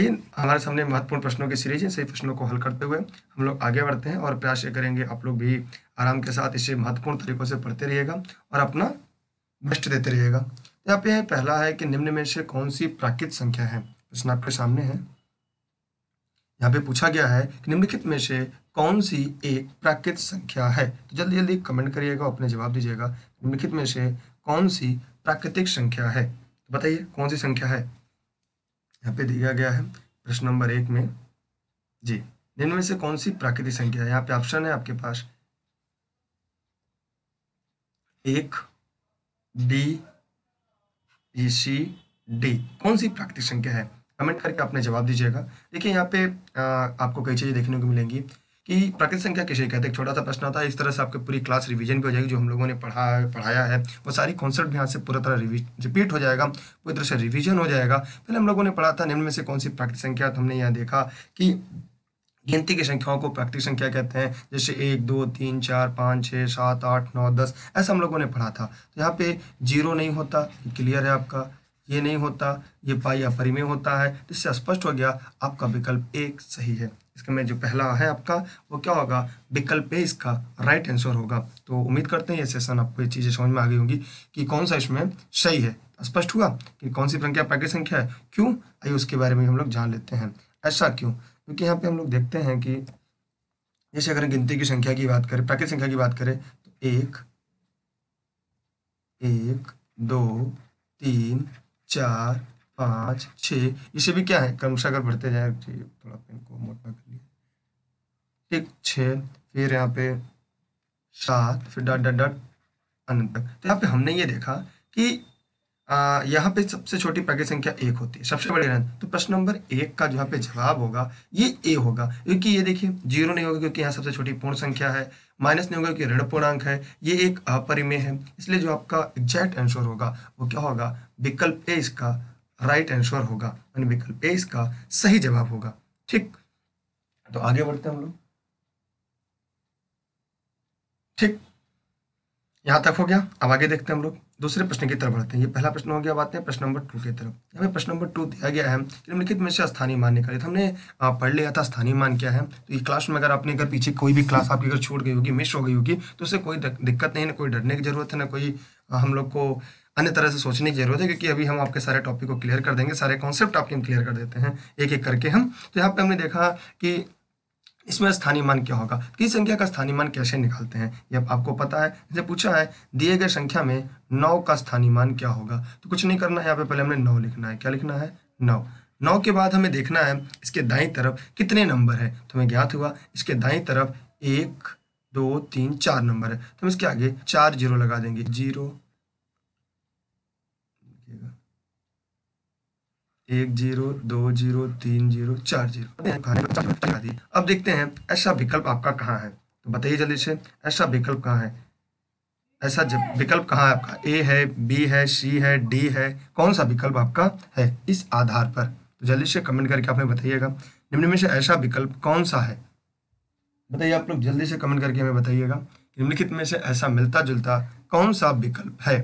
इन हमारे सामने महत्वपूर्ण प्रश्नों की सीरीज है सही प्रश्नों को हल करते हुए हम लोग आगे बढ़ते हैं और प्रयास ये करेंगे आप लोग भी आराम के साथ इसे महत्वपूर्ण तरीकों से पढ़ते रहिएगा और अपना बेस्ट देते रहिएगा तो यहाँ पे है पहला है कि निम्न में से कौन सी प्राकृत संख्या है प्रश्न आपके सामने है यहाँ पे पूछा गया है कि निम्नलिखित में से कौन सी एक प्राकृत संख्या है तो जल्दी जल्दी कमेंट करिएगा अपने जवाब दीजिएगा निम्नलिखित में से कौन सी प्राकृतिक संख्या है तो बताइए कौन सी संख्या है यहाँ पे दिया गया है प्रश्न नंबर एक में जी निम्न में से कौन सी प्राकृतिक संख्या है यहाँ पे ऑप्शन है आपके पास एक डी बी सी डी कौन सी प्राकृतिक संख्या है कमेंट करके आपने जवाब दीजिएगा देखिए यहाँ पे आ, आपको कई चीज़ें देखने को मिलेंगी कि प्राकृतिक संख्या किसे कहते हैं छोटा सा प्रश्न था इस तरह से आपकी पूरी क्लास रिवीजन भी हो जाएगी जो हम लोगों ने पढ़ा पढ़ाया है वो सारी कॉन्सेप्ट भी यहाँ से पूरा तरह रिपीट हो जाएगा पूरी तरह से रिविजन हो जाएगा पहले हम लोगों ने पढ़ा था निम्न में से कौन सी प्राकृतिक संख्या तो हमने यहाँ देखा कि गिनती की संख्याओं को प्राकृतिक संख्या कहते हैं जैसे एक दो तीन चार पाँच छः सात आठ नौ दस ऐसा हम लोगों ने पढ़ा था तो यहाँ पे जीरो नहीं होता क्लियर है आपका ये नहीं होता ये पाई अपरिमेय होता है तो इससे स्पष्ट हो गया आपका विकल्प एक सही है इसका में जो पहला है आपका वो क्या होगा विकल्प ए इसका राइट आंसर होगा तो उम्मीद करते हैं ये सेशन आपको ये चीज़ें समझ में आ गई होंगी कि कौन सा इसमें सही है स्पष्ट हुआ कि कौन सी संख्या पैकेज संख्या है क्यों आइए उसके बारे में हम लोग जान लेते हैं ऐसा क्यों क्योंकि यहाँ पे हम लोग देखते हैं कि जैसे अगर गिनती की संख्या की बात करें पैकेज संख्या की बात करें तो एक एक दो तीन चार पाँच छः इसे भी क्या है क्रमशः अगर बढ़ते जाए थोड़ा पेन को मोटा कर लिया ठीक छः फिर यहाँ पे सात फिर डट डट डट अनंत तक तो यहाँ पे हमने ये देखा कि यहाँ पे सबसे छोटी पैकेज संख्या एक होती है सबसे बड़ी अनंत तो प्रश्न नंबर एक का जहाँ पे जवाब होगा ये ए होगा क्योंकि ये देखिए जीरो नहीं होगा क्योंकि यहाँ सबसे छोटी पूर्ण संख्या है माइनस नहीं होगा क्योंकि ऋण पूर्णांक है ये एक अपरिमेय है इसलिए जो आपका एग्जैक्ट आंसर होगा वो क्या होगा विकल्प ए इसका राइट आंसर होगा यानी विकल्प ए इसका सही जवाब होगा ठीक तो आगे बढ़ते हम लोग ठीक यहाँ तक हो गया अब आगे देखते हैं हम लोग दूसरे प्रश्न की तरफ बढ़ते हैं ये पहला प्रश्न हो गया बात है प्रश्न नंबर टू की तरफ यहाँ पे प्रश्न नंबर टू दिया गया है निम्नलिखित में से स्थानीय मान निकाले तो हमने पढ़ लिया था स्थानीय मान क्या है तो ये क्लास में अगर आपने अगर पीछे कोई भी क्लास आपकी अगर छोड़ गई होगी मिस हो गई होगी तो उसे कोई दिक्कत नहीं ना कोई डरने की जरूरत है ना कोई हम लोग को अन्य तरह से सोचने की जरूरत है क्योंकि अभी हम आपके सारे टॉपिक को क्लियर कर देंगे सारे कॉन्सेप्ट आपके हम क्लियर कर देते हैं एक एक करके हम तो यहाँ पे हमने देखा कि इसमें स्थानीय मान क्या होगा तो किस संख्या का स्थानीय मान कैसे निकालते हैं ये आपको पता है जैसे पूछा है दिए गए संख्या में नौ का स्थानीय मान क्या होगा तो कुछ नहीं करना है यहाँ पे पहले हमने नौ लिखना है क्या लिखना है नौ नौ के बाद हमें देखना है इसके दाई तरफ कितने नंबर है तो हमें ज्ञात हुआ इसके दाई तरफ एक दो तीन चार नंबर है तो हम इसके आगे चार जीरो लगा देंगे जीरो एक जीरो दो जीरो तीन जीरो चार जीरो अब देखते हैं ऐसा विकल्प आपका कहाँ है तो बताइए जल्दी से ऐसा विकल्प कहाँ है ऐसा विकल्प कहाँ है आपका ए है बी है सी है डी है कौन सा विकल्प आपका है इस आधार पर तो जल्दी से कमेंट करके आप बताइएगा निम्न में से ऐसा विकल्प कौन सा है बताइए आप लोग जल्दी से कमेंट करके हमें बताइएगा निम्नलिखित में से ऐसा मिलता जुलता कौन सा विकल्प है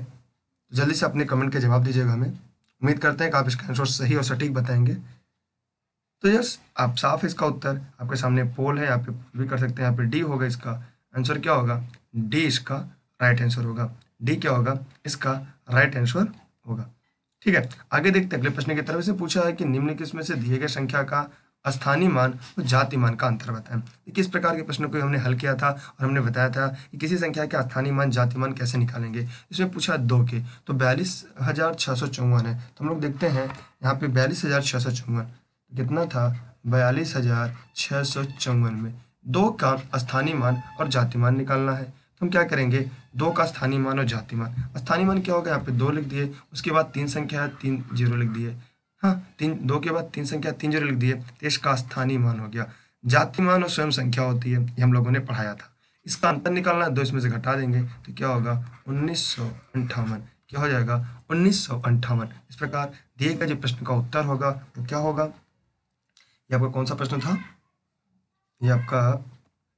जल्दी से अपने कमेंट के जवाब दीजिएगा हमें उम्मीद करते हैं कि आप इसका आंसर सही और सटीक बताएंगे तो यस आप साफ इसका उत्तर आपके सामने पोल है आप भी कर सकते हैं यहाँ पे डी होगा इसका आंसर क्या होगा डी इसका राइट आंसर होगा डी क्या होगा इसका राइट आंसर होगा ठीक है आगे देखते हैं अगले प्रश्न की तरफ से पूछा है कि निम्न किस्म से दिए गए संख्या का स्थानीय मान और जाति मान का अंतर बताएं किस प्रकार के प्रश्न को हमने हल किया था और हमने बताया था कि किसी संख्या के स्थानीय मान जाति मान कैसे निकालेंगे इसमें पूछा दो के तो बयालीस हज़ार छः सौ चौवन है तो हम लोग देखते हैं यहाँ पे बयालीस हज़ार छः सौ चौवन कितना था बयालीस हज़ार छः सौ चौवन में दो का स्थानीय मान और जाति मान निकालना है तो हम क्या करेंगे दो का स्थानीय मान और जाति मान स्थानीय मान क्या होगा यहाँ पे दो लिख दिए उसके बाद तीन संख्या है तीन जीरो लिख दिए हाँ तीन दो के बाद तीन संख्या तीन जीरो लिख दिए देश का स्थानीय मान हो गया जाति मान और स्वयं संख्या होती है ये हम लोगों ने पढ़ाया था इसका अंतर निकालना है दो इसमें से घटा देंगे तो क्या होगा उन्नीस क्या हो जाएगा उन्नीस इस प्रकार दिए गए जो प्रश्न का उत्तर होगा वो तो क्या होगा ये आपका कौन सा प्रश्न था ये आपका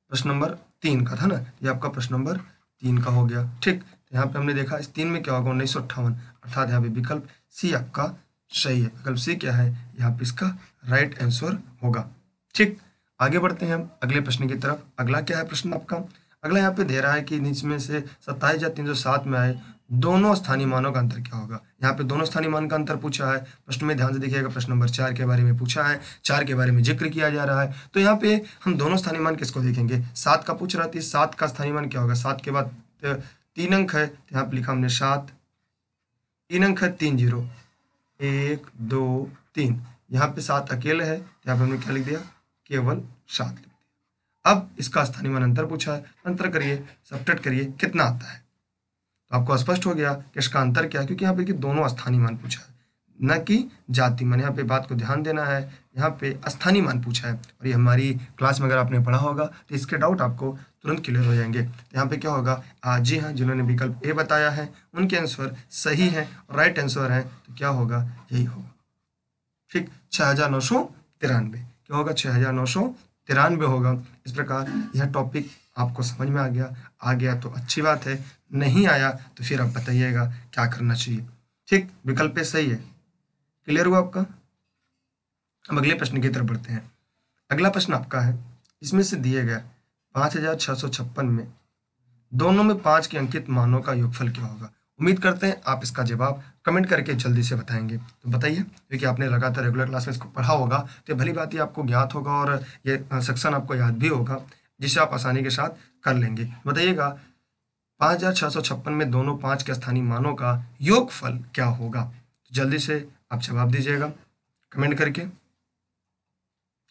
प्रश्न नंबर तीन का था ना ये आपका प्रश्न नंबर तीन का हो गया ठीक तो यहाँ पे हमने देखा इस तीन में क्या होगा उन्नीस सौ अट्ठावन अर्थात यहाँ पे विकल्प सी आपका सही है विकल्प सी क्या है यहाँ पे इसका राइट आंसर होगा ठीक आगे बढ़ते हैं हम अगले प्रश्न की तरफ अगला क्या है प्रश्न आपका अगला यहाँ पे दे रहा है कि जिसमें से सत्ताईस या तीन सौ सात में आए दोनों स्थानीय मानों का अंतर क्या होगा यहाँ पे दोनों स्थानीय मान का अंतर पूछा है प्रश्न में ध्यान से देखिएगा प्रश्न नंबर चार के बारे में पूछा है चार के बारे में जिक्र किया जा रहा है तो यहाँ पे हम दोनों स्थानीय मान किसको देखेंगे सात का पूछ रहा थी सात का स्थानीय मान क्या होगा सात के बाद तीन अंक है तो यहाँ पे लिखा हमने सात तीन अंक है तीन जीरो एक दो तीन यहाँ पे सात अकेले है यहाँ पे हमने क्या लिख दिया केवल सात लिख दिया अब इसका स्थानीय मान अंतर पूछा है अंतर करिए सब्टेट करिए कितना आता है तो आपको स्पष्ट हो गया कि इसका अंतर क्या है क्योंकि यहाँ पे कि दोनों स्थानीय मान पूछा है न कि जाति मान यहाँ पे बात को ध्यान देना है यहाँ पे स्थानीय मान पूछा है और ये हमारी क्लास में अगर आपने पढ़ा होगा तो इसके डाउट आपको तुरंत क्लियर हो जाएंगे यहाँ पे क्या होगा आ, जी हाँ जिन्होंने विकल्प ए बताया है उनके आंसर सही है और राइट आंसर है तो क्या होगा यही होगा ठीक छः हज़ार नौ सौ तिरानवे क्या होगा छः हज़ार नौ सौ तिरानवे होगा इस प्रकार यह टॉपिक आपको समझ में आ गया आ गया तो अच्छी बात है नहीं आया तो फिर आप बताइएगा क्या करना चाहिए ठीक विकल्प सही है क्लियर हुआ आपका अब अगले प्रश्न की तरफ बढ़ते हैं अगला प्रश्न आपका है इसमें से दिए गए पाँच हजार छः सौ छप्पन में दोनों में पाँच के अंकित मानों का योगफल क्या होगा उम्मीद करते हैं आप इसका जवाब कमेंट करके जल्दी से बताएंगे तो बताइए क्योंकि आपने लगातार रेगुलर क्लास में इसको पढ़ा होगा तो ये भली बात ही आपको ज्ञात होगा और ये सेक्शन आपको याद भी होगा जिसे आप आसानी के साथ कर लेंगे बताइएगा पाँच हजार छः सौ छप्पन में दोनों पाँच के स्थानीय मानों का योगफल क्या होगा तो जल्दी से आप जवाब दीजिएगा कमेंट करके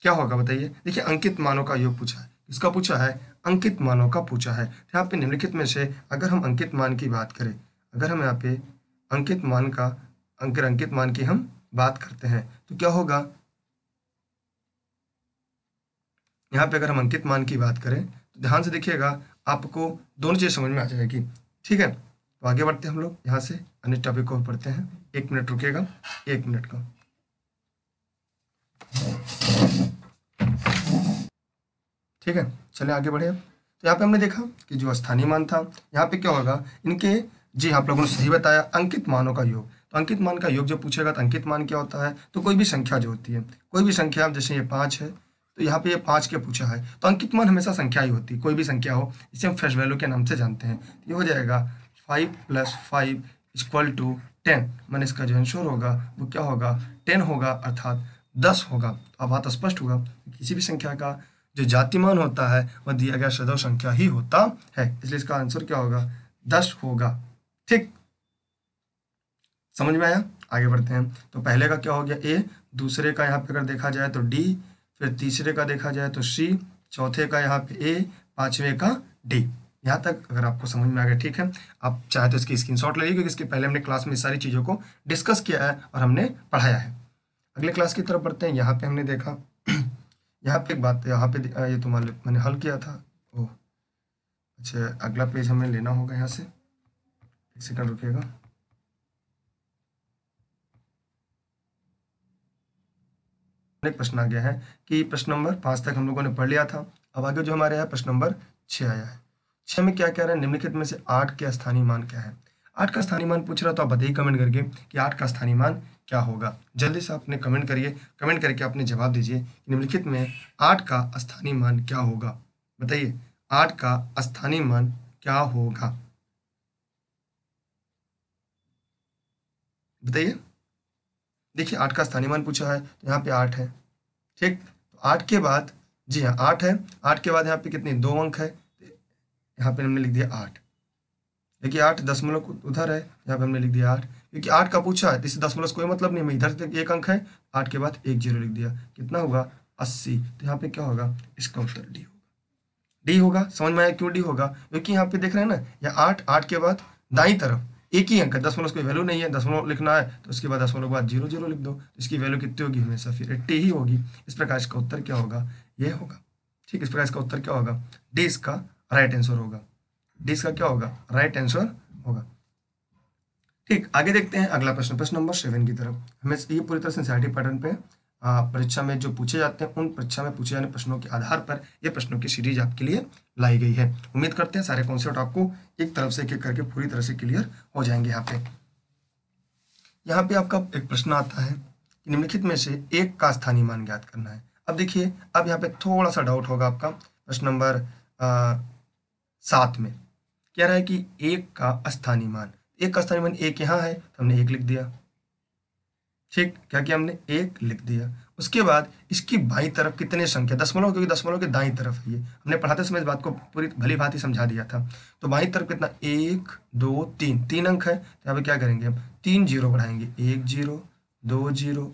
क्या होगा बताइए देखिए अंकित मानों का योग पूछा है इसका पूछा है अंकित मानों का पूछा है यहाँ पे निम्नलिखित में से अगर हम अंकित मान की बात करें अगर हम यहाँ पे अंकित मान का अंकित अंकित मान की हम बात करते हैं तो क्या होगा यहाँ पे अगर हम अंकित मान की बात करें तो ध्यान से देखिएगा आपको दोनों चीज़ समझ में आ जाएगी ठीक है तो आगे बढ़ते हैं हम लोग यहाँ से अन्य टॉपिक को पढ़ते हैं एक मिनट रुकेगा एक मिनट का ठीक है चले आगे बढ़े तो यहाँ पे हमने देखा कि जो स्थानीय मान था यहाँ पे क्या होगा इनके जी हाँ, आप लोगों ने सही बताया अंकित मानों का योग तो अंकित मान का योग जब पूछेगा तो अंकित मान क्या होता है तो कोई भी संख्या जो होती है कोई भी संख्या जैसे ये पाँच है तो यहाँ पे ये पाँच के पूछा है तो अंकित मान हमेशा संख्या ही होती है कोई भी संख्या हो इसे हम फ्रेश वैल्यू के नाम से जानते हैं तो ये हो जाएगा five plus five equal to ten मैंने इसका जो आंसर होगा वो क्या होगा टेन होगा अर्थात दस होगा तो अब बात स्पष्ट होगा किसी भी संख्या का जो जातिमान होता है वह दिया गया सदव संख्या ही होता है इसलिए इसका आंसर क्या होगा दस होगा ठीक समझ में आया आगे बढ़ते हैं तो पहले का क्या हो गया ए दूसरे का यहाँ पे अगर देखा जाए तो डी फिर तीसरे का देखा जाए तो सी चौथे का यहाँ पे ए पांचवे का डी यहाँ तक अगर आपको समझ में आ गया ठीक है आप चाहे तो इसकी स्क्रीनशॉट ले लीजिए क्योंकि इसके पहले हमने क्लास में सारी चीज़ों को डिस्कस किया है और हमने पढ़ाया है अगले क्लास की तरफ बढ़ते हैं यहाँ पे हमने देखा यहाँ पे एक बात यहाँ पे ये तुम्हारे मैंने हल किया था ओह अच्छा अगला पेज हमें लेना होगा यहाँ से एक सेकंड रुकिएगा प्रश्न आ गया है कि प्रश्न नंबर पांच तक हम लोगों ने पढ़ लिया था अब आगे जो हमारे यहाँ प्रश्न नंबर छह आया है छह में क्या कह रहा है निम्नलिखित में से आठ के स्थानीय मान क्या है आठ का स्थानीय मान पूछ रहा तो आप बताइए कमेंट करके कि आठ का स्थानीय मान क्या होगा जल्दी से आपने कमेंट करिए कमेंट करके आपने जवाब दीजिए निम्नलिखित में आठ का स्थानीय मान क्या होगा बताइए आठ का स्थानीय मान क्या होगा बताइए देखिए आठ का स्थानीय मान पूछा है तो यहाँ पे आठ है ठीक तो आठ के बाद जी हाँ आठ है आठ के बाद यहाँ पे कितने दो अंक है यहाँ पे हमने लिख दिया आठ देखिए आठ दशमलव उधर है यहाँ पे हमने लिख दिया आठ क्योंकि आठ का पूछा है तो इसे दशमलव कोई मतलब नहीं मैं इधर से एक अंक है आठ के बाद एक जीरो लिख दिया कितना होगा अस्सी तो यहाँ पे क्या होगा इसका उत्तर डी होगा डी होगा समझ में आया क्यों डी होगा क्योंकि यहाँ पे देख रहे हैं ना यहाँ आठ आठ के बाद दाई तरफ एक ही अंक है दसमलव कोई वैल्यू नहीं है दसमलव लिखना है तो उसके बाद के बाद जीरो जीरो लिख दो तो इसकी वैल्यू कितनी होगी हमेशा फिर एट्टी ही होगी इस प्रकार इसका उत्तर क्या होगा ये होगा ठीक इस प्रकार इसका उत्तर क्या होगा डी इसका राइट आंसर होगा डी इसका क्या होगा राइट आंसर होगा ठीक आगे देखते हैं अगला प्रश्न प्रश्न नंबर सेवन की तरफ हमें ये पूरी तरह से पैटर्न पे परीक्षा में जो पूछे जाते हैं उन परीक्षा में पूछे जाने प्रश्नों के आधार पर ये प्रश्नों की सीरीज आपके लिए लाई गई है उम्मीद करते हैं सारे कॉन्सेप्ट आपको एक तरफ से एक करके पूरी तरह से क्लियर हो जाएंगे यहाँ पे यहाँ पे आपका एक प्रश्न आता है कि निम्नलिखित में से एक का स्थानीय मान ज्ञात करना है अब देखिए अब यहाँ पे थोड़ा सा डाउट होगा आपका प्रश्न नंबर सात में कह रहा है कि एक का स्थानीय मान एक का स्थान मान एक यहाँ है तो हमने एक लिख दिया ठीक क्या किया हमने एक लिख दिया उसके बाद इसकी बाई तरफ कितने संख्या दसमलव क्योंकि दसमलव के दाई तरफ है ये हमने पढ़ाते समय इस बात को पूरी भली भांति समझा दिया था तो बाई तरफ कितना एक दो तीन तीन अंक है तो यहाँ पे क्या करेंगे हम तीन जीरो बढ़ाएंगे एक जीरो दो जीरो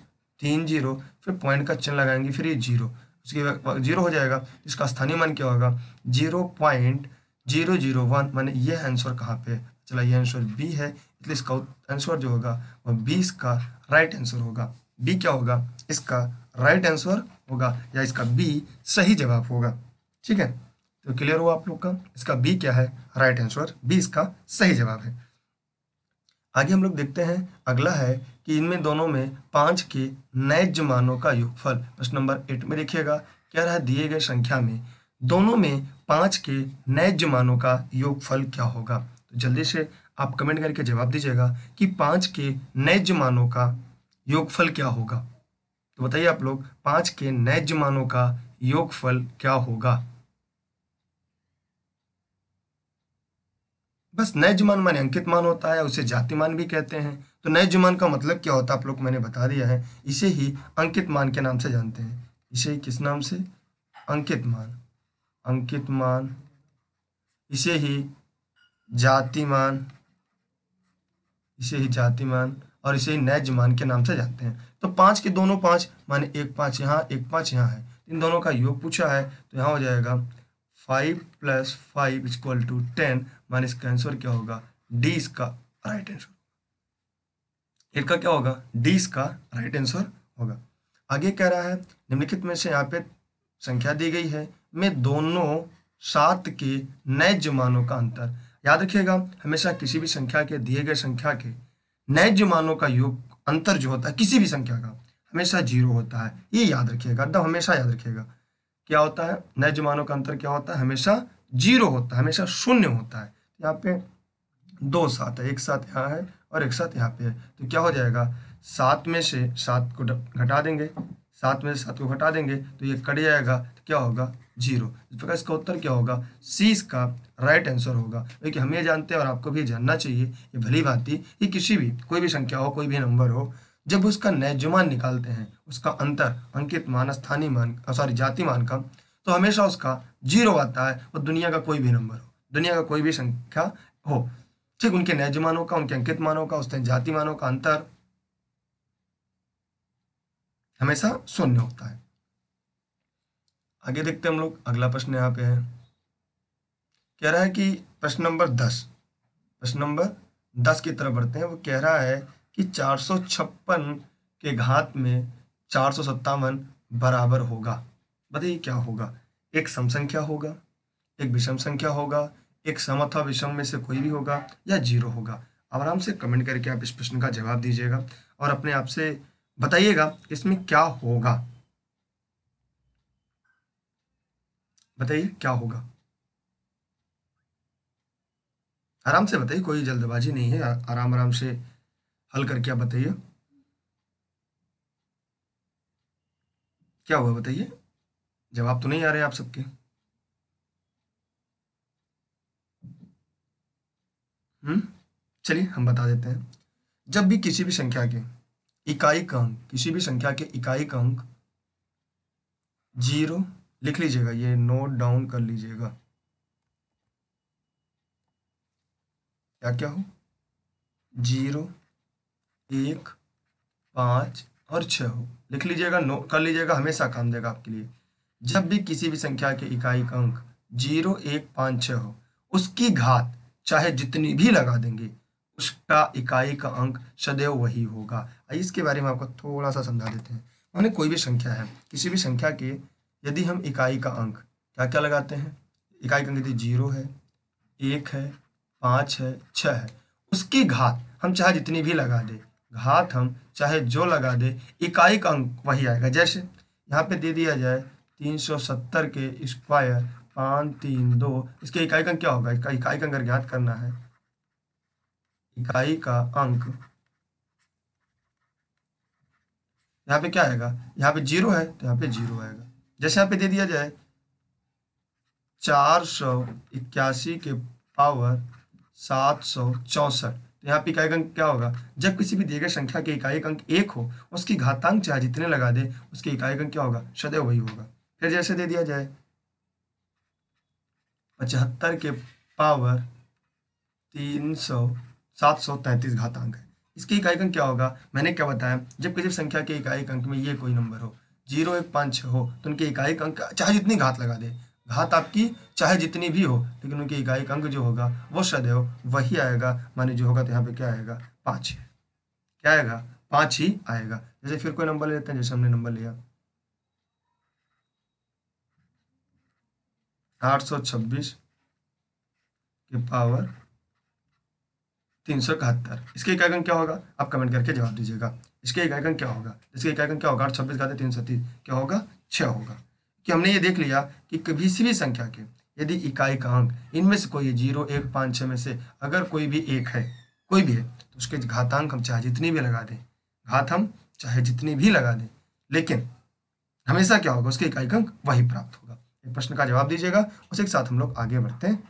तीन जीरो फिर पॉइंट का चिन्ह लगाएंगे फिर ये जीरो उसके बाद जीरो हो जाएगा इसका स्थानीय मान क्या होगा zero point zero zero one माने ये आंसर कहाँ पे चला ये आंसर बी है इसलिए इसका आंसर जो होगा वह बी इसका राइट आंसर होगा बी क्या होगा इसका राइट आंसर होगा या इसका बी सही जवाब होगा ठीक है तो क्लियर हुआ आप लोग का इसका बी क्या है राइट आंसर बी इसका सही जवाब है आगे हम लोग देखते हैं अगला है कि इनमें दोनों में पांच के नए मानों का योगफल प्रश्न नंबर एट में देखिएगा क्या रहा दिए गए संख्या में दोनों में पांच के नए मानों का योगफल क्या होगा तो जल्दी से आप कमेंट करके जवाब दीजिएगा कि पांच के नैज मानों का योगफल क्या होगा तो बताइए आप लोग पांच के नैज मानों का योगफल क्या होगा बस नैजमान माने अंकित मान होता है उसे जाति मान भी कहते हैं तो जुमान का मतलब क्या होता है आप लोग मैंने बता दिया है इसे ही अंकित मान के नाम से जानते हैं इसे ही किस नाम से अंकित मान अंकित मान इसे ही जातिमान इसे ही जातिमान और इसे ही मान के नाम से जानते हैं तो पांच के दोनों पांच माने एक पांच यहाँ एक पांच यहाँ है इन दोनों का योग पूछा है तो यहाँ हो जाएगा five plus five equal to ten माने इसका आंसर क्या होगा डी इसका राइट आंसर इनका क्या होगा डी इसका राइट आंसर होगा आगे कह रहा है निम्नलिखित में से यहाँ पे संख्या दी गई है में दोनों सात के नैज मानों का अंतर याद रखिएगा हमेशा किसी भी संख्या के दिए गए संख्या के नैज मानों का योग अंतर जो होता है किसी भी संख्या का हमेशा जीरो होता है ये याद रखिएगा एकदम हमेशा याद रखिएगा क्या होता है नैज मानों का अंतर क्या होता है हमेशा जीरो होता है हमेशा शून्य होता है यहाँ पे दो सात है एक साथ यहाँ है और एक साथ यहाँ पे है तो क्या हो जाएगा सात में से सात को घटा देंगे सात में से सात को घटा देंगे तो ये कट जाएगा तो क्या होगा जीरो प्रकार इसका उत्तर क्या होगा सी इसका राइट आंसर होगा क्योंकि तो हम ये जानते हैं और आपको भी जानना चाहिए ये भली भांति कि किसी भी कोई भी संख्या हो कोई भी नंबर हो जब उसका नैजुमान निकालते हैं उसका अंतर अंकित मान स्थानीय मान सॉरी जाति मान का तो हमेशा उसका जीरो आता है और दुनिया का कोई भी नंबर हो दुनिया का कोई भी संख्या हो ठीक उनके नैजमानों का उनके अंकित मानों का उसके जाति मानों का अंतर हमेशा शून्य होता है आगे देखते हैं हम लोग अगला प्रश्न यहाँ पे है कह रहा है कि प्रश्न नंबर दस प्रश्न नंबर दस की तरफ बढ़ते हैं वो कह रहा है कि चार सौ छप्पन के घात में चार सौ सत्तावन बराबर होगा बताइए क्या होगा एक सम संख्या होगा एक विषम संख्या होगा एक सम अथवा विषम में से कोई भी होगा या जीरो होगा आराम से कमेंट करके आप इस प्रश्न का जवाब दीजिएगा और अपने आप से बताइएगा इसमें क्या होगा बताइए क्या होगा आराम से बताइए कोई जल्दबाजी नहीं है आराम आराम से हल करके आप बताइए क्या हुआ बताइए जवाब तो नहीं आ रहे आप सबके हम्म चलिए हम बता देते हैं जब भी किसी भी संख्या के इकाई का अंक किसी भी संख्या के इकाई का अंक जीरो लिख लीजिएगा ये नोट डाउन कर लीजिएगा क्या क्या हो जीरो एक पाँच और छ हो लिख लीजिएगा नोट कर लीजिएगा हमेशा काम देगा आपके लिए जब भी किसी भी संख्या के इकाई का अंक जीरो एक पाँच छ हो उसकी घात चाहे जितनी भी लगा देंगे उसका इकाई का अंक सदैव वही होगा इसके बारे में आपको थोड़ा सा समझा देते हैं मैंने कोई भी संख्या है किसी भी संख्या के यदि हम इकाई का अंक क्या क्या लगाते हैं इकाई का अंक यदि जीरो है एक है पाँच है छः है उसकी घात हम चाहे जितनी भी लगा दें घात हम चाहे जो लगा दें इकाई का अंक वही आएगा जैसे यहाँ पे दे दिया जाए तीन सौ सत्तर के स्क्वायर पाँच तीन दो इसके इकाई का अंक क्या होगा इसका इकाई का अंक ज्ञात करना है इकाई का अंक यहाँ पे क्या आएगा यहाँ पे जीरो है तो यहाँ पे जीरो आएगा जैसे यहाँ पे दे दिया जाए चार सौ इक्यासी के पावर सात सौ चौसठ तो यहाँ पे इकाई अंक क्या होगा जब किसी भी दिए गए संख्या के इकाई अंक एक हो उसकी घातांक चाहे जितने लगा दे उसके इकाई अंक क्या होगा सदैव वही होगा फिर जैसे दे दिया जाए पचहत्तर के पावर तीन सौ सात सौ तैंतीस घातांक है इसके इकाई अंक क्या होगा मैंने क्या बताया जब किसी संख्या के इकाई अंक में ये कोई नंबर हो जीरो एक पाँच छः हो तो उनके इकाई अंक चाहे जितनी घात लगा दे घात आपकी चाहे जितनी भी हो लेकिन उनके इकाई अंक जो होगा वो सदैव वही आएगा माने जो होगा तो यहाँ पे क्या आएगा पाँच क्या आएगा पाँच ही आएगा जैसे फिर कोई नंबर ले लेते हैं जैसे हमने नंबर लिया आठ सौ छब्बीस पावर तीन सौ इकहत्तर इसके इकाई अंक क्या होगा आप कमेंट करके जवाब दीजिएगा इसके एक आयकन क्या होगा इसके एक आयकन क्या होगा छब्बीस घाते तीन सौ तीस क्या होगा छः होगा कि हमने ये देख लिया कि किसी भी संख्या के यदि इकाई का अंक इनमें से कोई जीरो एक पाँच छः में से अगर कोई भी एक है कोई भी है तो उसके घातांक हम चाहे जितनी भी लगा दें घात हम चाहे जितनी भी लगा दें लेकिन हमेशा क्या होगा उसके इकाई अंक वही प्राप्त होगा एक प्रश्न का जवाब दीजिएगा उसी के साथ हम लोग आगे बढ़ते हैं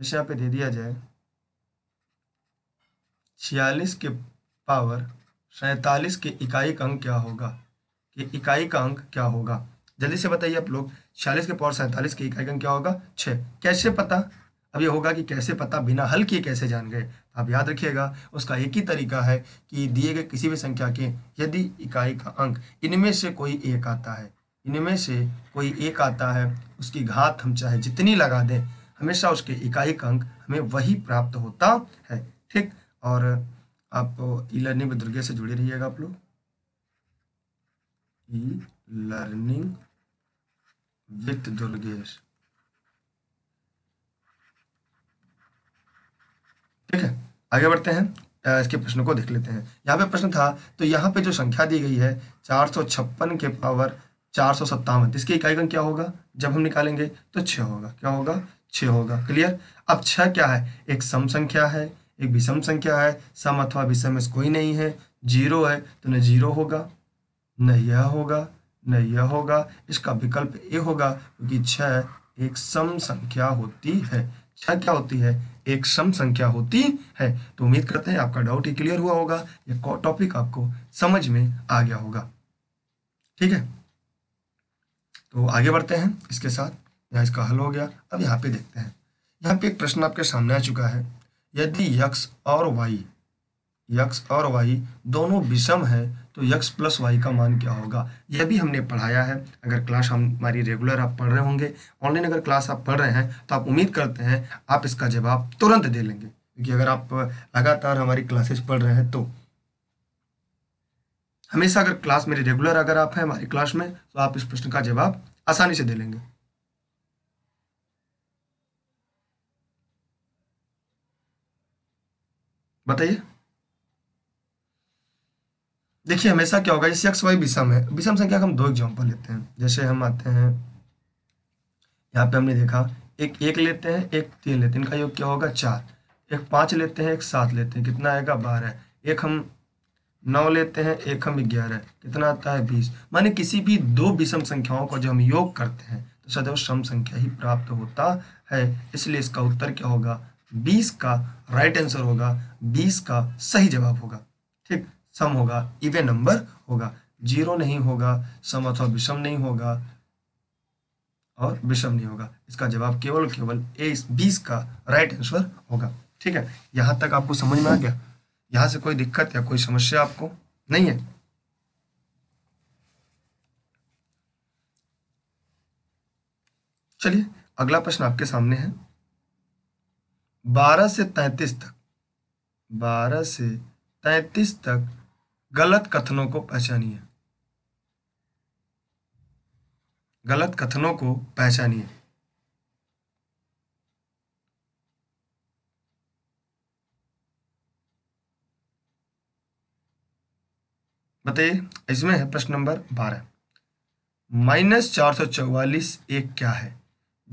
जैसे यहाँ पे दे दिया जाए छियालीस के पावर सैतालीस के इकाई का अंक क्या होगा कि इकाई का अंक क्या होगा जल्दी से बताइए आप लोग छियालीस के पावर सैंतालीस के इकाई का अंक क्या होगा छः कैसे पता अब ये होगा कि कैसे पता बिना हल किए कैसे जान गए तो आप याद रखिएगा उसका एक ही तरीका है कि दिए गए किसी भी संख्या के यदि इकाई का अंक इनमें से कोई एक आता है इनमें से कोई एक आता है उसकी घात हम चाहे जितनी लगा दें हमेशा उसके इकाई का अंक हमें वही प्राप्त होता है ठीक और आप ई लर्निंग विद दुर्गे से जुड़े रहिएगा आप लोग ई लर्निंग विथ दुर्गेश ठीक है आगे बढ़ते हैं इसके प्रश्न को देख लेते हैं यहाँ पे प्रश्न था तो यहाँ पे जो संख्या दी गई है चार सौ छप्पन के पावर चार सौ सत्तावन तो इसकी इकाई गण क्या होगा जब हम निकालेंगे तो छ होगा क्या होगा छ होगा क्लियर अब छ क्या है एक सम संख्या है एक विषम संख्या है सम अथवा विषम में कोई नहीं है जीरो है तो न जीरो होगा न यह होगा न यह होगा इसका विकल्प ए होगा क्योंकि छः एक सम संख्या होती है छः क्या होती है एक सम संख्या होती है तो उम्मीद करते हैं आपका डाउट ही क्लियर हुआ होगा ये टॉपिक आपको समझ में आ गया होगा ठीक है तो आगे बढ़ते हैं इसके साथ यहाँ इसका हल हो गया अब यहाँ पे देखते हैं यहाँ पे एक प्रश्न आपके सामने आ चुका है यदि यक्ष और वाई यक्ष और वाई दोनों विषम है तो यक्ष प्लस वाई का मान क्या होगा यह भी हमने पढ़ाया है अगर क्लास हम हमारी रेगुलर आप पढ़ रहे होंगे ऑनलाइन अगर क्लास आप पढ़ रहे हैं तो आप उम्मीद करते हैं आप इसका जवाब तुरंत दे लेंगे क्योंकि अगर आप लगातार हमारी क्लासेस पढ़ रहे हैं तो हमेशा अगर क्लास मेरी रेगुलर अगर आप हैं हमारी क्लास में तो आप इस प्रश्न का जवाब आसानी से दे लेंगे बताइए देखिए हमेशा क्या होगा जैसे एक्स वाई विषम है विषम संख्या का हम दो एग्जाम्पल लेते हैं जैसे हम आते हैं यहाँ पे हमने देखा एक एक लेते हैं एक तीन लेते हैं इनका योग क्या होगा चार एक पाँच लेते हैं एक सात लेते हैं कितना आएगा बारह एक हम नौ लेते हैं एक हम ग्यारह कितना आता है बीस माने किसी भी दो विषम संख्याओं को जो हम योग करते हैं तो सदैव सम संख्या ही प्राप्त होता है इसलिए इसका उत्तर क्या होगा बीस का राइट आंसर होगा बीस का सही जवाब होगा ठीक सम होगा इवे नंबर होगा जीरो नहीं होगा सम अथवा विषम नहीं होगा और विषम नहीं होगा इसका जवाब केवल केवल ए बीस का राइट आंसर होगा ठीक है यहां तक आपको समझ में आ गया यहां से कोई दिक्कत या कोई समस्या आपको नहीं है चलिए अगला प्रश्न आपके सामने है बारह से तैतीस तक बारह से तैतीस तक गलत कथनों को पहचानिए गलत कथनों को पहचानिए बताइए इसमें है प्रश्न नंबर बारह माइनस चार सौ चौवालीस एक क्या है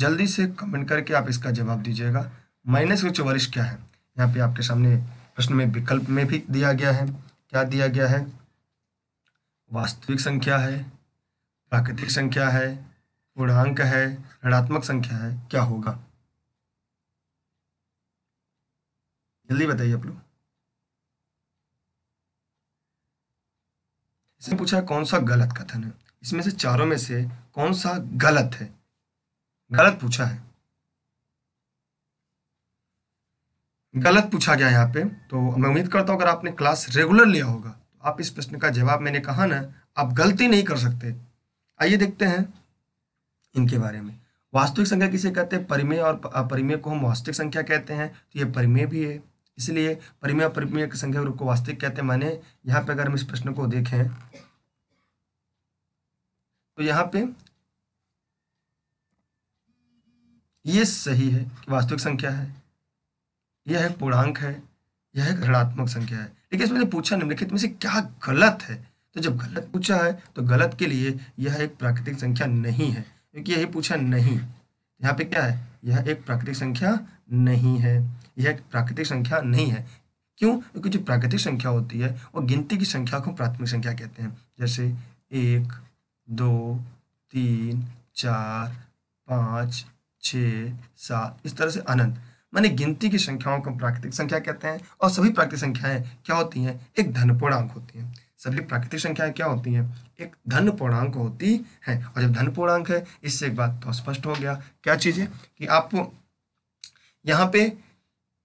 जल्दी से कमेंट करके आप इसका जवाब दीजिएगा माइनस का चौवालीस क्या है यहाँ पे आपके सामने प्रश्न में विकल्प में भी दिया गया है क्या दिया गया है वास्तविक संख्या है प्राकृतिक संख्या है पूर्णांक है ऋणात्मक संख्या है क्या होगा जल्दी बताइए आप लोग इसने पूछा कौन सा गलत कथन है इसमें से चारों में से कौन सा गलत है गलत पूछा है गलत पूछा गया यहाँ पे तो मैं उम्मीद करता हूँ अगर आपने क्लास रेगुलर लिया होगा तो आप इस प्रश्न का जवाब मैंने कहा ना आप गलती नहीं कर सकते आइए देखते हैं इनके बारे में वास्तविक संख्या किसे कहते हैं परिमेय और परिमेय को हम वास्तविक संख्या कहते हैं तो ये परिमेय भी है इसलिए परिमेय और परिमेय की संख्या को वास्तविक कहते हैं माने यहाँ पे अगर हम इस प्रश्न को देखें तो यहाँ पे ये सही है कि वास्तविक संख्या है यह एक पूर्णांक है यह एक ऋणात्मक संख्या है लेकिन इसमें जब पूछा निम्नलिखित में से क्या गलत है तो जब गलत पूछा है तो गलत के लिए यह एक प्राकृतिक संख्या नहीं है क्योंकि यही पूछा नहीं यहाँ पे क्या है यह एक प्राकृतिक संख्या नहीं है यह एक प्राकृतिक संख्या नहीं है क्यों क्योंकि जो प्राकृतिक संख्या होती है वो गिनती की संख्या को प्राथमिक संख्या कहते हैं जैसे एक दो तीन चार पाँच छ सात इस तरह से अनंत माने गिनती की संख्याओं को प्राकृतिक संख्या कहते हैं और सभी प्राकृतिक संख्याएं क्या होती हैं एक धन पूर्णांक होती हैं सभी प्राकृतिक संख्याएं क्या होती हैं एक धन पूर्णांक होती है और जब धन पूर्णांक है इससे एक बात तो स्पष्ट हो गया क्या चीज़ है कि आपको यहाँ पे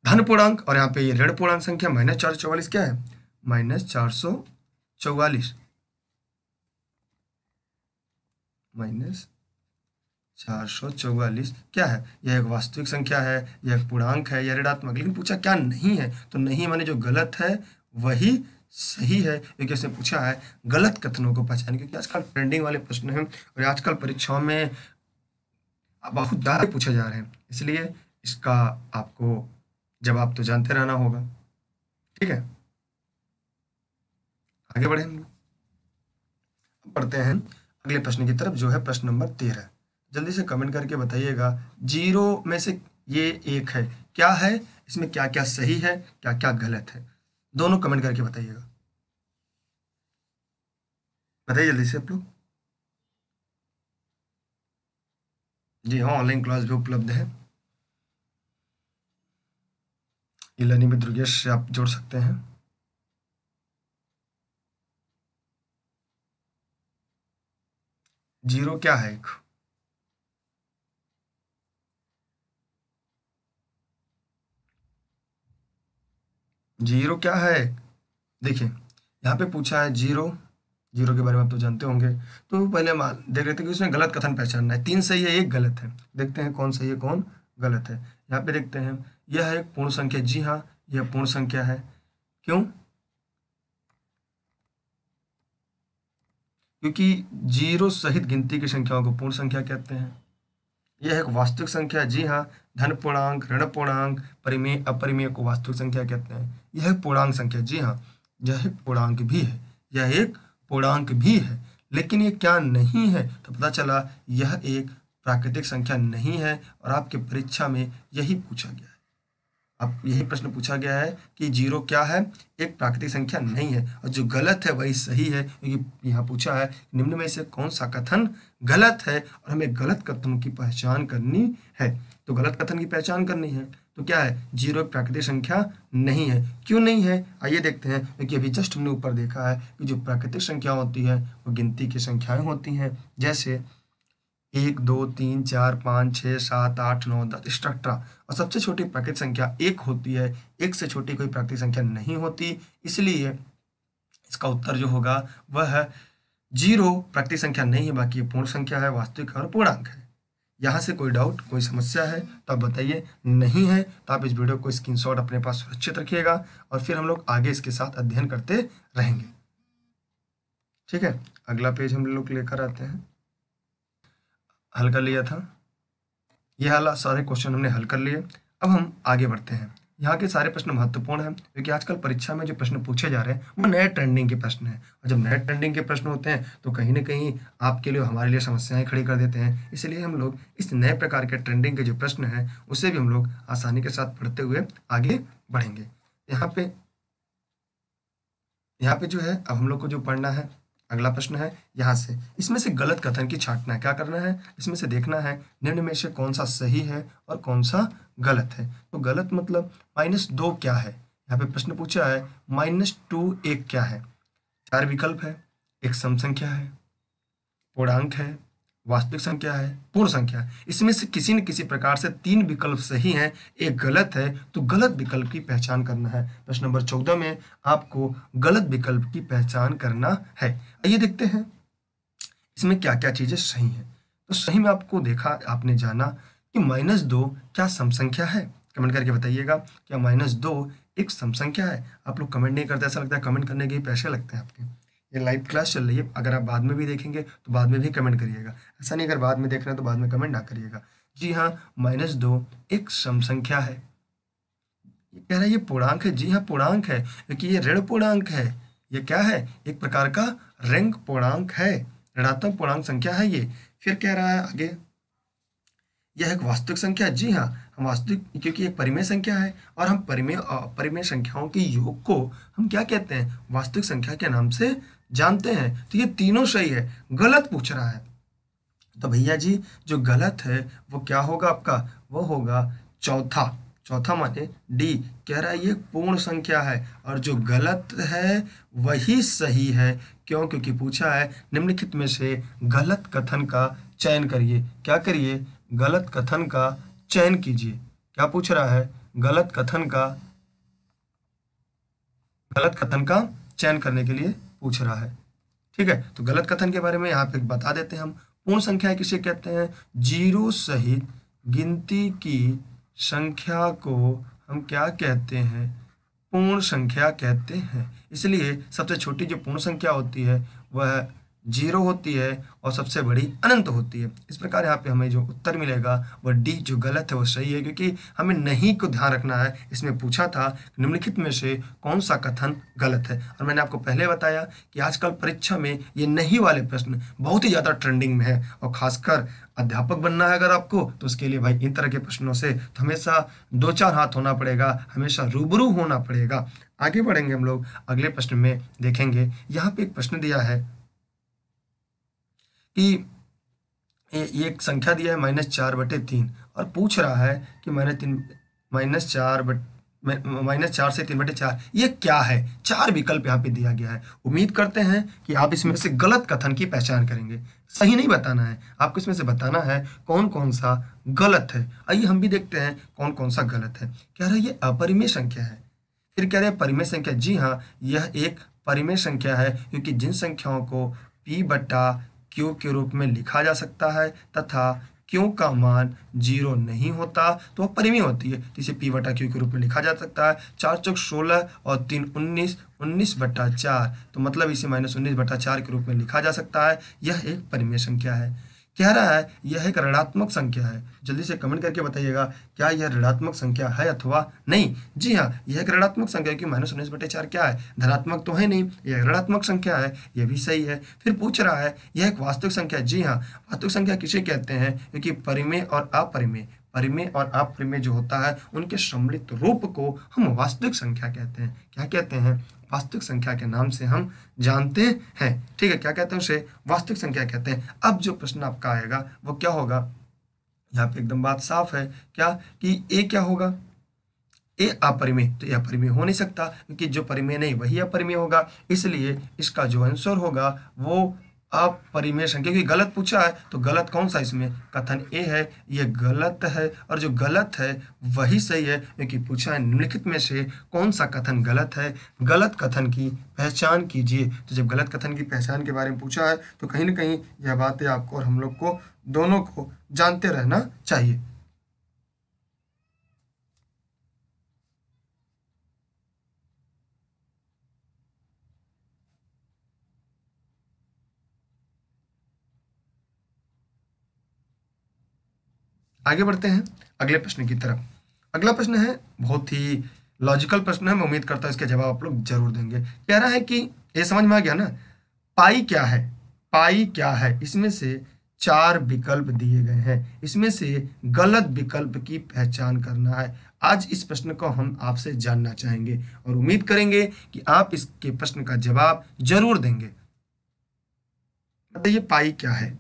धन पूर्णांक और यहाँ पे ये ऋण पूर्णांक संख्या माइनस चार सौ चौवालीस क्या है माइनस चार सौ चौवालीस माइनस चार सौ चौवालीस क्या है यह एक वास्तविक संख्या है यह एक पूर्णांक है यह ऋणात्मक लेकिन पूछा क्या नहीं है तो नहीं माने जो गलत है वही सही है क्योंकि उसने पूछा है गलत कथनों को पहचाने क्योंकि आजकल ट्रेंडिंग वाले प्रश्न हैं और आजकल परीक्षाओं में बहुत दावे पूछे जा रहे हैं इसलिए इसका आपको जवाब तो जानते रहना होगा ठीक है आगे बढ़े हम लोग पढ़ते हैं अगले प्रश्न की तरफ जो है प्रश्न नंबर तेरह जल्दी से कमेंट करके बताइएगा जीरो में से ये एक है क्या है इसमें क्या क्या सही है क्या क्या गलत है दोनों कमेंट करके बताइएगा बताइए जल्दी से आप लोग जी हाँ ऑनलाइन क्लास भी उपलब्ध है इलानी में दुर्गेश से आप जोड़ सकते हैं जीरो क्या है एक जीरो क्या है देखिए यहाँ पे पूछा है जीरो जीरो के बारे में आप तो जानते होंगे तो पहले देख रहे थे कि उसमें गलत कथन पहचानना है तीन सही है एक गलत है देखते हैं कौन सही है कौन गलत है यहाँ पे देखते हैं यह है एक पूर्ण संख्या जी हाँ यह पूर्ण संख्या है क्यों क्योंकि जीरो सहित गिनती की संख्याओं को पूर्ण संख्या कहते हैं यह एक वास्तविक संख्या जी हाँ धन पूर्णांक ऋण पूर्णांक परिमेय अपरिमेय को वास्तविक संख्या कहते हैं यह पूर्णांक संख्या जी हाँ यह पूर्णांक भी है यह एक पूर्णांक भी है लेकिन ये क्या नहीं है तो पता चला यह एक प्राकृतिक संख्या नहीं है और आपके परीक्षा में यही पूछा गया है अब यही प्रश्न पूछा गया है कि जीरो क्या है एक प्राकृतिक संख्या नहीं है और जो गलत है वही सही है क्योंकि यहाँ पूछा है निम्न में से कौन सा कथन गलत है और हमें गलत कथनों की पहचान करनी है तो गलत कथन की पहचान करनी है तो क्या है जीरो एक प्राकृतिक संख्या नहीं है क्यों नहीं है आइए देखते हैं क्योंकि अभी जस्ट हमने ऊपर देखा है कि जो प्राकृतिक संख्या होती है वो गिनती की संख्याएं होती हैं जैसे एक दो तीन चार पाँच छः सात आठ नौ दस स्ट्रक्ट्रा और सबसे छोटी प्राकृतिक संख्या एक होती है एक से छोटी कोई प्राकृतिक संख्या नहीं होती इसलिए इसका उत्तर जो होगा वह जीरो प्राकृतिक संख्या नहीं है बाकी पूर्ण संख्या है वास्तविक और पूर्णांक है यहाँ से कोई डाउट कोई समस्या है तो आप बताइए नहीं है तो आप इस वीडियो को स्क्रीनशॉट अपने पास सुरक्षित रखिएगा और फिर हम लोग आगे इसके साथ अध्ययन करते रहेंगे ठीक है अगला पेज हम लोग लेकर आते हैं हल कर लिया था यह हाला सारे क्वेश्चन हमने हल कर लिए अब हम आगे बढ़ते हैं यहाँ के सारे प्रश्न महत्वपूर्ण हैं क्योंकि आजकल परीक्षा में जो प्रश्न पूछे जा रहे हैं वो नए ट्रेंडिंग के प्रश्न हैं और जब नए ट्रेंडिंग के प्रश्न होते हैं तो कहीं ना कहीं आपके लिए हमारे लिए समस्याएं खड़ी कर देते हैं इसलिए हम लोग इस नए प्रकार के ट्रेंडिंग के जो प्रश्न हैं उसे भी हम लोग आसानी के साथ पढ़ते हुए आगे बढ़ेंगे यहाँ पे यहाँ पे जो है अब हम लोग को जो पढ़ना है अगला प्रश्न है यहाँ से इसमें से गलत कथन की छाटना है क्या करना है इसमें से देखना है निम्न में से कौन सा सही है और कौन सा गलत है तो गलत मतलब माइनस दो क्या है यहाँ पे प्रश्न पूछा है माइनस टू एक क्या है चार विकल्प है एक सम संख्या है पूर्णांक है वास्तविक संख्या है पूर्ण संख्या इसमें से किसी न किसी प्रकार से तीन विकल्प सही हैं एक गलत है तो गलत विकल्प की पहचान करना है प्रश्न नंबर चौदह में आपको गलत विकल्प की पहचान करना है आइए देखते हैं इसमें क्या क्या चीज़ें सही हैं तो सही में आपको देखा आपने जाना कि माइनस दो क्या समसंख्या है कमेंट करके बताइएगा क्या माइनस दो एक समसंख्या है आप लोग कमेंट नहीं करते ऐसा लगता है कमेंट करने के पैसे लगते हैं आपके ये लाइव क्लास चल रही है अगर आप बाद में भी देखेंगे तो बाद में भी कमेंट करिएगा ऐसा नहीं अगर बाद में देख रहे हैं तो बाद में कमेंट ना करिएगा जी हाँ माइनस दो एक सम संख्या है ये कह रहा है ये पूर्णांक है जी हाँ पूर्णांक है क्योंकि ये ऋण पूर्णांक है ये क्या है एक प्रकार का रैंक पूर्णांक है ऋणात्मक पूर्णांक संख्या है ये फिर कह रहा है आगे यह एक वास्तविक संख्या जी हाँ हम वास्तविक क्योंकि एक परिमेय संख्या है और हम परिमेय परिमेय संख्याओं के योग को हम क्या कहते हैं वास्तविक संख्या के नाम से जानते हैं तो ये तीनों सही है गलत पूछ रहा है तो भैया जी जो गलत है वो क्या होगा आपका वो होगा चौथा चौथा माने डी कह रहा है ये पूर्ण संख्या है और जो गलत है वही सही है क्यों क्योंकि पूछा है निम्नलिखित में से गलत कथन का चयन करिए क्या करिए गलत कथन का चयन कीजिए क्या पूछ रहा है गलत कथन का गलत कथन का चयन करने के लिए पूछ रहा है ठीक है तो गलत कथन के बारे में यहाँ पे बता देते हैं हम पूर्ण संख्या किसे कहते हैं जीरो सहित गिनती की संख्या को हम क्या कहते हैं पूर्ण संख्या कहते हैं इसलिए सबसे छोटी जो पूर्ण संख्या होती है वह जीरो होती है और सबसे बड़ी अनंत होती है इस प्रकार यहाँ पे हमें जो उत्तर मिलेगा वह डी जो गलत है वो सही है क्योंकि हमें नहीं को ध्यान रखना है इसमें पूछा था निम्नलिखित में से कौन सा कथन गलत है और मैंने आपको पहले बताया कि आजकल परीक्षा में ये नहीं वाले प्रश्न बहुत ही ज़्यादा ट्रेंडिंग में है और खासकर अध्यापक बनना है अगर आपको तो उसके लिए भाई इन तरह के प्रश्नों से तो हमेशा दो चार हाथ होना पड़ेगा हमेशा रूबरू होना पड़ेगा आगे बढ़ेंगे हम लोग अगले प्रश्न में देखेंगे यहाँ पे एक प्रश्न दिया है कि ये एक संख्या दिया है माइनस चार बटे तीन और पूछ रहा है कि माइनस तीन माइनस चार बट माइनस चार से तीन बटे चार ये क्या है चार विकल्प यहाँ पे दिया गया है उम्मीद करते हैं कि आप इसमें से गलत कथन की पहचान करेंगे सही नहीं बताना है आपको इसमें से बताना है कौन कौन सा गलत है आइए हम भी देखते हैं कौन कौन सा गलत है कह रहा है ये अपरिमेय संख्या है फिर कह रहे हैं परिमेय संख्या जी हाँ यह एक परिमेय संख्या है क्योंकि जिन संख्याओं को पी बट्टा क्यू के रूप में लिखा जा सकता है तथा क्यू का मान जीरो नहीं होता तो वह परिमी होती है तो इसे पी बटा क्यू के रूप में लिखा जा सकता है चार चौक सोलह और तीन उन्नीस उन्नीस बटा चार तो मतलब इसे माइनस उन्नीस बटा चार के रूप में लिखा जा सकता है यह एक परिमेय संख्या है कह रहा है यह एक ऋणात्मक संख्या है जल्दी से कमेंट करके बताइएगा क्या यह ऋणात्मक संख्या है अथवा नहीं जी हाँ यह एक ऋणात्मक संख्या क्योंकि माइनस उन्नीस बटे चार क्या है धनात्मक तो है नहीं यह ऋणात्मक संख्या है यह भी सही है फिर पूछ रहा है यह एक वास्तविक संख्या जी हाँ वास्तविक संख्या किसे कहते हैं क्योंकि परिमेय और अपरिमेय परिमेय और अप्रिमेय जो होता है उनके सम्मिलित रूप को हम वास्तविक संख्या कहते हैं क्या कहते हैं वास्तविक संख्या के नाम से हम जानते हैं ठीक है क्या कहते हैं उसे वास्तविक संख्या कहते हैं अब जो प्रश्न आपका आएगा वो क्या होगा यहाँ पे एकदम बात साफ है क्या कि ए क्या होगा ए अपरिमेय तो यह परिमेय हो नहीं सकता क्योंकि जो परिमेय नहीं वही अपरिमेय होगा इसलिए इसका जो आंसर होगा वो अपरिमेय संख्या क्योंकि गलत पूछा है तो गलत कौन सा इसमें कथन ए है ये गलत है और जो गलत है वही सही है क्योंकि पूछा है निम्नलिखित में से कौन सा कथन गलत है गलत कथन की पहचान कीजिए तो जब गलत कथन की पहचान के बारे में पूछा है तो कहीं ना कहीं यह बातें आपको और हम लोग को दोनों को जानते रहना चाहिए आगे बढ़ते हैं अगले प्रश्न की तरफ अगला प्रश्न है बहुत ही लॉजिकल प्रश्न है मैं उम्मीद करता हूँ इसके जवाब आप लोग जरूर देंगे कह रहा है कि ये समझ में आ गया ना पाई क्या है पाई क्या है इसमें से चार विकल्प दिए गए हैं इसमें से गलत विकल्प की पहचान करना है आज इस प्रश्न को हम आपसे जानना चाहेंगे और उम्मीद करेंगे कि आप इसके प्रश्न का जवाब जरूर देंगे बताइए पाई क्या है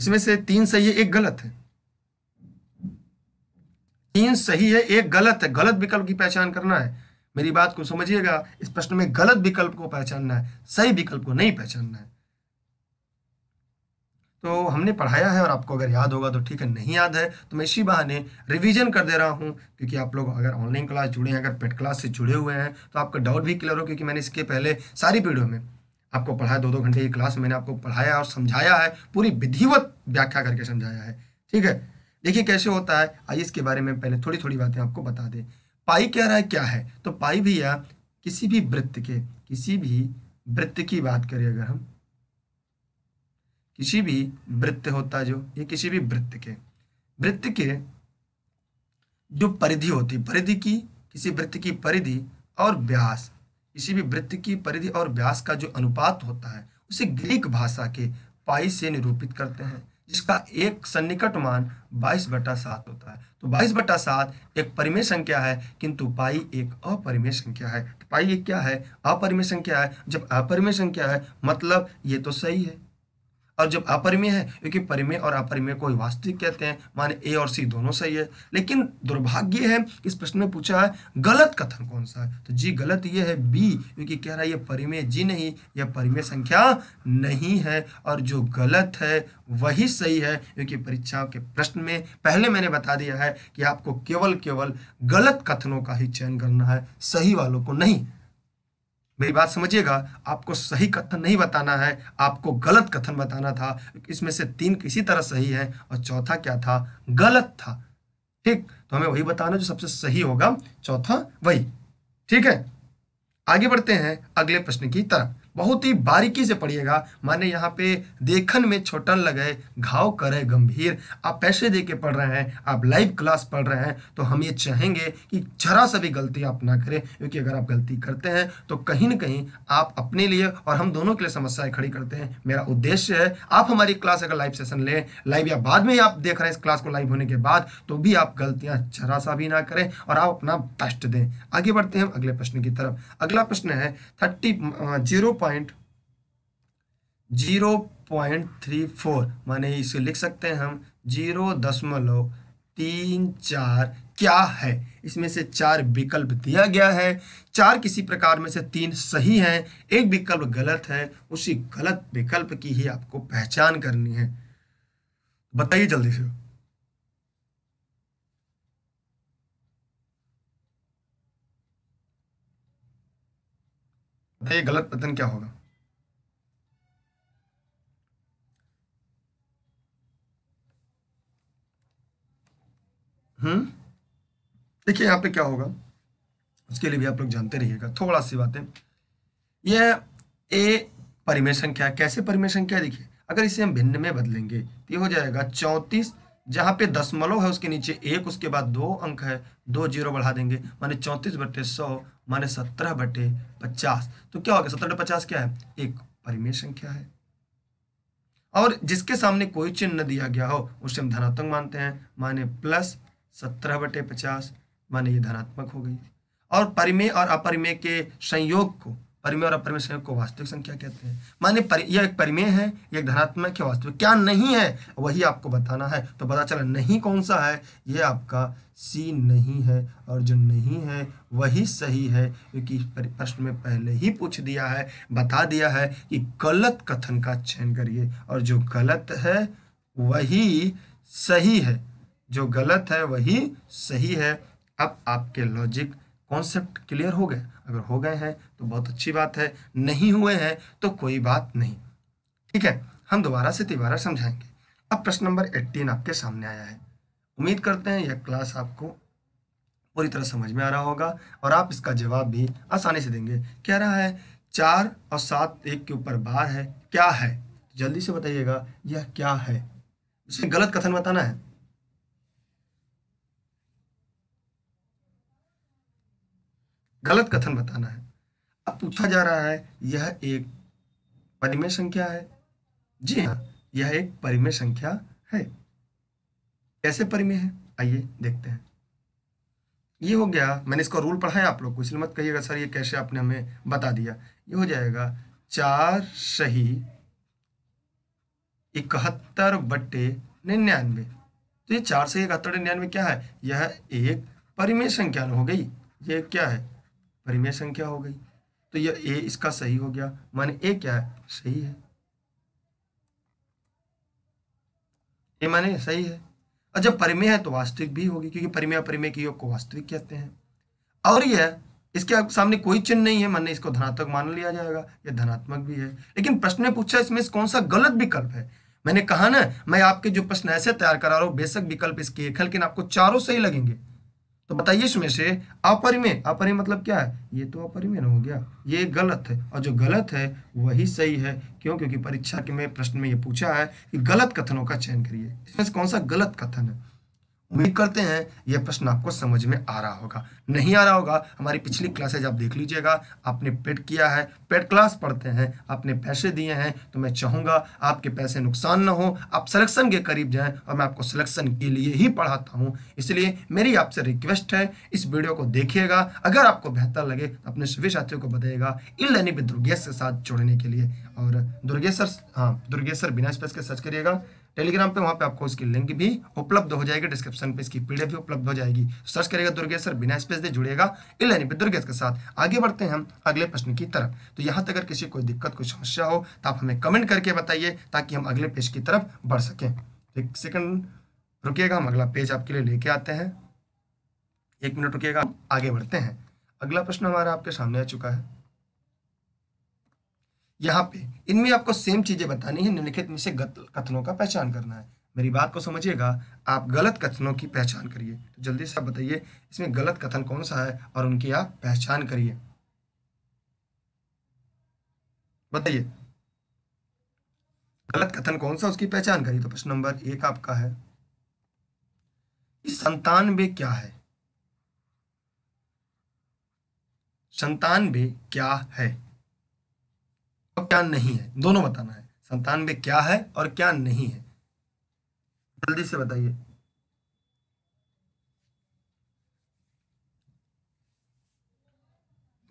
इसमें से तीन सही है एक गलत है तीन सही है एक गलत है गलत विकल्प की पहचान करना है मेरी बात को समझिएगा इस प्रश्न में गलत विकल्प को पहचानना है सही विकल्प को नहीं पहचानना है तो हमने पढ़ाया है और आपको अगर याद होगा तो ठीक है नहीं याद है तो मैं इसी बहाने रिवीजन कर दे रहा हूं क्योंकि आप लोग अगर ऑनलाइन क्लास जुड़े हैं अगर पेट क्लास से जुड़े हुए हैं तो आपका डाउट भी क्लियर हो क्योंकि मैंने इसके पहले सारी पीढ़ियों में आपको पढ़ाया दो दो घंटे की क्लास मैंने आपको पढ़ाया और समझाया है पूरी विधिवत व्याख्या करके समझाया है ठीक है देखिए कैसे होता है आइए इसके बारे में पहले थोड़ी थोड़ी बातें आपको बता दें पाई कह रहा है क्या है तो पाई या किसी भी वृत्त के किसी भी वृत्त की बात करें अगर हम किसी भी वृत्त होता जो ये किसी भी वृत्त के वृत्त के जो परिधि होती परिधि की किसी वृत्त की परिधि और व्यास किसी भी वृत्त की परिधि और व्यास का जो अनुपात होता है उसे ग्रीक भाषा के पाई से निरूपित करते हैं जिसका एक सन्निकट मान बाईस बटा सात होता है तो बाईस बटा सात एक परिमेय संख्या है किंतु पाई एक अपरिमेय संख्या है तो पाई एक क्या है अपरिमेय संख्या है जब अपरिमेय संख्या है मतलब ये तो सही है और जब अपरिमेय है क्योंकि परिमेय और अपरिमेय को वास्तविक कहते हैं माने ए और सी दोनों सही है लेकिन दुर्भाग्य है इस प्रश्न में पूछा है गलत कथन कौन सा है तो जी गलत ये है बी क्योंकि कह रहा है ये परिमेय जी नहीं यह परिमेय संख्या नहीं है और जो गलत है वही सही है क्योंकि परीक्षा के प्रश्न में पहले मैंने बता दिया है कि आपको केवल केवल गलत कथनों का ही चयन करना है सही वालों को नहीं मेरी बात समझिएगा आपको सही कथन नहीं बताना है आपको गलत कथन बताना था इसमें से तीन किसी तरह सही है और चौथा क्या था गलत था ठीक तो हमें वही बताना जो सबसे सही होगा चौथा वही ठीक है आगे बढ़ते हैं अगले प्रश्न की तरफ बहुत ही बारीकी से पढ़िएगा माने यहाँ पे देखन में छोटन लगे घाव करे गंभीर आप पैसे दे के पढ़ रहे हैं आप लाइव क्लास पढ़ रहे हैं तो हम ये चाहेंगे कि जरा सा भी गलती आप ना करें क्योंकि अगर आप गलती करते हैं तो कहीं ना कहीं आप अपने लिए और हम दोनों के लिए समस्याएं खड़ी करते हैं मेरा उद्देश्य है आप हमारी क्लास अगर लाइव सेशन लें लाइव या बाद में आप देख रहे हैं इस क्लास को लाइव होने के बाद तो भी आप गलतियां जरा सा भी ना करें और आप अपना बेस्ट दें आगे बढ़ते हैं अगले प्रश्न की तरफ अगला प्रश्न है thirty zero point zero point three four माने इसे लिख सकते हैं हम जीरो दशमलव तीन चार क्या है इसमें से चार विकल्प दिया गया है चार किसी प्रकार में से तीन सही हैं एक विकल्प गलत है उसी गलत विकल्प की ही आपको पहचान करनी है बताइए जल्दी से बताइए तो गलत पतन क्या होगा हम्म देखिए यहाँ पे क्या होगा उसके लिए भी आप लोग जानते रहिएगा थोड़ा सी बातें यह ए परिमेय संख्या कैसे परिमेय संख्या देखिए अगर इसे हम भिन्न में बदलेंगे तो ये हो जाएगा चौंतीस जहां पे दसमलव है उसके नीचे एक उसके बाद दो अंक है दो जीरो बढ़ा देंगे माने चौंतीस बटे सौ माने सत्रह बटे पचास तो क्या होगा सत्रह बटे पचास क्या है एक परिमेय संख्या है और जिसके सामने कोई चिन्ह दिया गया हो उसे हम धनात्मक मानते हैं माने प्लस सत्रह बटे पचास माने ये धनात्मक हो गई और परिमेय और अपरिमेय के संयोग को परिमेय और अपरिमेय संयोग को वास्तविक संख्या कहते हैं माने यह एक परिमेय है यह धनात्मक है वास्तविक क्या नहीं है वही आपको बताना है तो पता चला नहीं कौन सा है यह आपका सी नहीं है और जो नहीं है वही सही है क्योंकि प्रश्न में पहले ही पूछ दिया है बता दिया है कि गलत कथन का चयन करिए और जो गलत है वही सही है जो गलत है वही सही है अब आपके लॉजिक कॉन्सेप्ट क्लियर हो गए अगर हो गए हैं तो बहुत अच्छी बात है नहीं हुए हैं तो कोई बात नहीं ठीक है हम दोबारा से तिबारा समझाएंगे अब प्रश्न नंबर एट्टीन आपके सामने आया है उम्मीद करते हैं यह क्लास आपको पूरी तरह समझ में आ रहा होगा और आप इसका जवाब भी आसानी से देंगे कह रहा है चार और सात एक के ऊपर बार है क्या है तो जल्दी से बताइएगा यह क्या है उसमें गलत कथन बताना है गलत कथन बताना है अब पूछा जा रहा है यह एक परिमेय संख्या है जी हाँ यह एक परिमेय संख्या है कैसे परिमेय है आइए देखते हैं ये हो गया मैंने इसका रूल पढ़ाया आप लोग को इसलिए मत कहिएगा सर ये कैसे आपने हमें बता दिया ये हो जाएगा चार सही इकहत्तर बट्टे निन्यानवे तो ये चार सही इकहत्तर निन्यानवे क्या है यह एक परिमेय संख्या हो गई ये क्या है परिमेय संख्या हो गई तो यह ए इसका सही हो गया माने ए क्या है सही है ए माने सही है और जब परिमेय है तो वास्तविक भी होगी क्योंकि परिमेय परिमेय के योग को वास्तविक कहते हैं और यह इसके सामने कोई चिन्ह नहीं है मैंने इसको धनात्मक मान लिया जाएगा यह धनात्मक भी है लेकिन प्रश्न ने पूछा इसमें कौन सा गलत विकल्प है मैंने कहा ना मैं आपके जो प्रश्न ऐसे तैयार करा रहा हूँ बेशक विकल्प इसके एक लेकिन आपको चारों सही लगेंगे तो बताइए इसमें से अपरिमेय अपरिमेय मतलब क्या है ये तो अपरिमेय हो गया ये गलत है और जो गलत है वही सही है क्यों क्योंकि परीक्षा के में प्रश्न में ये पूछा है कि गलत कथनों का चयन करिए इसमें से कौन सा गलत कथन है उम्मीद करते हैं यह प्रश्न आपको समझ में आ रहा होगा नहीं आ रहा होगा हमारी पिछली क्लासेज आप देख लीजिएगा आपने पेड किया है पेड क्लास पढ़ते हैं आपने पैसे दिए हैं तो मैं चाहूँगा आपके पैसे नुकसान ना हो आप सिलेक्शन के करीब जाएं और मैं आपको सिलेक्शन के लिए ही पढ़ाता हूँ इसलिए मेरी आपसे रिक्वेस्ट है इस वीडियो को देखिएगा अगर आपको बेहतर लगे तो अपने सभी साथियों को बताइएगा इन लैनी पर दुर्गेश के साथ जोड़ने के लिए और दुर्गेश्वर हाँ दुर्गेश्वर बिना स्पेस के सर्च करिएगा टेलीग्राम पे वहाँ पे आपको उसकी लिंक भी उपलब्ध हो जाएगी डिस्क्रिप्शन पे इसकी पीडीएफ भी उपलब्ध हो जाएगी सर्च करेगा दुर्गेश सर बिना स्पेस दे जुड़ेगा पे दुर्गेश के साथ आगे बढ़ते हैं हम अगले प्रश्न की तरफ तो यहाँ तक अगर किसी कोई दिक्कत कोई समस्या हो तो आप हमें कमेंट करके बताइए ताकि हम अगले पेज की तरफ बढ़ सकें एक सेकेंड रुकीगा हम अगला पेज आपके लिए लेके आते हैं एक मिनट रुकीगा आगे बढ़ते हैं अगला प्रश्न हमारा आपके सामने आ चुका है यहाँ पे इनमें आपको सेम चीजें बतानी है निम्नलिखित में से कथनों का पहचान करना है मेरी बात को समझिएगा आप गलत कथनों की पहचान करिए तो जल्दी से आप बताइए इसमें गलत कथन कौन सा है और उनकी आप पहचान करिए बताइए गलत कथन कौन सा उसकी पहचान करिए तो प्रश्न नंबर एक आपका है कि वे क्या है संतान वे क्या है और क्या नहीं है दोनों बताना है संतानवे क्या है और क्या नहीं है जल्दी से बताइए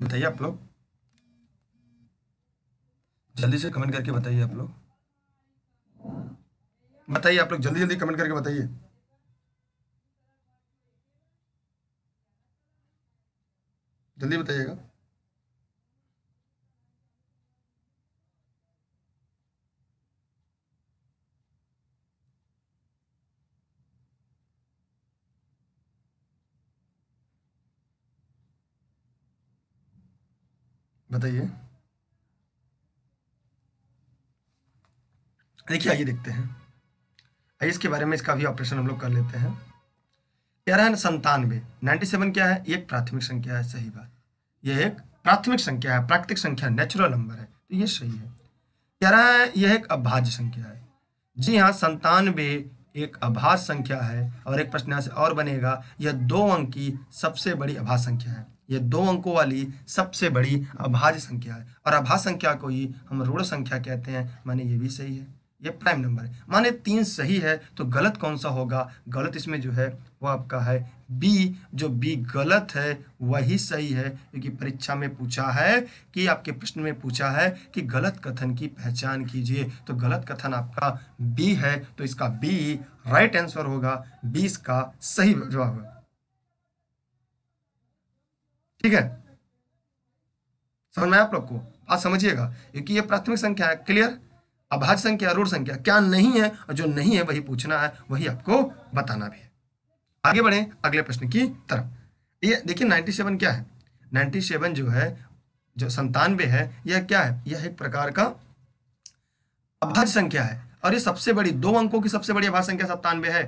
बताइए आप लोग जल्दी से कमेंट करके बताइए आप लोग बताइए आप लोग जल्दी जल्दी कमेंट करके बताइए जल्दी बताइएगा बताइए देखिए आइए देखते हैं आइए इसके बारे में इसका भी ऑपरेशन हम लोग कर लेते हैं तेरह है संतानवे नाइन्टी सेवन क्या है एक प्राथमिक संख्या है सही बात यह एक प्राथमिक संख्या है प्राकृतिक संख्या नेचुरल नंबर है तो ये सही है कह रहा है यह एक अभाज्य संख्या है जी हाँ संतानवे एक अभाज्य संख्या है और एक प्रश्न से और बनेगा यह दो अंक की सबसे बड़ी अभाज्य संख्या है ये दो अंकों वाली सबसे बड़ी अभाज्य संख्या है और अभाज्य संख्या को ही हम ऋण संख्या कहते हैं माने ये भी सही है ये प्राइम नंबर है माने तीन सही है तो गलत कौन सा होगा गलत इसमें जो है वो आपका है बी जो बी गलत है वही सही है क्योंकि परीक्षा में पूछा है कि आपके प्रश्न में पूछा है कि गलत कथन की पहचान कीजिए तो गलत कथन आपका बी है तो इसका बी राइट आंसर होगा बी इसका सही जवाब है ठीक है समझ में आप लोग को बात समझिएगा क्योंकि ये प्राथमिक संख्या है क्लियर अभाज्य संख्या रूढ़ संख्या क्या नहीं है और जो नहीं है वही पूछना है वही आपको बताना भी है आगे बढ़े अगले प्रश्न की तरफ ये देखिए 97 क्या है 97 जो है जो संतानवे है यह क्या है यह एक प्रकार का अभाज्य संख्या है और ये सबसे बड़ी दो अंकों की सबसे बड़ी अभाज्य संख्या सत्तानवे है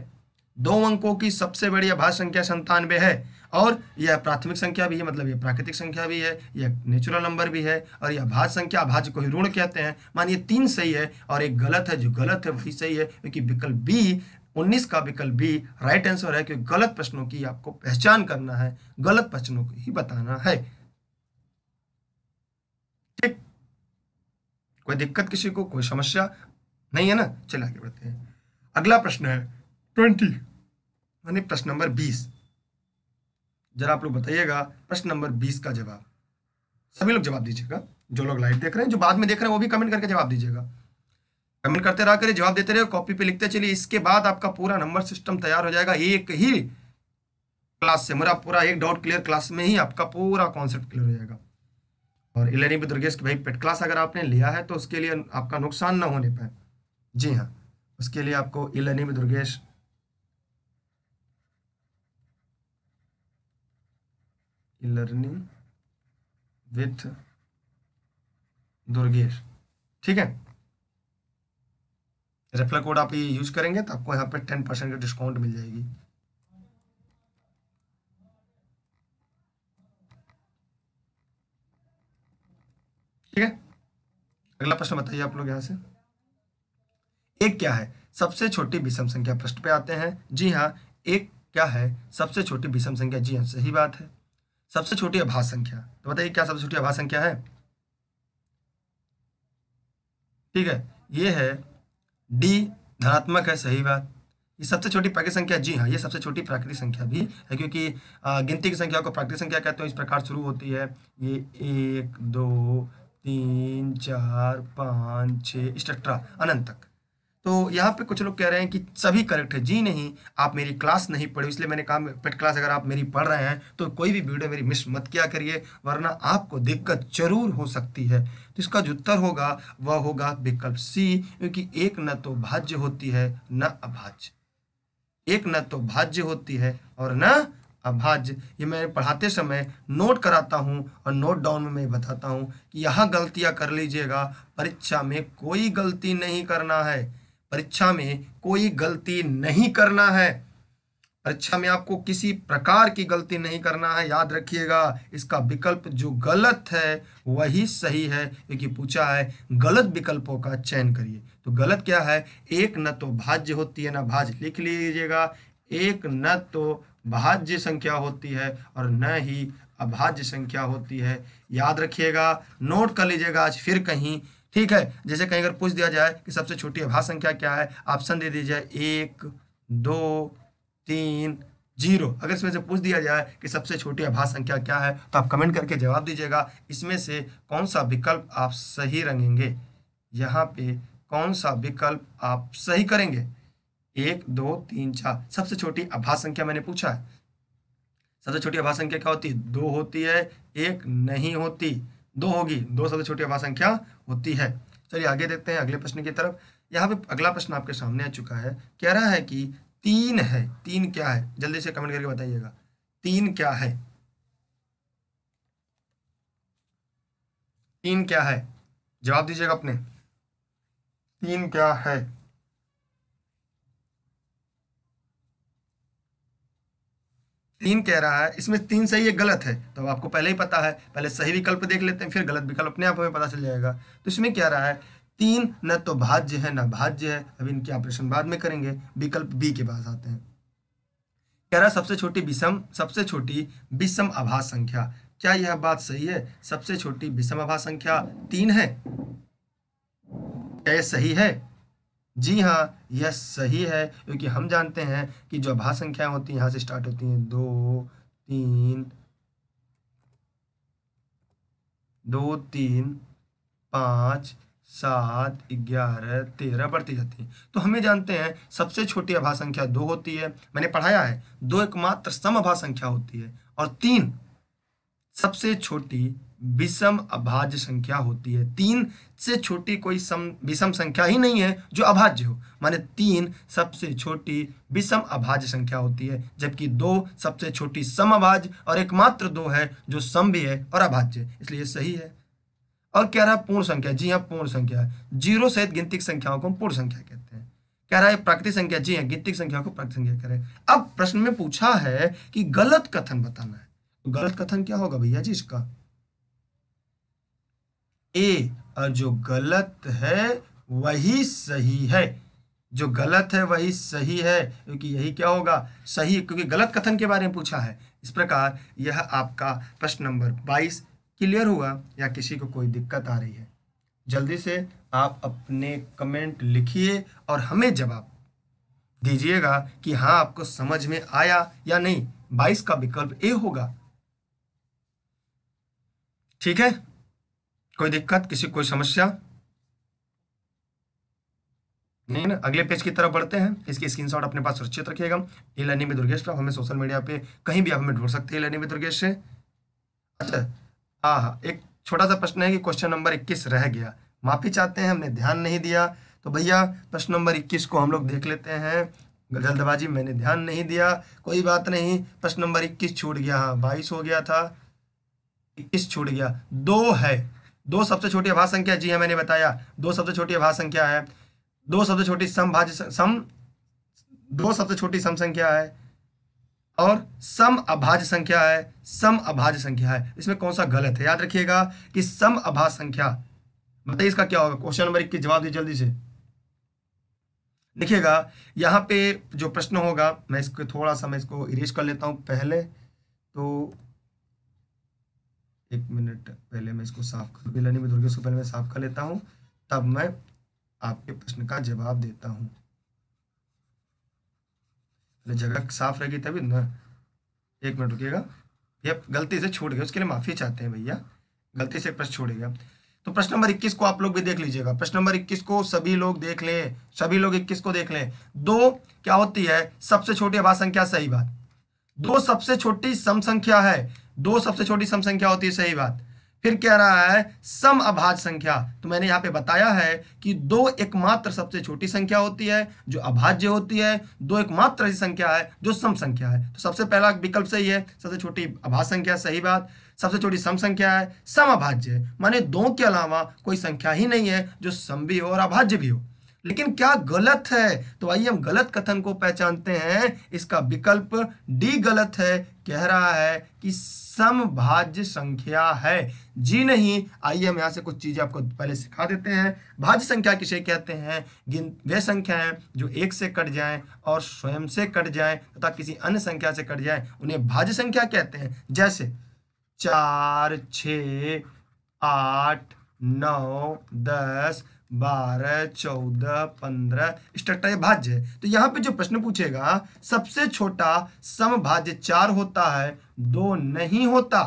दो अंकों की सबसे बड़ी अभाज्य संख्या संतानवे है और यह प्राथमिक संख्या भी है मतलब यह प्राकृतिक संख्या भी है यह नेचुरल नंबर भी है और यह भाज संख्या भाज्य को ही ऋण कहते हैं मानिए तीन सही है और एक गलत है जो गलत है वही सही है क्योंकि विकल्प बी 19 का विकल्प बी राइट आंसर है क्योंकि गलत प्रश्नों की आपको पहचान करना है गलत प्रश्नों को ही बताना है ठीक कोई दिक्कत किसी को कोई समस्या नहीं है ना चले आगे बढ़ते हैं अगला प्रश्न है ट्वेंटी प्रश्न नंबर बीस जरा आप लोग बताइएगा प्रश्न नंबर बीस का जवाब सभी लोग जवाब दीजिएगा जो लोग लाइव देख रहे हैं जो बाद में देख रहे हैं वो भी कमेंट करके जवाब दीजिएगा कमेंट करते रह करिए जवाब देते रहे कॉपी पे लिखते चलिए इसके बाद आपका पूरा नंबर सिस्टम तैयार हो जाएगा एक ही क्लास से मेरा पूरा एक डाउट क्लियर क्लास में ही आपका पूरा कॉन्सेप्ट क्लियर हो जाएगा और इलेनी दुर्गेश भाई पेट क्लास अगर आपने लिया है तो उसके लिए आपका नुकसान ना होने पाए जी हाँ उसके लिए आपको इलेनी दुर्गेश लर्निंग विथ दुर्गेश ठीक है रेफर कोड आप ये यूज करेंगे तो आपको यहाँ पे टेन परसेंट का डिस्काउंट मिल जाएगी ठीक है अगला प्रश्न बताइए आप लोग यहां से एक क्या है सबसे छोटी विषम संख्या प्रश्न पे आते हैं जी हाँ एक क्या है सबसे छोटी विषम संख्या जी हाँ सही बात है सबसे छोटी आभास संख्या तो बताइए क्या सबसे छोटी आभास संख्या है ठीक है ये है डी धनात्मक है सही बात ये सबसे छोटी प्राकृतिक संख्या जी हाँ ये सबसे छोटी प्राकृतिक संख्या भी है क्योंकि गिनती की संख्या को प्राकृतिक संख्या कहते हैं इस प्रकार शुरू होती है ये एक दो तीन चार पाँच छः इस अनंत तक तो यहाँ पे कुछ लोग कह रहे हैं कि सभी करेक्ट है जी नहीं आप मेरी क्लास नहीं पढ़ी इसलिए मैंने कहा पेट क्लास अगर आप मेरी पढ़ रहे हैं तो कोई भी वीडियो मेरी मिस मत किया करिए वरना आपको दिक्कत जरूर हो सकती है तो इसका जो उत्तर होगा वह होगा विकल्प सी क्योंकि एक न तो भाज्य होती है न अभाज्य एक न तो भाज्य होती है और न अभाज्य ये मैं पढ़ाते समय नोट कराता हूँ और नोट डाउन में मैं बताता हूँ कि यहाँ गलतियाँ कर लीजिएगा परीक्षा में कोई गलती नहीं करना है परीक्षा में कोई गलती नहीं करना है परीक्षा में आपको किसी प्रकार की गलती नहीं करना है याद रखिएगा इसका विकल्प जो गलत है वही सही है क्योंकि पूछा है गलत विकल्पों का चयन करिए तो गलत क्या है एक न तो भाज्य होती है ना भाज्य लिख लीजिएगा एक न तो भाज्य संख्या होती है और न ही अभाज्य संख्या होती है याद रखिएगा नोट कर लीजिएगा आज फिर कहीं ठीक है जैसे कहीं अगर पूछ दिया जाए कि सबसे छोटी आभा संख्या क्या है ऑप्शन दे दी जाए एक दो तीन जीरो अगर इसमें से पूछ दिया जाए कि सबसे छोटी आभास संख्या क्या है तो आप कमेंट करके जवाब दीजिएगा इसमें से कौन सा विकल्प आप सही रंगेंगे यहाँ पे कौन सा विकल्प आप सही करेंगे एक दो तीन चार सबसे छोटी आभास संख्या मैंने पूछा है सबसे छोटी आभास संख्या क्या होती है दो होती है एक नहीं होती दो होगी दो सबसे छोटी अभाव संख्या होती है चलिए आगे देखते हैं अगले प्रश्न की तरफ यहाँ पे अगला प्रश्न आपके सामने आ चुका है कह रहा है कि तीन है तीन क्या है जल्दी से कमेंट करके बताइएगा तीन क्या है तीन क्या है जवाब दीजिएगा अपने तीन क्या है तीन कह रहा है इसमें तीन सही है गलत है तो आपको पहले ही पता है पहले सही विकल्प देख लेते हैं फिर गलत विकल्प अपने आप हमें पता चल जाएगा तो इसमें क्या रहा है तीन न तो भाज्य है न भाज्य है अब इनके ऑपरेशन बाद में करेंगे विकल्प बी के पास आते हैं कह रहा सबसे छोटी विषम सबसे छोटी विषम आभास संख्या क्या यह बात सही है सबसे छोटी विषम आभास संख्या तीन है क्या यह सही है जी हाँ यह सही है क्योंकि हम जानते हैं कि जो अभा संख्याएं होती हैं यहाँ से स्टार्ट होती हैं दो तीन दो तीन पाँच सात ग्यारह तेरह बढ़ती जाती है तो हमें जानते हैं सबसे छोटी अभा संख्या दो होती है मैंने पढ़ाया है दो एकमात्र सम अभा संख्या होती है और तीन सबसे छोटी विषम अभाज्य संख्या होती है तीन से छोटी कोई सम विषम संख्या ही नहीं है जो अभाज्य हो माने तीन सबसे छोटी विषम अभाज्य संख्या होती है जबकि दो सबसे छोटी सम अभाज्य और एकमात्र दो है जो सम भी है और अभाज्य इसलिए सही है और कह रहा है पूर्ण संख्या जी हाँ पूर्ण संख्या जीरो सहित गिनती संख्याओं को हम पूर्ण संख्या कहते हैं कह रहा है प्राकृतिक संख्या जी हाँ गिनती संख्या को प्राकृतिक संख्या करें अब प्रश्न में पूछा है कि गलत कथन बताना है तो गलत कथन क्या होगा भैया जी इसका ए और जो गलत है वही सही है जो गलत है वही सही है क्योंकि यही क्या होगा सही क्योंकि गलत कथन के बारे में पूछा है इस प्रकार यह आपका प्रश्न नंबर बाईस क्लियर हुआ या किसी को कोई दिक्कत आ रही है जल्दी से आप अपने कमेंट लिखिए और हमें जवाब दीजिएगा कि हाँ आपको समझ में आया या नहीं बाईस का विकल्प ए होगा ठीक है कोई दिक्कत किसी कोई समस्या नहीं ना अगले पेज की तरफ बढ़ते हैं इसकी स्क्रीनशॉट अपने पास सुरक्षित रखिएगा ई लर्निंग में दुर्गेश आप हमें सोशल मीडिया पे कहीं भी आप हमें ढूंढ सकते हैं लर्निंग में दुर्गेश से अच्छा हाँ हाँ एक छोटा सा प्रश्न है कि क्वेश्चन नंबर इक्कीस रह गया माफ़ी चाहते हैं हमने ध्यान नहीं दिया तो भैया प्रश्न नंबर इक्कीस को हम लोग देख लेते हैं जल्दबाजी मैंने ध्यान नहीं दिया कोई बात नहीं प्रश्न नंबर इक्कीस छूट गया हाँ बाईस हो गया था इक्कीस छूट गया दो है दो सबसे छोटी अभाज्य संख्या जी है हाँ, मैंने बताया दो सबसे छोटी अभाज्य संख्या है दो सबसे छोटी समभाज्य सम दो सबसे छोटी सम संख्या है और सम अभाज्य संख्या है सम अभाज्य संख्या है इसमें कौन सा गलत है याद रखिएगा कि सम अभाज्य संख्या बताइए इसका क्या होगा क्वेश्चन नंबर एक के जवाब दीजिए जल्दी से देखिएगा यहां पे जो प्रश्न होगा मैं इसको थोड़ा सा मैं इसको इरेज कर लेता हूं पहले तो एक मिनट पहले मैं इसको साफ कर बिलानी में धुल के उसको पहले मैं साफ कर लेता हूँ तब मैं आपके प्रश्न का जवाब देता हूँ जगह साफ रहेगी तभी ना एक मिनट रुकिएगा यह गलती से छोड़ गया उसके लिए माफी चाहते हैं भैया गलती से प्रश्न छोड़ गया तो प्रश्न नंबर 21 को आप लोग भी देख लीजिएगा प्रश्न नंबर 21 को सभी लोग देख लें सभी लोग 21 को देख लें दो क्या होती है सबसे छोटी आवाज संख्या सही बात दो सबसे छोटी सम संख्या है दो सबसे छोटी सम संख्या होती है सही बात फिर कह रहा है सम अभाज संख्या तो मैंने यहां पे बताया है कि दो एकमात्र सबसे छोटी संख्या होती है जो अभाज्य होती है दो एकमात्र ऐसी संख्या है जो सम संख्या है तो सबसे पहला विकल्प सही है सबसे छोटी अभाज संख्या सही बात सबसे छोटी सम संख्या है सम अभाज्य माने दो के अलावा कोई संख्या ही नहीं है जो सम भी हो और अभाज्य भी हो लेकिन क्या गलत है तो आइए हम गलत कथन को पहचानते हैं इसका विकल्प डी गलत है कह रहा है कि समभाज्य संख्या है जी नहीं आइए हम यहां से कुछ चीज़ें आपको पहले सिखा देते हैं भाज्य संख्या किसे कहते हैं गिन वे संख्याएं जो एक से कट जाए और स्वयं से कट जाए तथा किसी अन्य संख्या से कट जाए उन्हें भाज्य संख्या कहते हैं जैसे चार छ आठ नौ दस बारह चौदह पंद्रह स्ट्रक्टर भाज्य है तो यहाँ पे जो प्रश्न पूछेगा सबसे छोटा समभाज्य चार होता है दो नहीं होता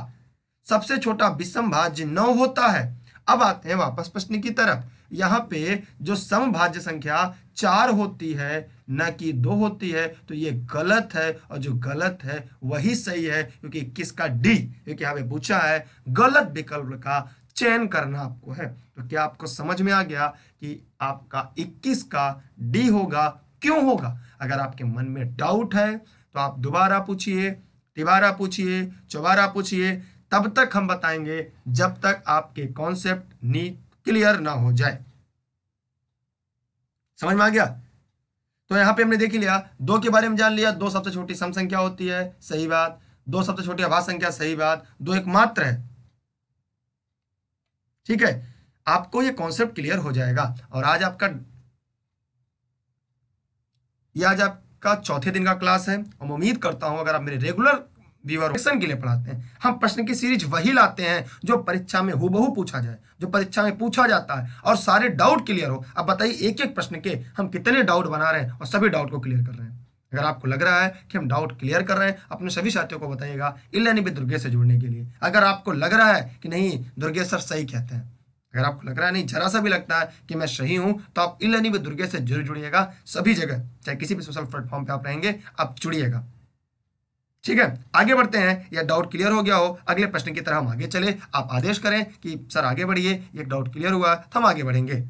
सबसे छोटा विषम भाज्य नौ होता है अब आते हैं वापस प्रश्न की तरफ यहाँ पे जो समभाज्य संख्या चार होती है न कि दो होती है तो ये गलत है और जो गलत है वही सही है क्योंकि किसका डी क्योंकि यहाँ पे पूछा है गलत विकल्प का चयन करना आपको है तो क्या आपको समझ में आ गया कि आपका 21 का डी होगा क्यों होगा अगर आपके मन में डाउट है तो आप दोबारा पूछिए तिबारा पूछिए चौबारा पूछिए तब तक हम बताएंगे जब तक आपके कॉन्सेप्ट नी क्लियर ना हो जाए समझ में आ गया तो यहां पे हमने देख लिया दो के बारे में जान लिया दो सबसे छोटी सम संख्या होती है सही बात दो सबसे छोटी आभा संख्या सही बात दो एकमात्र है ठीक है आपको ये कॉन्सेप्ट क्लियर हो जाएगा और आज आपका ये आज आपका चौथे दिन का क्लास है और मैं उम्मीद करता हूं अगर आप मेरे रेगुलर व्यूअर के लिए पढ़ाते हैं हम प्रश्न की सीरीज वही लाते हैं जो परीक्षा में हूबहू पूछा जाए जो परीक्षा में पूछा जाता है और सारे डाउट क्लियर हो अब बताइए एक एक प्रश्न के हम कितने डाउट बना रहे हैं और सभी डाउट को क्लियर कर रहे हैं अगर आपको लग रहा है कि हम डाउट क्लियर कर रहे हैं अपने सभी साथियों को बताइएगा इलानी भी दुर्गे से जुड़ने के लिए अगर आपको लग रहा है कि नहीं दुर्गे सर सही कहते हैं अगर आपको लग रहा है नहीं जरा सा भी लगता है कि मैं सही हूं तो आप इलानी व दुर्गे से जरूर जुड़िएगा सभी जगह चाहे किसी भी सोशल प्लेटफॉर्म पे आप रहेंगे आप जुड़िएगा ठीक है आगे बढ़ते हैं यह डाउट क्लियर हो गया हो अगले प्रश्न की तरह हम आगे चले आप आदेश करें कि सर आगे बढ़िए एक डाउट क्लियर हुआ तो हम आगे बढ़ेंगे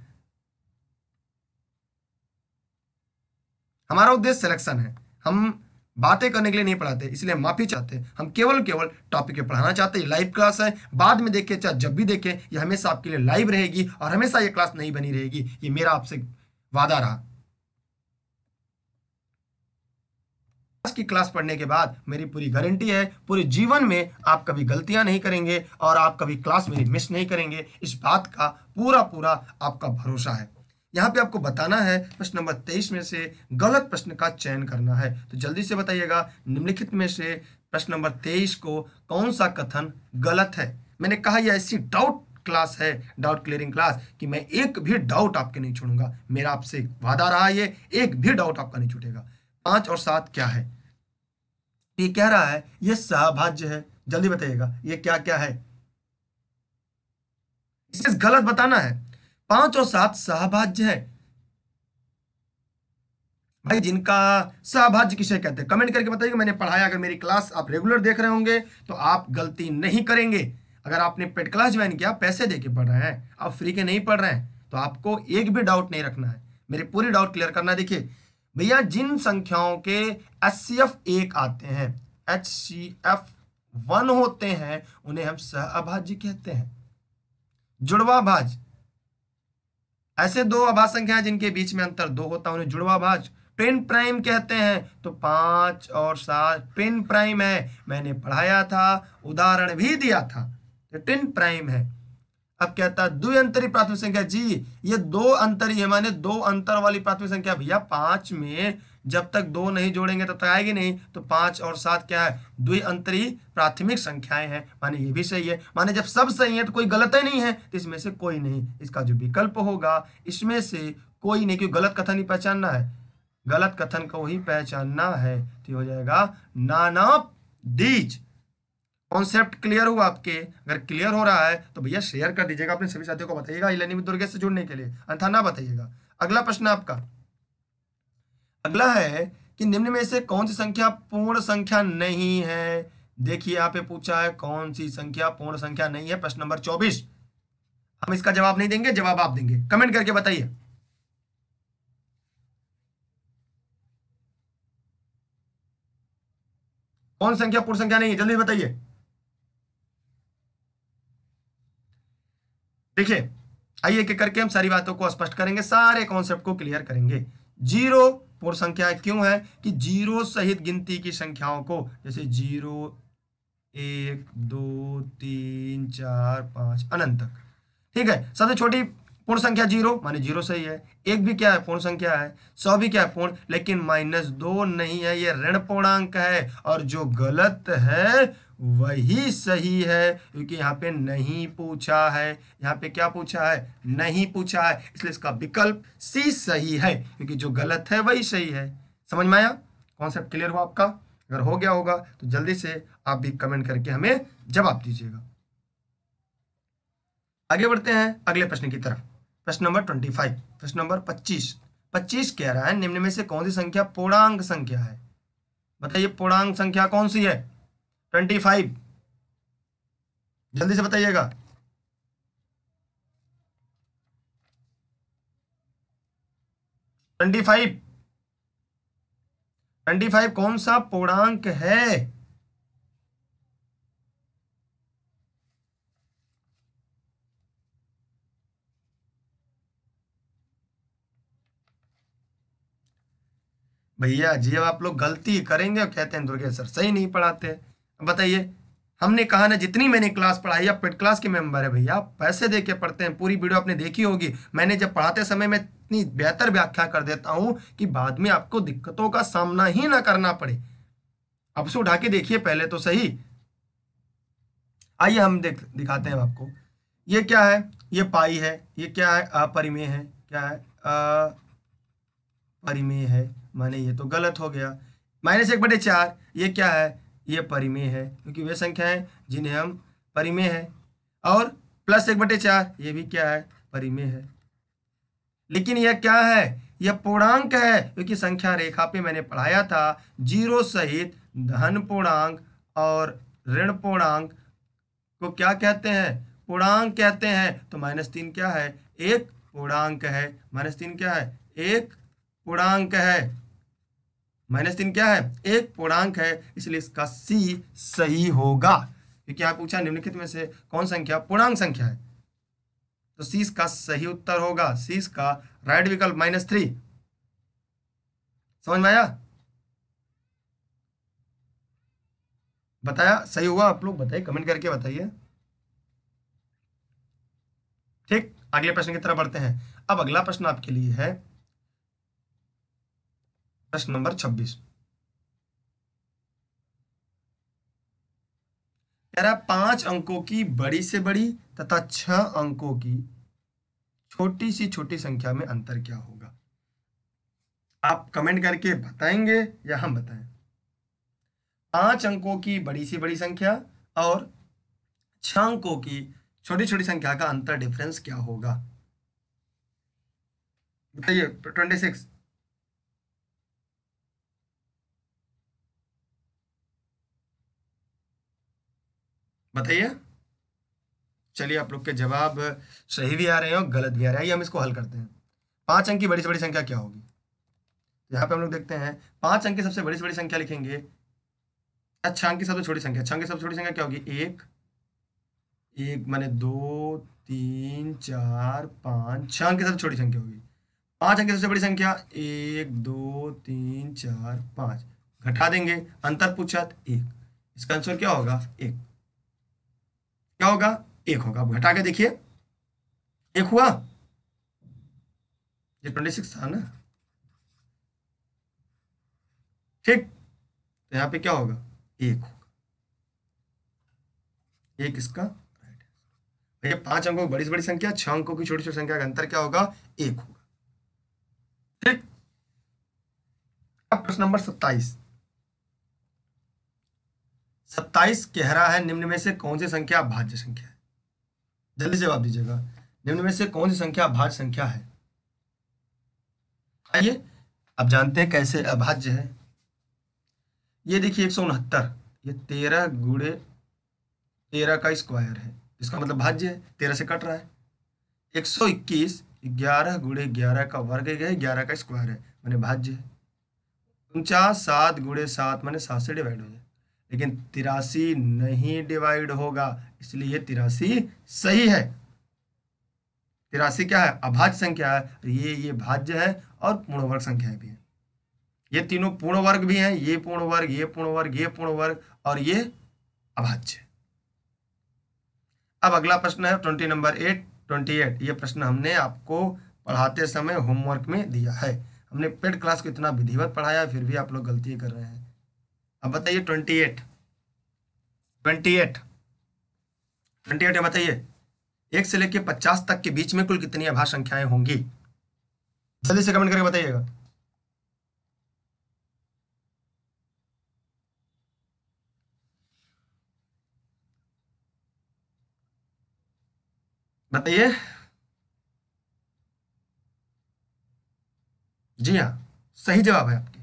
हमारा उद्देश्य सिलेक्शन है हम बातें करने के लिए नहीं पढ़ाते इसलिए माफी चाहते हैं हम केवल केवल टॉपिक पे पढ़ाना चाहते हैं लाइव क्लास है बाद में देखें चाहे जब भी देखें ये हमेशा आपके लिए लाइव रहेगी और हमेशा ये क्लास नहीं बनी रहेगी ये मेरा आपसे वादा रहा आज की क्लास पढ़ने के बाद मेरी पूरी गारंटी है पूरे जीवन में आप कभी गलतियां नहीं करेंगे और आप कभी क्लास मेरी मिस नहीं करेंगे इस बात का पूरा पूरा आपका भरोसा है यहाँ पे आपको बताना है प्रश्न नंबर तेईस में से गलत प्रश्न का चयन करना है तो जल्दी से बताइएगा निम्नलिखित में से प्रश्न नंबर तेईस को कौन सा कथन गलत है मैंने कहा यह ऐसी डाउट क्लास है डाउट क्लियरिंग क्लास कि मैं एक भी डाउट आपके नहीं छोड़ूंगा मेरा आपसे वादा रहा ये एक भी डाउट आपका नहीं छूटेगा पांच और सात क्या है ये कह रहा है ये सहभाज्य है जल्दी बताइएगा ये क्या क्या है इसे गलत बताना है पांच और सात सहभाज्य है भाई जिनका सहभाज्य किसे कहते हैं कमेंट करके बताइए मैंने पढ़ाया अगर मेरी क्लास आप रेगुलर देख रहे होंगे तो आप गलती नहीं करेंगे अगर आपने पेड क्लास ज्वाइन किया पैसे दे के पढ़ रहे हैं आप फ्री के नहीं पढ़ रहे हैं तो आपको एक भी डाउट नहीं रखना है मेरे पूरी डाउट क्लियर करना देखिए भैया जिन संख्याओं के एच सी एफ एक आते हैं एच सी एफ वन होते हैं उन्हें हम सहभाज्य कहते हैं जुड़वा भाज ऐसे दो आभा संख्या है जिनके बीच में अंतर दो होता है उन्हें जुड़वा भाज पेन प्राइम कहते हैं तो पांच और सात पेन प्राइम है मैंने पढ़ाया था उदाहरण भी दिया था तो टिन प्राइम है अब कहता है द्विअंतरी प्राथमिक संख्या जी ये दो अंतरी है माने दो अंतर वाली प्राथमिक संख्या भैया पांच में जब तक दो नहीं जोड़ेंगे तब तक आएगी नहीं तो पाँच और सात क्या है द्वि अंतरी प्राथमिक संख्याएं हैं माने ये भी सही है माने जब सब सही है तो कोई गलत ही नहीं है तो इसमें से कोई नहीं इसका जो विकल्प होगा इसमें से कोई नहीं क्योंकि गलत कथन ही पहचानना है गलत कथन को ही पहचानना है तो हो जाएगा नाना दीज कॉन्सेप्ट क्लियर हुआ आपके अगर क्लियर हो रहा है तो भैया शेयर कर दीजिएगा अपने सभी साथियों को बताइएगा इलेनिमित दुर्गे से जुड़ने के लिए अंथा ना बताइएगा अगला प्रश्न आपका अगला है कि निम्न में से कौन सी संख्या पूर्ण संख्या नहीं है देखिए यहाँ पे पूछा है कौन सी संख्या पूर्ण संख्या नहीं है प्रश्न नंबर चौबीस हम इसका जवाब नहीं देंगे जवाब आप देंगे कमेंट करके बताइए कौन संख्या पूर्ण संख्या नहीं है जल्दी बताइए देखिए आइए एक करके हम सारी बातों को स्पष्ट करेंगे सारे कॉन्सेप्ट को क्लियर करेंगे जीरो पूर्ण संख्या है क्यों है कि जीरो सहित गिनती की संख्याओं को जैसे जीरो एक दो तीन चार पाँच अनंत तक ठीक है सबसे छोटी पूर्ण संख्या जीरो माने जीरो सही है एक भी क्या है पूर्ण संख्या है सौ भी क्या है पूर्ण लेकिन माइनस दो नहीं है ये ऋण पूर्णांक है और जो गलत है वही सही है क्योंकि यहाँ पे नहीं पूछा है यहाँ पे क्या पूछा है नहीं पूछा है इसलिए इसका विकल्प सी सही है क्योंकि जो गलत है वही सही है समझ में आया कॉन्सेप्ट क्लियर हुआ आपका अगर हो गया होगा तो जल्दी से आप भी कमेंट करके हमें जवाब दीजिएगा आगे बढ़ते हैं अगले प्रश्न की तरफ प्रश्न नंबर ट्वेंटी फाइव प्रश्न नंबर पच्चीस पच्चीस कह रहा है निम्न में से कौन सी संख्या पूर्णांक संख्या है बताइए पूर्णांक संख्या कौन सी है ट्वेंटी फाइव जल्दी से बताइएगा ट्वेंटी फाइव ट्वेंटी फाइव कौन सा पूर्णांक है भैया जी अब आप लोग गलती करेंगे और कहते हैं दुर्गे सर सही नहीं पढ़ाते बताइए हमने कहा ना जितनी मैंने क्लास पढ़ाई आप पेड क्लास के मेंबर है भैया आप पैसे दे के पढ़ते हैं पूरी वीडियो आपने देखी होगी मैंने जब पढ़ाते समय मैं इतनी बेहतर व्याख्या कर देता हूँ कि बाद में आपको दिक्कतों का सामना ही ना करना पड़े अब से उठा के देखिए पहले तो सही आइए हम देख दिखाते हैं आपको ये क्या है ये पाई है ये क्या है अपरिमेय है क्या है परिमेय है माने ये तो गलत हो गया माइनस एक बटे चार ये क्या है ये परिमेय है क्योंकि वे संख्याएं जिन्हें हम परिमेय है और प्लस एक बटे चार ये भी क्या है परिमेय है लेकिन यह क्या है यह पूर्णांक है क्योंकि संख्या रेखा पे मैंने पढ़ाया था जीरो सहित धन पूर्णांक और ऋण पूर्णांक को क्या कहते हैं पूर्णांक कहते हैं तो माइनस तीन क्या है एक पूर्णांक है माइनस तीन क्या है एक पूर्णांक है माइनस तीन क्या है एक पूर्णांक है इसलिए इसका सी सही होगा क्योंकि आप पूछा निम्नलिखित में से कौन संख्या पूर्णांक संख्या है तो सी इसका सही उत्तर होगा सी इसका राइट विकल्प माइनस थ्री समझ में आया बताया सही हुआ आप लोग बताइए कमेंट करके बताइए ठीक अगले प्रश्न की तरफ बढ़ते हैं अब अगला प्रश्न आपके लिए है प्रश्न नंबर छब्बीस कह रहा पांच अंकों की बड़ी से बड़ी तथा छह अंकों की छोटी सी छोटी संख्या में अंतर क्या होगा आप कमेंट करके बताएंगे या हम बताएं पांच अंकों की बड़ी सी बड़ी संख्या और छह अंकों की छोटी छोटी संख्या का अंतर डिफरेंस क्या होगा बताइए ट्वेंटी सिक्स बताइए चलिए आप लोग के जवाब सही भी आ रहे हैं और गलत भी आ रहे हैं हम इसको हल करते हैं पांच अंक की बड़ी से बड़ी संख्या क्या होगी तो यहाँ पे हम लोग देखते हैं पांच अंक की सबसे बड़ी से बड़ी संख्या लिखेंगे अच्छा अंक की सबसे छोटी संख्या अच्छा अंक की सबसे छोटी संख्या क्या होगी एक एक मैंने दो तीन चार पांच छह अंक की सबसे छोटी संख्या होगी पांच अंक की सबसे बड़ी संख्या एक दो तीन चार पांच घटा देंगे अंतर पूछा एक इसका आंसर क्या होगा एक क्या होगा एक होगा घटा के देखिए एक हुआ ये ट्वेंटी सिक्स था ना ठीक तो यहां पे क्या होगा एक होगा एक इसका भैया पांच अंकों की बड़ी से बड़ी संख्या छह अंकों की छोटी छोटी संख्या का अंतर क्या होगा एक होगा ठीक अब प्रश्न नंबर सत्ताईस सत्ताईस कह रहा है निम्न में से कौन सी संख्या भाज्य संख्या है जल्दी जवाब दीजिएगा निम्न में से कौन सी संख्या भाज्य संख्या है आइए अब जानते हैं कैसे अभाज्य है ये देखिए एक सौ उनहत्तर ये तेरह गुड़े तेरह का स्क्वायर है इसका मतलब भाज्य है तेरह से कट रहा है एक सौ इक्कीस ग्यारह गुड़े ग्यारह का वर्ग है ग्यारह का स्क्वायर है मैंने भाज्य है उनचास सात गुड़े सात मैंने सात से डिवाइड हो जाए लेकिन तिरासी नहीं डिवाइड होगा इसलिए तिरासी सही है तिरासी क्या है अभाज्य संख्या है तो ये ये भाज्य है और पूर्ण वर्ग संख्या भी है ये तीनों पूर्ण वर्ग भी हैं ये पूर्ण वर्ग ये पूर्ण वर्ग ये पूर्ण वर्ग और ये अभाज्य अब अगला प्रश्न है twenty number eight twenty eight ये प्रश्न हमने आपको पढ़ाते समय होमवर्क में दिया है हमने पेड क्लास को इतना विधिवत पढ़ाया फिर भी आप लोग गलती कर रहे हैं अब बताइए twenty eight twenty eight twenty eight बताइए एक से लेकर पचास तक के बीच में कुल कितनी आभा संख्याएं होंगी जल्दी से कमेंट करके बताइएगा बताइए जी हाँ सही जवाब है आपके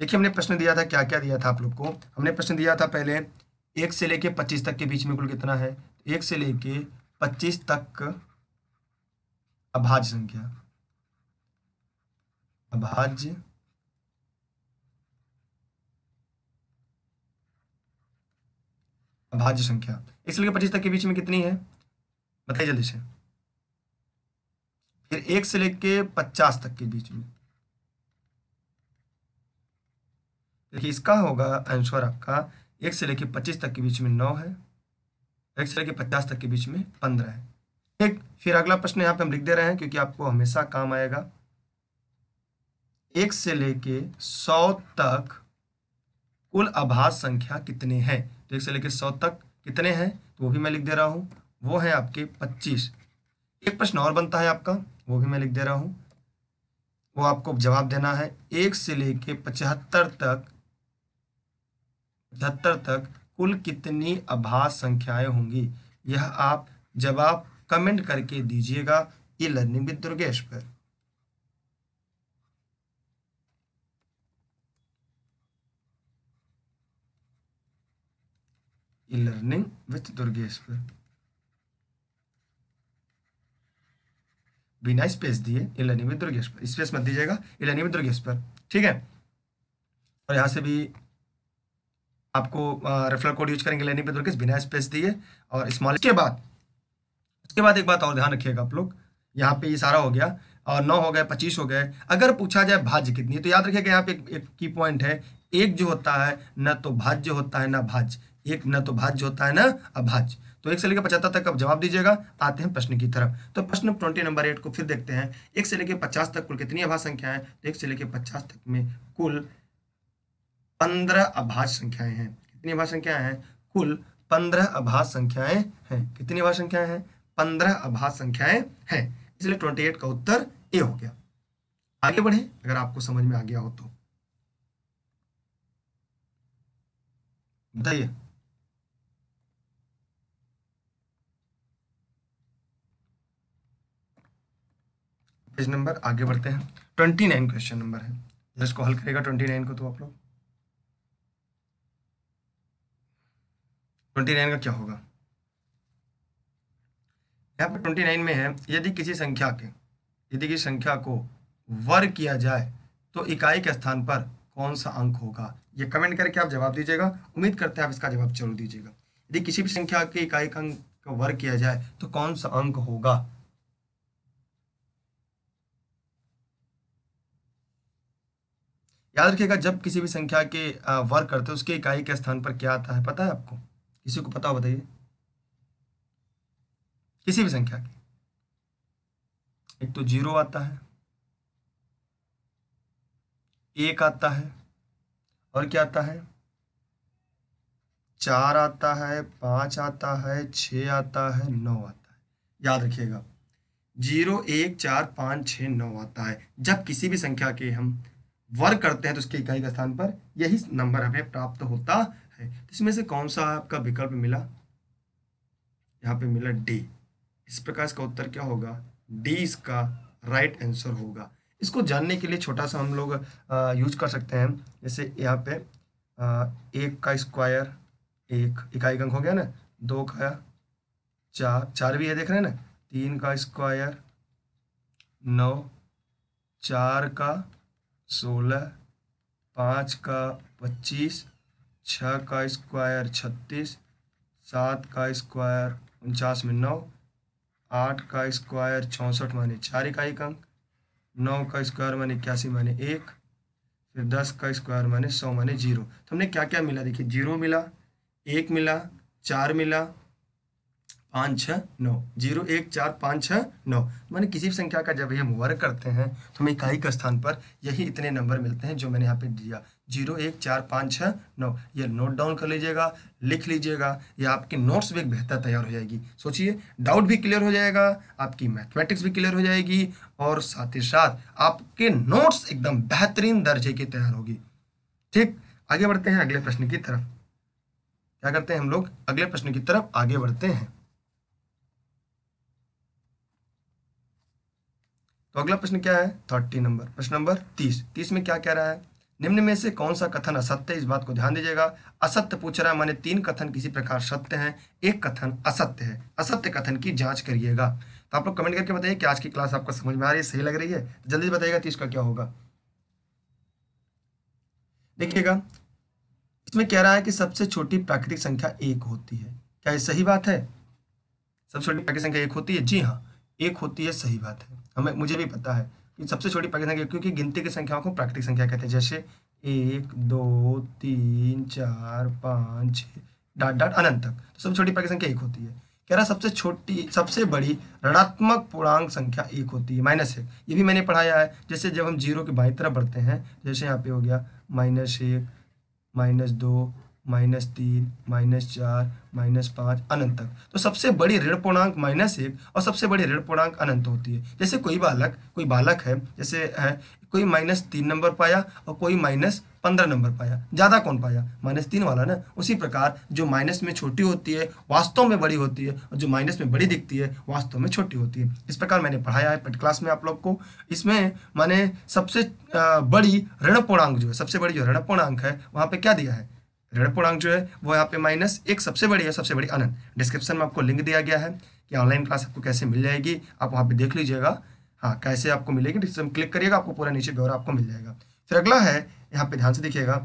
देखिए हमने प्रश्न दिया था क्या क्या दिया था आप लोग को हमने प्रश्न दिया था पहले एक से लेके पच्चीस तक के बीच में कुल कितना है एक से लेके पच्चीस तक अभाज्य संख्या अभाज्य अभाज्य संख्या एक से लेकर पच्चीस तक के बीच में कितनी है बताइए जल्दी से फिर एक से लेके पचास तक के बीच में देखिए इसका होगा आंसर आपका एक से लेकर पच्चीस तक के बीच में नौ है एक से लेकर पचास तक के बीच में पंद्रह है ठीक फिर अगला प्रश्न यहाँ पे हम लिख दे रहे हैं क्योंकि आपको हमेशा काम आएगा एक से लेके सौ तक कुल आभास संख्या कितने हैं तो एक से लेके सौ तक कितने हैं तो वो भी मैं लिख दे रहा हूँ वो है आपके पच्चीस एक प्रश्न और बनता है आपका वो भी मैं लिख दे रहा हूँ वो आपको जवाब देना है एक से लेके पचहत्तर तक अठहत्तर तक कुल कितनी आभास संख्याएं होंगी यह आप जवाब कमेंट करके दीजिएगा ई लर्निंग विद दुर्गेश पर ई लर्निंग विथ दुर्गेश पर बिना स्पेस दिए ई लर्निंग विद दुर्गेश पर स्पेस मत दीजिएगा ई लर्निंग विद दुर्गेश पर ठीक है और यहां से भी आपको रेफरल कोड यूज करेंगे लेनी पे तो बिना स्पेस दिए और स्मॉल इसके बाद उसके बाद एक बात और ध्यान रखिएगा आप लोग यहाँ पे ये सारा हो गया और नौ हो गए पच्चीस हो गए अगर पूछा जाए भाज्य कितनी है तो याद रखिएगा यहाँ पे एक, एक की पॉइंट है एक जो होता है न तो भाज्य होता है ना भाज्य एक न तो भाज्य होता है ना अभाज्य तो एक से लेकर पचहत्तर तक अब जवाब दीजिएगा आते हैं प्रश्न की तरफ तो प्रश्न ट्वेंटी नंबर एट को फिर देखते हैं एक से लेकर पचास तक कुल कितनी अभाष संख्या है तो एक से लेकर पचास तक में कुल पंद्रह अभाज संख्याएं हैं कितनी अभाज संख्याएं हैं कुल पंद्रह अभाज संख्याएं हैं कितनी अभाज संख्याएं हैं पंद्रह अभाज संख्याएं हैं इसलिए ट्वेंटी एट का उत्तर ए हो गया आगे बढ़े अगर आपको समझ में आ गया हो तो बताइए पेज नंबर आगे बढ़ते हैं ट्वेंटी नाइन क्वेश्चन नंबर है जिसको हल करेगा ट्वेंटी नाइन को तो आप लोग ट्वेंटी नाइन का क्या होगा यहाँ पर ट्वेंटी नाइन में है यदि किसी संख्या के यदि किसी संख्या को वर्ग किया जाए तो इकाई के स्थान पर कौन सा अंक होगा ये कमेंट करके आप जवाब दीजिएगा उम्मीद करते हैं आप इसका जवाब जरूर दीजिएगा यदि किसी भी संख्या के इकाई का अंक का वर्ग किया जाए तो कौन सा अंक होगा याद रखिएगा जब किसी भी संख्या के वर्ग करते हैं उसके इकाई के स्थान पर क्या आता है पता है आपको किसी को पता हो बताइए किसी भी संख्या की एक तो जीरो आता है एक आता है और क्या आता है चार आता है पांच आता है छ आता है नौ आता है याद रखिएगा जीरो एक चार पाँच छ नौ आता है जब किसी भी संख्या के हम वर्ग करते हैं तो उसकी इकाई के स्थान पर यही नंबर हमें प्राप्त होता है तो इसमें से कौन सा आपका विकल्प मिला यहाँ पे मिला डी इस प्रकार इसका उत्तर क्या होगा डी इसका राइट आंसर होगा इसको जानने के लिए छोटा सा हम लोग यूज कर सकते हैं जैसे यहाँ पे आ, एक का स्क्वायर एक इकाई अंक हो गया ना दो का चार चार भी है देख रहे हैं ना तीन का स्क्वायर नौ चार का सोलह पाँच का पच्चीस छः का स्क्वायर छत्तीस सात का स्क्वायर उनचास में नौ आठ का स्क्वायर चौंसठ माने चार इकाई का अंक नौ का स्क्वायर माने इक्यासी माने एक फिर दस का स्क्वायर माने सौ माने जीरो तो हमने क्या क्या मिला देखिए जीरो मिला एक मिला चार मिला पाँच छः नौ जीरो एक चार पाँच छः नौ मैंने किसी भी संख्या का जब हम वर्क करते हैं तो हमें इकाई के स्थान पर यही इतने नंबर मिलते हैं जो मैंने यहाँ पे दिया जीरो एक चार पाँच छः नौ ये नोट डाउन कर लीजिएगा लिख लीजिएगा या आपके नोट्स भी एक बेहतर तैयार हो जाएगी सोचिए डाउट भी क्लियर हो जाएगा आपकी मैथमेटिक्स भी क्लियर हो जाएगी और साथ ही साथ आपके नोट्स एकदम बेहतरीन दर्जे की तैयार होगी ठीक आगे बढ़ते हैं अगले प्रश्न की तरफ क्या करते हैं हम लोग अगले प्रश्न की तरफ आगे बढ़ते हैं तो अगला प्रश्न क्या है थर्टी नंबर प्रश्न नंबर तीस तीस में क्या कह रहा है निम्न में से कौन सा कथन असत्य इस बात को ध्यान दीजिएगा असत्य पूछ रहा है माने तीन कथन किसी प्रकार सत्य हैं एक कथन असत्य है असत्य कथन की जांच करिएगा तो आप लोग कमेंट करके बताइए कि आज की क्लास आपको समझ में आ रही है सही लग रही है जल्दी बताइएगा तो इसका क्या होगा देखिएगा इसमें कह रहा है कि सबसे छोटी प्राकृतिक संख्या एक होती है क्या ये सही बात है सबसे छोटी प्राकृतिक संख्या एक होती है जी हाँ एक होती है सही बात है हमें मुझे भी पता है ये सबसे छोटी प्राकृतिक संख्या क्योंकि गिनती की संख्याओं को प्राकृतिक संख्या कहते हैं जैसे एक दो तीन चार पाँच डाट डाट अनंत तक तो सबसे छोटी प्राकृतिक संख्या एक होती है कह रहा सबसे छोटी सबसे बड़ी ऋणात्मक पूर्णांक संख्या एक होती है माइनस एक ये भी मैंने पढ़ाया है जैसे जब हम जीरो के बाई तरफ बढ़ते हैं जैसे यहाँ पे हो गया माइनस एक माइनस दो माइनस तीन माइनस चार माइनस पाँच अनंत तक तो सबसे बड़ी ऋण पूर्णांक माइनस एक और सबसे बड़ी ऋण पूर्णांक अनंत होती है जैसे कोई बालक कोई बालक है जैसे है कोई माइनस तीन नंबर पाया और कोई माइनस पंद्रह नंबर पाया ज़्यादा कौन पाया माइनस तीन वाला ना उसी प्रकार जो माइनस में छोटी होती है वास्तव में बड़ी होती है और जो माइनस में बड़ी दिखती है वास्तव में छोटी होती है इस प्रकार मैंने पढ़ाया है पेट क्लास में आप लोग को इसमें मैंने सबसे बड़ी ऋण पूर्णांक जो है सबसे बड़ी जो ऋण पूर्णांक है वहाँ पर क्या दिया है ऋण पूर्णांक जो है वो यहाँ पे माइनस एक सबसे बड़ी है सबसे बड़ी अनंत डिस्क्रिप्शन में आपको लिंक दिया गया है कि ऑनलाइन क्लास आपको कैसे मिल जाएगी आप वहाँ पे देख लीजिएगा हाँ कैसे आपको मिलेगी डिस्क्रिप्शन क्लिक करिएगा आपको पूरा नीचे गौर आपको मिल जाएगा फिर अगला है यहाँ पे ध्यान से देखिएगा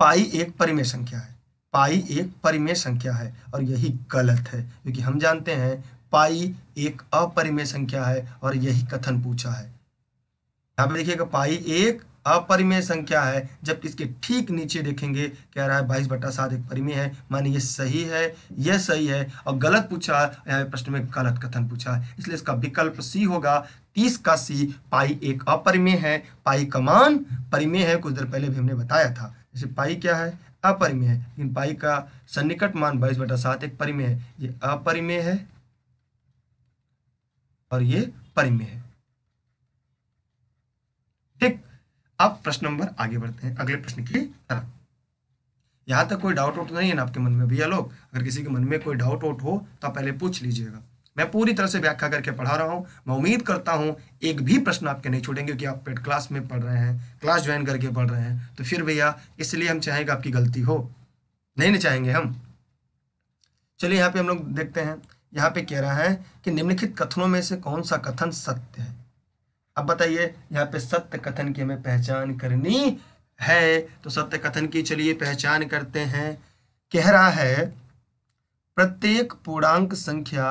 पाई एक परिमेय संख्या है पाई एक परिमेय संख्या है और यही गलत है क्योंकि हम जानते हैं पाई एक अपरिमेय संख्या है और यही कथन पूछा है यहाँ पे देखिएगा पाई एक अपरिमेय संख्या है जबकि इसके ठीक नीचे देखेंगे कह रहा है बाईस बटा सात एक परिमेय है माने ये सही है यह सही है और गलत पूछा यहाँ प्रश्न में गलत कथन पूछा है इसलिए इसका विकल्प सी होगा तीस का सी पाई एक अपरिमेय है पाई का मान परिमेय है कुछ देर पहले भी हमने बताया था जैसे पाई क्या है अपरिमेय है लेकिन पाई का सन्निकट मान बाईस बटा सात एक परिमेय है ये अपरिमेय है और ये परिमेय है ठीक अब प्रश्न नंबर आगे बढ़ते हैं अगले प्रश्न की तरफ यहाँ तक कोई डाउट वोट तो नहीं है ना आपके मन में भैया लोग अगर किसी के मन में कोई डाउट आउट हो तो आप पहले पूछ लीजिएगा मैं पूरी तरह से व्याख्या करके पढ़ा रहा हूँ मैं उम्मीद करता हूँ एक भी प्रश्न आपके नहीं छोड़ेंगे क्योंकि आप पेड क्लास में पढ़ रहे हैं क्लास ज्वाइन करके पढ़ रहे हैं तो फिर भैया इसलिए हम चाहेंगे आपकी गलती हो नहीं नहीं चाहेंगे हम चलिए यहाँ पे हम लोग देखते हैं यहाँ पे कह रहा है कि निम्नलिखित कथनों में से कौन सा कथन सत्य है अब बताइए यहाँ पे सत्य कथन की हमें पहचान करनी है तो सत्य कथन की चलिए पहचान करते हैं कह रहा है प्रत्येक पूर्णांक संख्या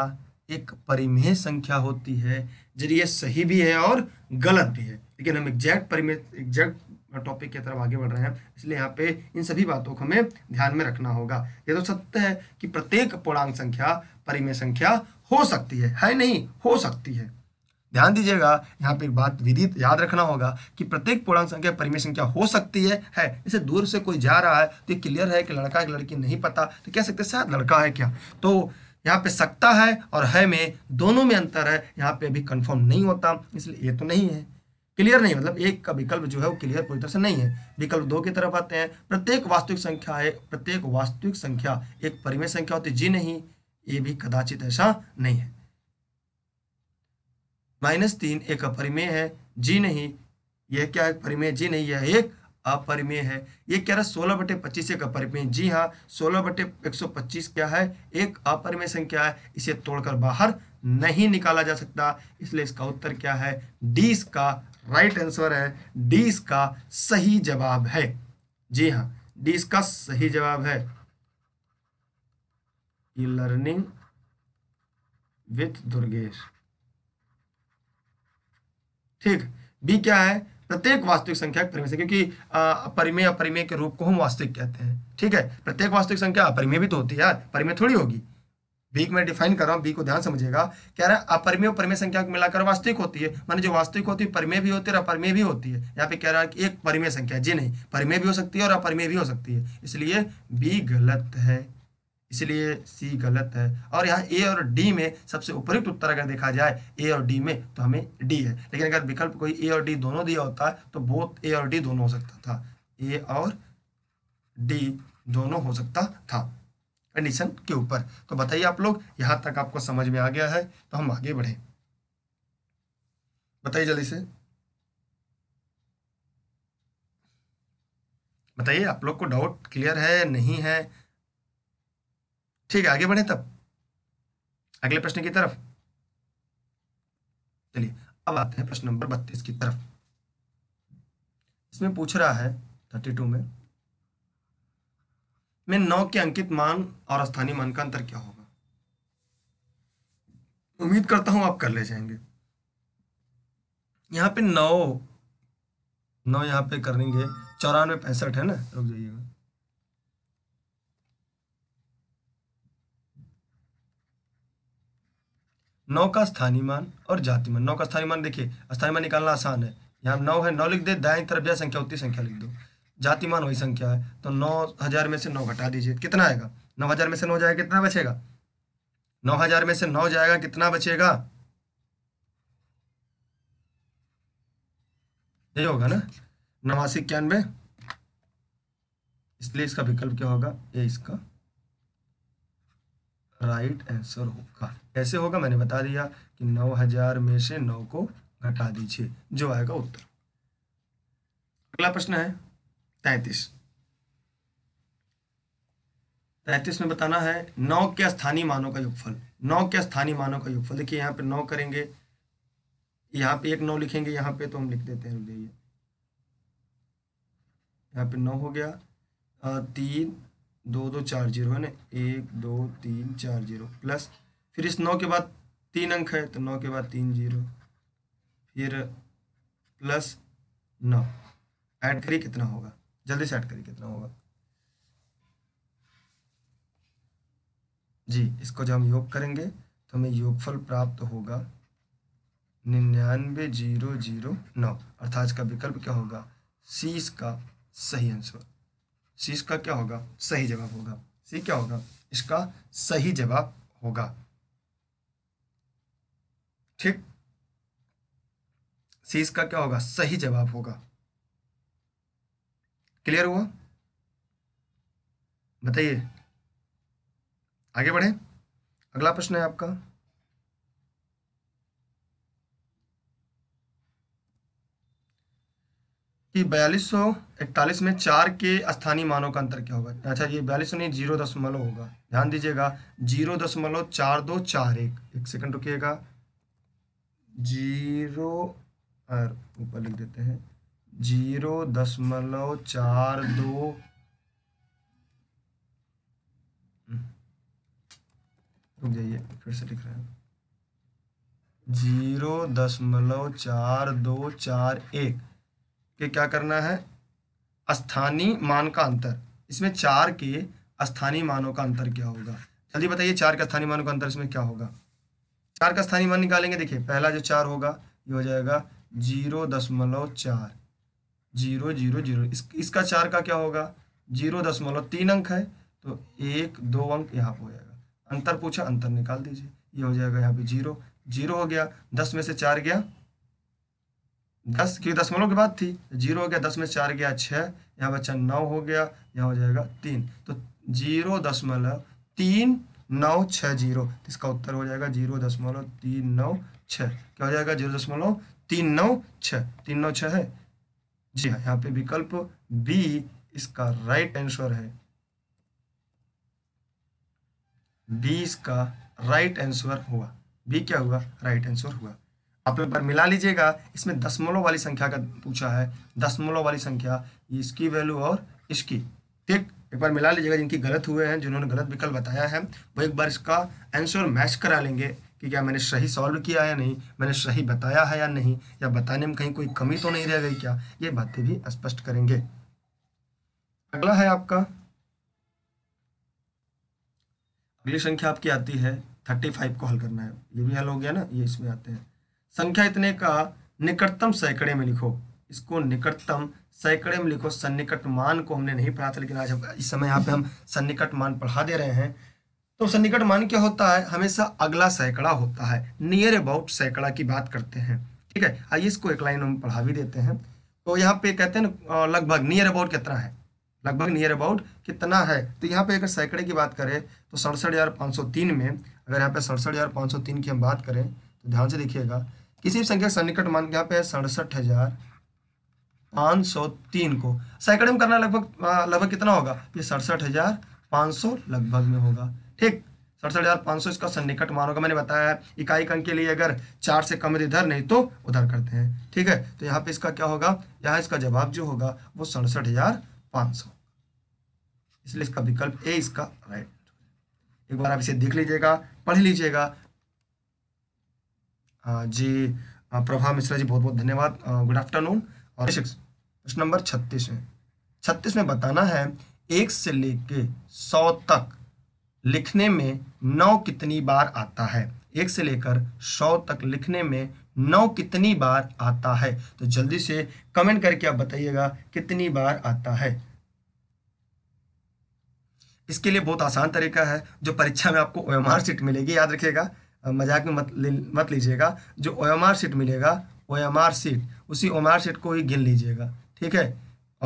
एक परिमेय संख्या होती है जरिए सही भी है और गलत भी है लेकिन हम एग्जैक्ट परिमेय एग्जैक्ट टॉपिक की तरफ आगे बढ़ रहे हैं इसलिए यहाँ पे इन सभी बातों को हमें ध्यान में रखना होगा ये तो सत्य है कि प्रत्येक पूर्णांक संख्या परिमेय संख्या हो सकती है है नहीं हो सकती है ध्यान दीजिएगा यहाँ पे एक बात विदित याद रखना होगा कि प्रत्येक पूर्णांक संख्या परिमेय संख्या हो सकती है है इसे दूर से कोई जा रहा है तो ये क्लियर है कि लड़का कि लड़की नहीं पता तो कह सकते शायद लड़का है क्या तो यहाँ पे सकता है और है में दोनों में अंतर है यहाँ पे अभी कन्फर्म नहीं होता इसलिए ये तो नहीं है क्लियर नहीं मतलब एक का विकल्प जो है वो क्लियर पूरी तरह से नहीं है विकल्प दो की तरफ आते हैं प्रत्येक वास्तविक संख्या है प्रत्येक वास्तविक संख्या एक परिमेय संख्या होती जी नहीं ये भी कदाचित ऐसा नहीं है माइनस तीन एक अपरिमेय है जी नहीं यह क्या एक परिमेय जी नहीं यह एक अपरिमेय है ये कह रहा है सोलह बटे पच्चीस एक अपरिमेय जी हाँ सोलह बटे एक सौ पच्चीस क्या है एक अपरिमेय संख्या है इसे तोड़कर बाहर नहीं निकाला जा सकता इसलिए इसका उत्तर क्या है डी इसका राइट आंसर है डी इसका सही जवाब है जी हाँ डी इसका सही जवाब है लर्निंग विथ दुर्गेश ठीक बी क्या है प्रत्येक वास्तविक संख्या परिमेय क्योंकि परिमेय अपरिमेय के रूप को हम वास्तविक कहते हैं ठीक है प्रत्येक वास्तविक संख्या अपरिमेय भी तो होती है यार परिमेय थोड़ी होगी बी को मैं डिफाइन कर रहा हूँ बी को ध्यान समझिएगा कह रहा है अपरिमेय परिमेय संख्या को मिलाकर वास्तविक होती है माने जो वास्तविक होती है परिमेय भी होती है और अपरिमेय भी होती है यहाँ पे कह रहा है कि एक परिमेय संख्या जी नहीं परिमेय भी हो सकती है और अपरिमेय भी हो सकती है इसलिए बी गलत है इसलिए सी गलत है और यहाँ ए और डी में सबसे उपयुक्त उत्तर अगर देखा जाए ए और डी में तो हमें डी है लेकिन अगर विकल्प कोई ए और डी दोनों दिया होता तो बोथ ए और डी दोनों हो सकता था ए और डी दोनों हो सकता था कंडीशन के ऊपर तो बताइए आप लोग यहाँ तक आपको समझ में आ गया है तो हम आगे बढ़े बताइए जल्दी से बताइए आप लोग को डाउट क्लियर है नहीं है ठीक है आगे बढ़े तब अगले प्रश्न की तरफ चलिए अब आते हैं प्रश्न नंबर बत्तीस की तरफ इसमें पूछ रहा है थर्टी टू में में नौ के अंकित मान और स्थानीय मान का अंतर क्या होगा उम्मीद करता हूं आप कर ले जाएंगे यहाँ पे नौ नौ यहाँ पे करेंगे चौरानवे पैंसठ है ना रुक जाइएगा नौ का स्थानीय मान और जाति मान नौ का स्थानीय मान देखिए स्थानीय मान निकालना आसान है यहाँ नौ है नौ लिख दे दाएं तरफ जाए संख्या उतनी संख्या लिख दो जाति मान वही संख्या है तो नौ हजार में से नौ घटा दीजिए कितना आएगा नौ हजार में से नौ जाएगा कितना बचेगा नौ हजार में से नौ जाएगा कितना बचेगा ये होगा ना नवासी इक्यानवे इसलिए इसका विकल्प क्या होगा ये इसका राइट आंसर होगा कैसे होगा मैंने बता दिया कि नौ हजार में से नौ को घटा दीजिए जो आएगा उत्तर अगला प्रश्न है तैतीस तैतीस में बताना है नौ के स्थानीय मानों का युगफल नौ के स्थानीय मानों का युगफल देखिए यहाँ पे नौ करेंगे यहाँ पे एक नौ लिखेंगे यहाँ पे तो हम लिख देते हैं भैया यहाँ पे नौ हो गया तीन दो दो चार जीरो है ना एक दो तीन चार जीरो प्लस फिर इस नौ के बाद तीन अंक है तो नौ के बाद तीन जीरो फिर प्लस नौ ऐड करिए कितना होगा जल्दी से ऐड करिए कितना होगा जी इसको जब हम योग करेंगे तो हमें योगफल प्राप्त होगा निन्यानवे जीरो जीरो नौ अर्थात का विकल्प क्या होगा सी इसका सही आंसर सी इसका क्या होगा सही जवाब होगा सी क्या होगा इसका सही जवाब होगा ठीक सी इसका क्या होगा सही जवाब होगा क्लियर हुआ बताइए आगे बढ़े अगला प्रश्न है आपका कि बयालीस सौ इकतालीस में चार के स्थानीय मानों का अंतर क्या होगा अच्छा ये बयालीस सौ नहीं जीरो दशमलव होगा ध्यान दीजिएगा जीरो दशमलव चार दो चार एक एक सेकंड रुकिएगा जीरो ऊपर लिख देते हैं जीरो दशमलव चार दो हम्म। रुक जाइए फिर से लिख रहे हैं जीरो दशमलव चार दो चार एक के क्या करना है स्थानीय मान का अंतर इसमें चार के स्थानीय मानों का अंतर क्या होगा जल्दी बताइए चार के स्थानीय मानों का अंतर इसमें क्या होगा चार का स्थानीय मान निकालेंगे देखिए पहला जो चार होगा ये हो जाएगा जीरो दशमलव चार जीरो जीरो जीरो इस, इसका चार का क्या होगा जीरो दशमलव तीन अंक है तो एक दो अंक यहाँ पर हो जाएगा अंतर पूछा अंतर निकाल दीजिए ये हो जाएगा यहाँ पे जीरो जीरो हो गया दस में से चार गया दस क्योंकि दशमलव के बाद थी जीरो हो गया दस में चार गया छः यहाँ बच्चा नौ हो गया यहाँ हो जाएगा तीन तो जीरो दशमलव तीन नौ छः जीरो इसका उत्तर हो जाएगा जीरो दशमलव तीन नौ छः क्या हो जाएगा जीरो दशमलव तीन नौ छः तीन नौ छः है जी हाँ यहाँ पे विकल्प बी इसका राइट आंसर है बी इसका राइट आंसर हुआ बी क्या हुआ राइट आंसर हुआ आप एक बार मिला लीजिएगा इसमें दसमलव वाली संख्या का पूछा है दसमलव वाली संख्या इसकी वैल्यू और इसकी ठीक एक बार मिला लीजिएगा जिनकी गलत हुए हैं जिन्होंने गलत विकल्प बताया है वो एक बार इसका आंसर मैच करा लेंगे कि क्या मैंने सही सॉल्व किया या नहीं मैंने सही बताया है या नहीं या बताने में कहीं कोई कमी तो नहीं रह गई क्या ये बातें भी स्पष्ट करेंगे अगला है आपका अगली संख्या आपकी आती है थर्टी फाइव को हल करना है ये भी हल हो गया ना ये इसमें आते हैं संख्या इतने का निकटतम सैकड़े में लिखो इसको निकटतम सैकड़े में लिखो सन्निकट मान को हमने नहीं पढ़ा था लेकिन आज इस समय यहाँ पे हम सन्निकट मान पढ़ा दे रहे हैं तो सन्निकट मान क्या होता है हमेशा अगला सैकड़ा होता है नियर अबाउट सैकड़ा की बात करते हैं ठीक है आइए इसको एक लाइन हम पढ़ा भी देते हैं तो यहाँ पे कहते हैं ना लगभग नियर अबाउट कितना है लगभग नियर अबाउट कितना है तो यहाँ पे अगर सैकड़े की बात करें तो सड़सठ हज़ार पाँच सौ तीन में अगर यहाँ पे सड़सठ हज़ार पाँच सौ तीन की हम बात करें तो ध्यान से देखिएगा किसी भी संख्या सन्निकट मान क्या पे है सड़सठ हजार पाँच सौ तीन को सैकड़े में करना लगभग लगभग कितना होगा ये सड़सठ हजार पाँच सौ लगभग में होगा ठीक सड़सठ हजार पाँच सौ इसका सन्निकट मान होगा मैंने बताया है इकाई अंक के लिए अगर चार से कम इधर नहीं तो उधर करते हैं ठीक है तो यहाँ पे इसका क्या होगा यहाँ इसका जवाब जो होगा वो सड़सठ हजार पाँच सौ इसलिए इसका विकल्प ए इसका राइट एक बार आप इसे देख लीजिएगा पढ़ लीजिएगा जी प्रभा मिश्रा जी बहुत बहुत धन्यवाद गुड आफ्टरनून और प्रश्न नंबर छत्तीस है छत्तीस में बताना है एक से लेके सौ तक लिखने में नौ कितनी बार आता है एक से लेकर सौ तक लिखने में नौ कितनी बार आता है तो जल्दी से कमेंट करके आप बताइएगा कितनी बार आता है इसके लिए बहुत आसान तरीका है जो परीक्षा में आपको ओ एम आर सीट मिलेगी याद रखिएगा मजाक में मत मत लीजिएगा जो ओ एम आर सीट मिलेगा ओ एम आर सीट उसी ओ एम आर सीट को ही गिन लीजिएगा ठीक है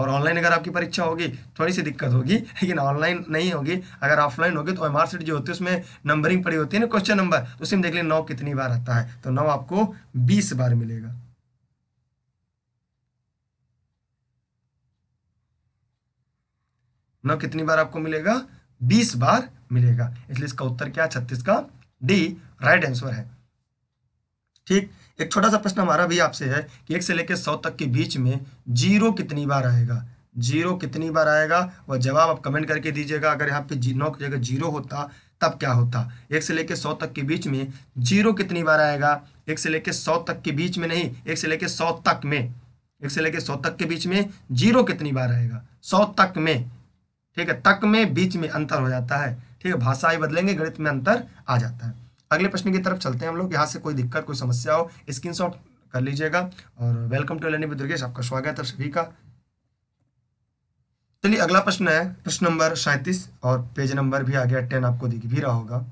और ऑनलाइन अगर आपकी परीक्षा होगी थोड़ी सी दिक्कत होगी लेकिन ऑनलाइन नहीं होगी अगर ऑफलाइन होगी तो एम आर सीट जो होती है उसमें नंबरिंग पड़ी होती है ना क्वेश्चन नंबर तो उसी में देख लें नौ कितनी बार आता है तो नौ आपको बीस बार मिलेगा नौ कितनी बार आपको मिलेगा बीस बार मिलेगा इसलिए इसका उत्तर क्या छत्तीस का डी राइट आंसर है ठीक एक छोटा सा प्रश्न हमारा भी आपसे है कि एक से लेकर सौ तक के बीच में जीरो कितनी बार आएगा जीरो कितनी बार आएगा वह जवाब आप कमेंट करके दीजिएगा अगर यहाँ पे नौ की जगह जीरो होता तब क्या होता एक से लेकर सौ तक के बीच में जीरो कितनी बार आएगा एक से लेकर सौ तक के बीच में नहीं एक से लेकर सौ तक में एक से लेकर सौ तक के बीच में जीरो कितनी बार आएगा सौ तक में ठीक है तक में बीच में अंतर हो जाता है ठीक है भाषाएं बदलेंगे गणित में अंतर आ जाता है अगले प्रश्न की तरफ चलते हैं हम लोग यहाँ से कोई दिक्कत कोई समस्या हो स्क्रीन कर लीजिएगा और वेलकम टू लर्निंग दुर्गेश आपका स्वागत है सभी का चलिए अगला प्रश्न है प्रश्न नंबर सैंतीस और पेज नंबर भी आ गया टेन आपको दिख भी रहा होगा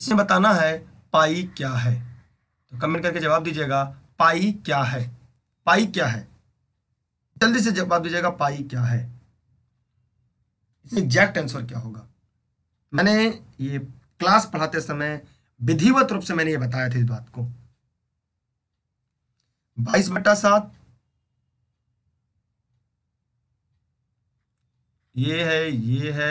इसमें बताना है पाई क्या है तो कमेंट करके जवाब दीजिएगा पाई क्या है पाई क्या है जल्दी से जवाब दीजिएगा पाई क्या है इसमें एग्जैक्ट आंसर क्या होगा मैंने ये क्लास पढ़ाते समय विधिवत रूप से मैंने ये बताया था इस बात को बाईस बटा सात ये है ये है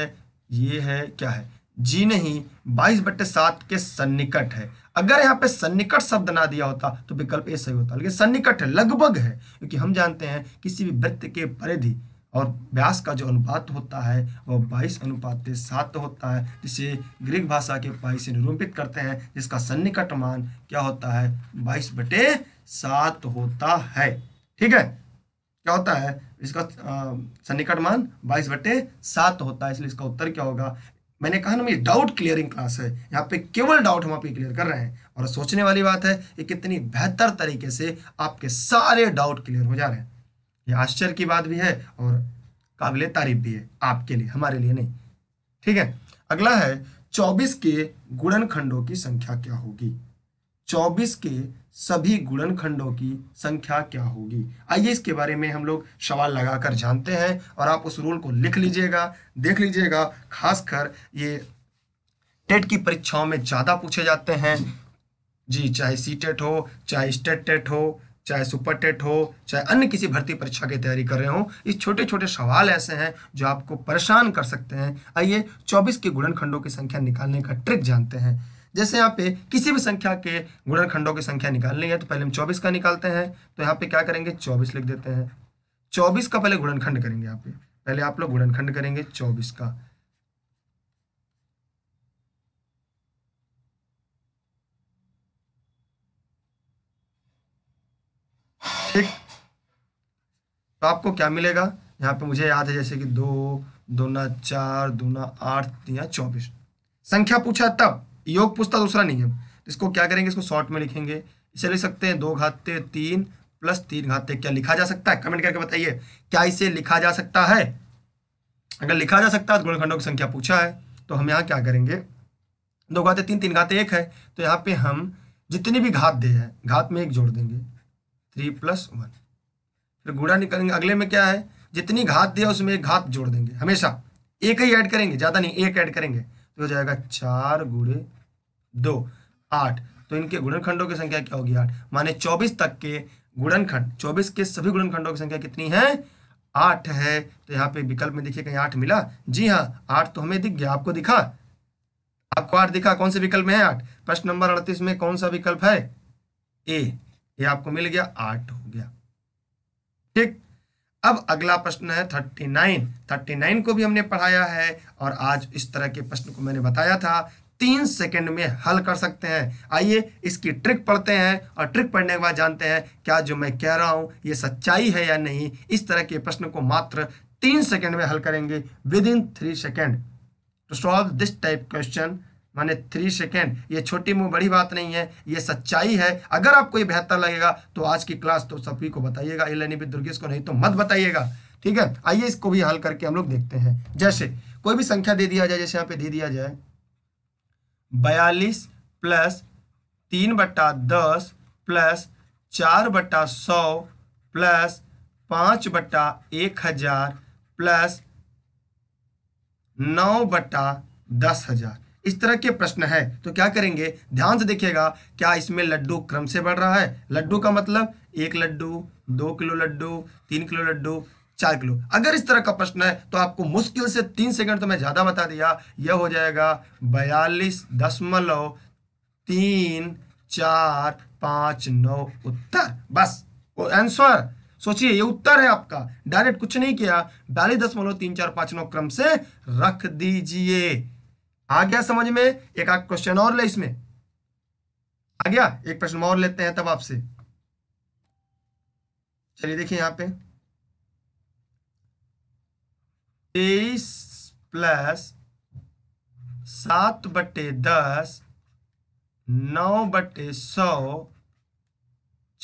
ये है क्या है जी नहीं बाईस बटे सात के सन्निकट है अगर यहां पे सन्निकट शब्द ना दिया होता तो विकल्प ए सही होता लेकिन सन्निकट है लगभग है क्योंकि हम जानते हैं किसी भी वृत्त के परिधि और व्यास का जो अनुपात होता है वह बाईस अनुपात सात होता है जिसे ग्रीक भाषा के पाई से निरूपित करते हैं जिसका सन्निकट मान क्या होता है बाईस बटे सात होता है ठीक है क्या होता है इसका सन्निकट मान बाईस बटे सात होता है इसलिए इसका उत्तर क्या होगा मैंने कहा ना ये डाउट क्लियरिंग क्लास है यहाँ पे केवल डाउट हम आप क्लियर कर रहे हैं और सोचने वाली बात है कि कितनी बेहतर तरीके से आपके सारे डाउट क्लियर हो जा रहे हैं ये आश्चर्य की बात भी है और काबिल तारीफ भी है आपके लिए हमारे लिए नहीं ठीक है अगला है चौबीस के गुणन खंडों की संख्या क्या होगी चौबीस के सभी गुणन खंडों की संख्या क्या होगी आइए इसके बारे में हम लोग सवाल लगाकर जानते हैं और आप उस रूल को लिख लीजिएगा देख लीजिएगा खासकर ये टेट की परीक्षाओं में ज़्यादा पूछे जाते हैं जी चाहे सी टेट हो चाहे स्टेट टेट हो चाहे सुपर टेट हो चाहे अन्य किसी भर्ती परीक्षा की तैयारी कर रहे हो इस छोटे छोटे सवाल ऐसे हैं जो आपको परेशान कर सकते हैं आइए 24 के गुणनखंडों की संख्या निकालने का ट्रिक जानते हैं जैसे यहाँ पे किसी भी संख्या के गुणनखंडों की संख्या निकालनी है तो पहले हम चौबीस का निकालते हैं तो यहाँ पे क्या करेंगे चौबीस लिख देते हैं चौबीस का पहले गुणनखंड करेंगे यहाँ पे पहले आप लोग गुणनखंड करेंगे चौबीस का ठीक तो आपको क्या मिलेगा यहाँ पे मुझे याद है जैसे कि दो न चार न आठ तीन चौबीस संख्या पूछा तब योग पूछता दूसरा नहीं है इसको क्या करेंगे इसको शॉर्ट में लिखेंगे इसे लिख सकते हैं दो घाते तीन प्लस तीन घाते क्या लिखा जा सकता है कमेंट करके बताइए क्या इसे लिखा जा सकता है अगर लिखा जा सकता है तो गुणखंडों की संख्या पूछा है तो हम यहाँ क्या करेंगे दो घाते तीन तीन घाते एक है तो यहाँ पे हम जितनी भी घात दे है घात में एक जोड़ देंगे थ्री प्लस वन फिर गुड़ा निकालेंगे अगले में क्या है जितनी घात दिया उसमें एक घात जोड़ देंगे हमेशा एक ही ऐड करेंगे ज़्यादा नहीं एक ऐड करेंगे तो हो जाएगा चार गुड़े दो आठ तो इनके गुणनखंडों की संख्या क्या होगी आठ माने चौबीस तक के गुणनखंड चौबीस के सभी गुणनखंडों की संख्या कितनी है आठ है तो यहाँ पे विकल्प में देखिए कहीं आठ मिला जी हाँ आठ तो हमें दिख गया आपको दिखा आपको आठ दिखा कौन से विकल्प में है आठ प्रश्न नंबर अड़तीस में कौन सा विकल्प है ए ये आपको मिल गया आठ हो गया ठीक अब अगला प्रश्न है थर्टी नाइन थर्टी नाइन को भी हमने पढ़ाया है और आज इस तरह के प्रश्न को मैंने बताया था तीन सेकंड में हल कर सकते हैं आइए इसकी ट्रिक पढ़ते हैं और ट्रिक पढ़ने के बाद जानते हैं क्या जो मैं कह रहा हूं ये सच्चाई है या नहीं इस तरह के प्रश्न को मात्र तीन सेकंड में हल करेंगे within three second to solve this type question माने थ्री सेकेंड ये छोटी मुँह बड़ी बात नहीं है ये सच्चाई है अगर आपको ये बेहतर लगेगा तो आज की क्लास तो सभी को बताइएगा एलएनी दुर्गेश को नहीं तो मत बताइएगा ठीक है आइए इसको भी हल करके हम लोग देखते हैं जैसे कोई भी संख्या दे दिया जाए जैसे यहाँ पे दे दिया जाए बयालीस प्लस तीन बट्टा दस प्लस चार बट्टा सौ प्लस पाँच बट्टा एक हजार प्लस नौ बट्टा दस हजार इस तरह के प्रश्न है तो क्या करेंगे ध्यान से देखिएगा क्या इसमें लड्डू क्रम से बढ़ रहा है लड्डू का मतलब एक लड्डू दो किलो लड्डू तीन किलो लड्डू चार किलो अगर इस तरह का प्रश्न है तो आपको मुश्किल से तीन सेकंड तो मैं ज़्यादा बता दिया यह हो जाएगा बयालीस दशमलव तीन चार पाँच नौ उत्तर बस आंसर सोचिए ये उत्तर है आपका डायरेक्ट कुछ नहीं किया बयालीस दशमलव तीन चार पांच नौ क्रम से रख दीजिए आ गया समझ में एक आध क्वेश्चन और ले इसमें आ गया एक प्रश्न और लेते हैं तब आपसे चलिए देखिए यहां पे तेईस प्लस सात बटे दस नौ बटे सौ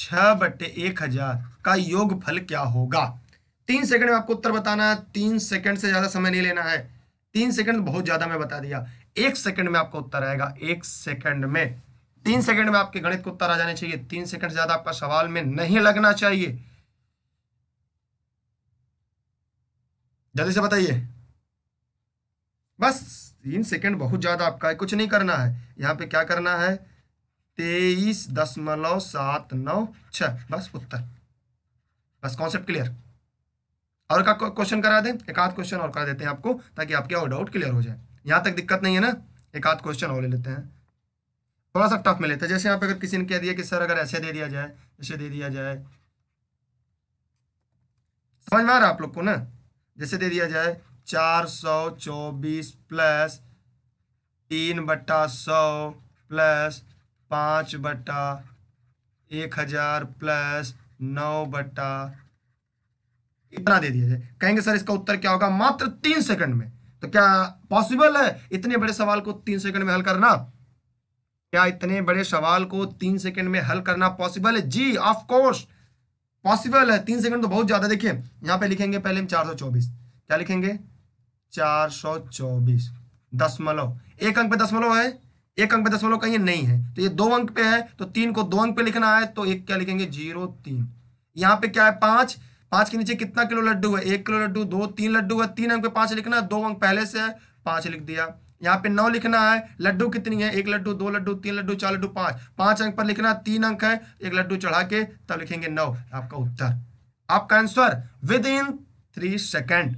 छह बटे एक हजार का योग फल क्या होगा तीन सेकंड में आपको उत्तर बताना है तीन सेकंड से ज्यादा समय नहीं लेना है तीन सेकंड तो बहुत ज्यादा मैं बता दिया एक सेकंड में आपका उत्तर आएगा एक सेकंड में तीन सेकंड में आपके गणित को उत्तर आ जाने चाहिए तीन सेकंड ज्यादा आपका सवाल में नहीं लगना चाहिए जल्दी से बताइए बस तीन सेकंड बहुत ज्यादा आपका है कुछ नहीं करना है यहां पे क्या करना है तेईस दशमलव सात नौ छह बस उत्तर बस कॉन्सेप्ट क्लियर और का क्वेश्चन करा दें एक आध क्वेश्चन और करा देते हैं आपको ताकि आपके और डाउट क्लियर हो जाए यहाँ तक दिक्कत नहीं है ना एक आध क्वेश्चन और ले लेते हैं थोड़ा सा टफ में लेते हैं जैसे यहाँ पे अगर किसी ने कह दिया कि सर अगर ऐसे दे दिया जाए ऐसे दे दिया जाए समझ में आ रहा आप लोग को ना जैसे दे दिया जाए चार सौ चौबीस प्लस तीन बट्टा सौ प्लस पाँच बट्टा एक हज़ार प्लस नौ बट्टा इतना दे दिया जाए कहेंगे सर इसका उत्तर क्या होगा मात्र तीन सेकंड में तो क्या पॉसिबल है इतने बड़े सवाल को तीन सेकंड में हल करना क्या इतने बड़े सवाल को तीन सेकंड में हल करना पॉसिबल है जी ऑफ कोर्स पॉसिबल है तीन सेकंड तो बहुत ज्यादा देखिए यहां पे लिखेंगे पहले हम चार क्या लिखेंगे चार सौ चौबीस दशमलव एक अंक पे दशमलव है एक अंक पे दशमलव कहीं नहीं है तो ये दो अंक पे है तो तीन को दो अंक पे लिखना है तो एक क्या लिखेंगे जीरो तीन यहां पे क्या है पांच पांच के नीचे कितना किलो लड्डू है एक किलो लड्डू दो तीन लड्डू है तीन अंक पे पांच लिखना है दो अंक पहले से है पांच लिख दिया यहाँ पे नौ लिखना है लड्डू कितनी है एक लड्डू दो लड्डू तीन लड्डू चार लड्डू पांच पांच अंक पर लिखना तीन अंक है एक लड्डू चढ़ा के तब लिखेंगे नौ आपका उत्तर आपका answer within three second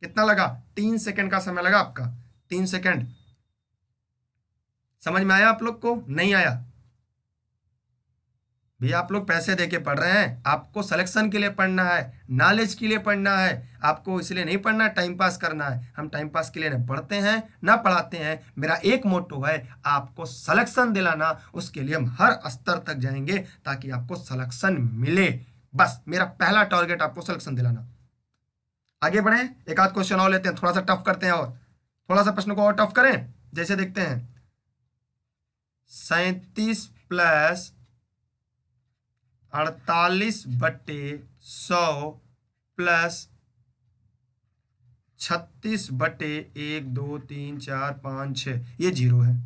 कितना लगा तीन सेकेंड का समय लगा आपका तीन सेकेंड समझ में आया आप लोग को नहीं आया भी आप लोग पैसे दे के पढ़ रहे हैं आपको सिलेक्शन के लिए पढ़ना है नॉलेज के लिए पढ़ना है आपको इसलिए नहीं पढ़ना टाइम पास करना है हम टाइम पास के लिए ना पढ़ते हैं ना पढ़ाते हैं मेरा एक मोटो है आपको सिलेक्शन दिलाना उसके लिए हम हर स्तर तक जाएंगे ताकि आपको सिलेक्शन मिले बस मेरा पहला टारगेट आपको सिलेक्शन दिलाना आगे बढ़े एक आध क्वेश्चन और लेते हैं थोड़ा सा टफ करते हैं और थोड़ा सा प्रश्न को और टफ करें जैसे देखते हैं सैतीस प्लस अड़तालीस बट्टे सौ प्लस छत्तीस बटे एक दो तीन चार पाँच छ ये जीरो है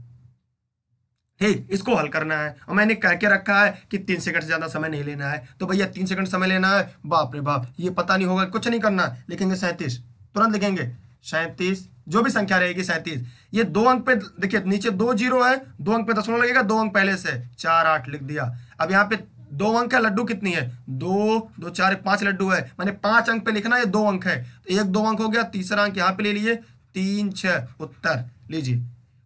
ठीक इसको हल करना है और मैंने कह के रखा है कि तीन सेकंड से ज़्यादा समय नहीं लेना है तो भैया तीन सेकंड समय लेना है बाप रे बाप ये पता नहीं होगा कुछ नहीं करना लिखेंगे सैंतीस तुरंत लिखेंगे सैंतीस जो भी संख्या रहेगी सैंतीस ये दो अंक पे देखिए नीचे दो जीरो है दो अंक पे दसवा लगेगा दो अंक पहले से चार आठ लिख दिया अब यहाँ पे दो अंक है लड्डू कितनी है दो दो चार पांच लड्डू है मैंने पांच अंक पे लिखना है दो अंक है तो एक दो अंक हो गया तीसरा अंक यहाँ पे ले लिए तीन छ उत्तर लीजिए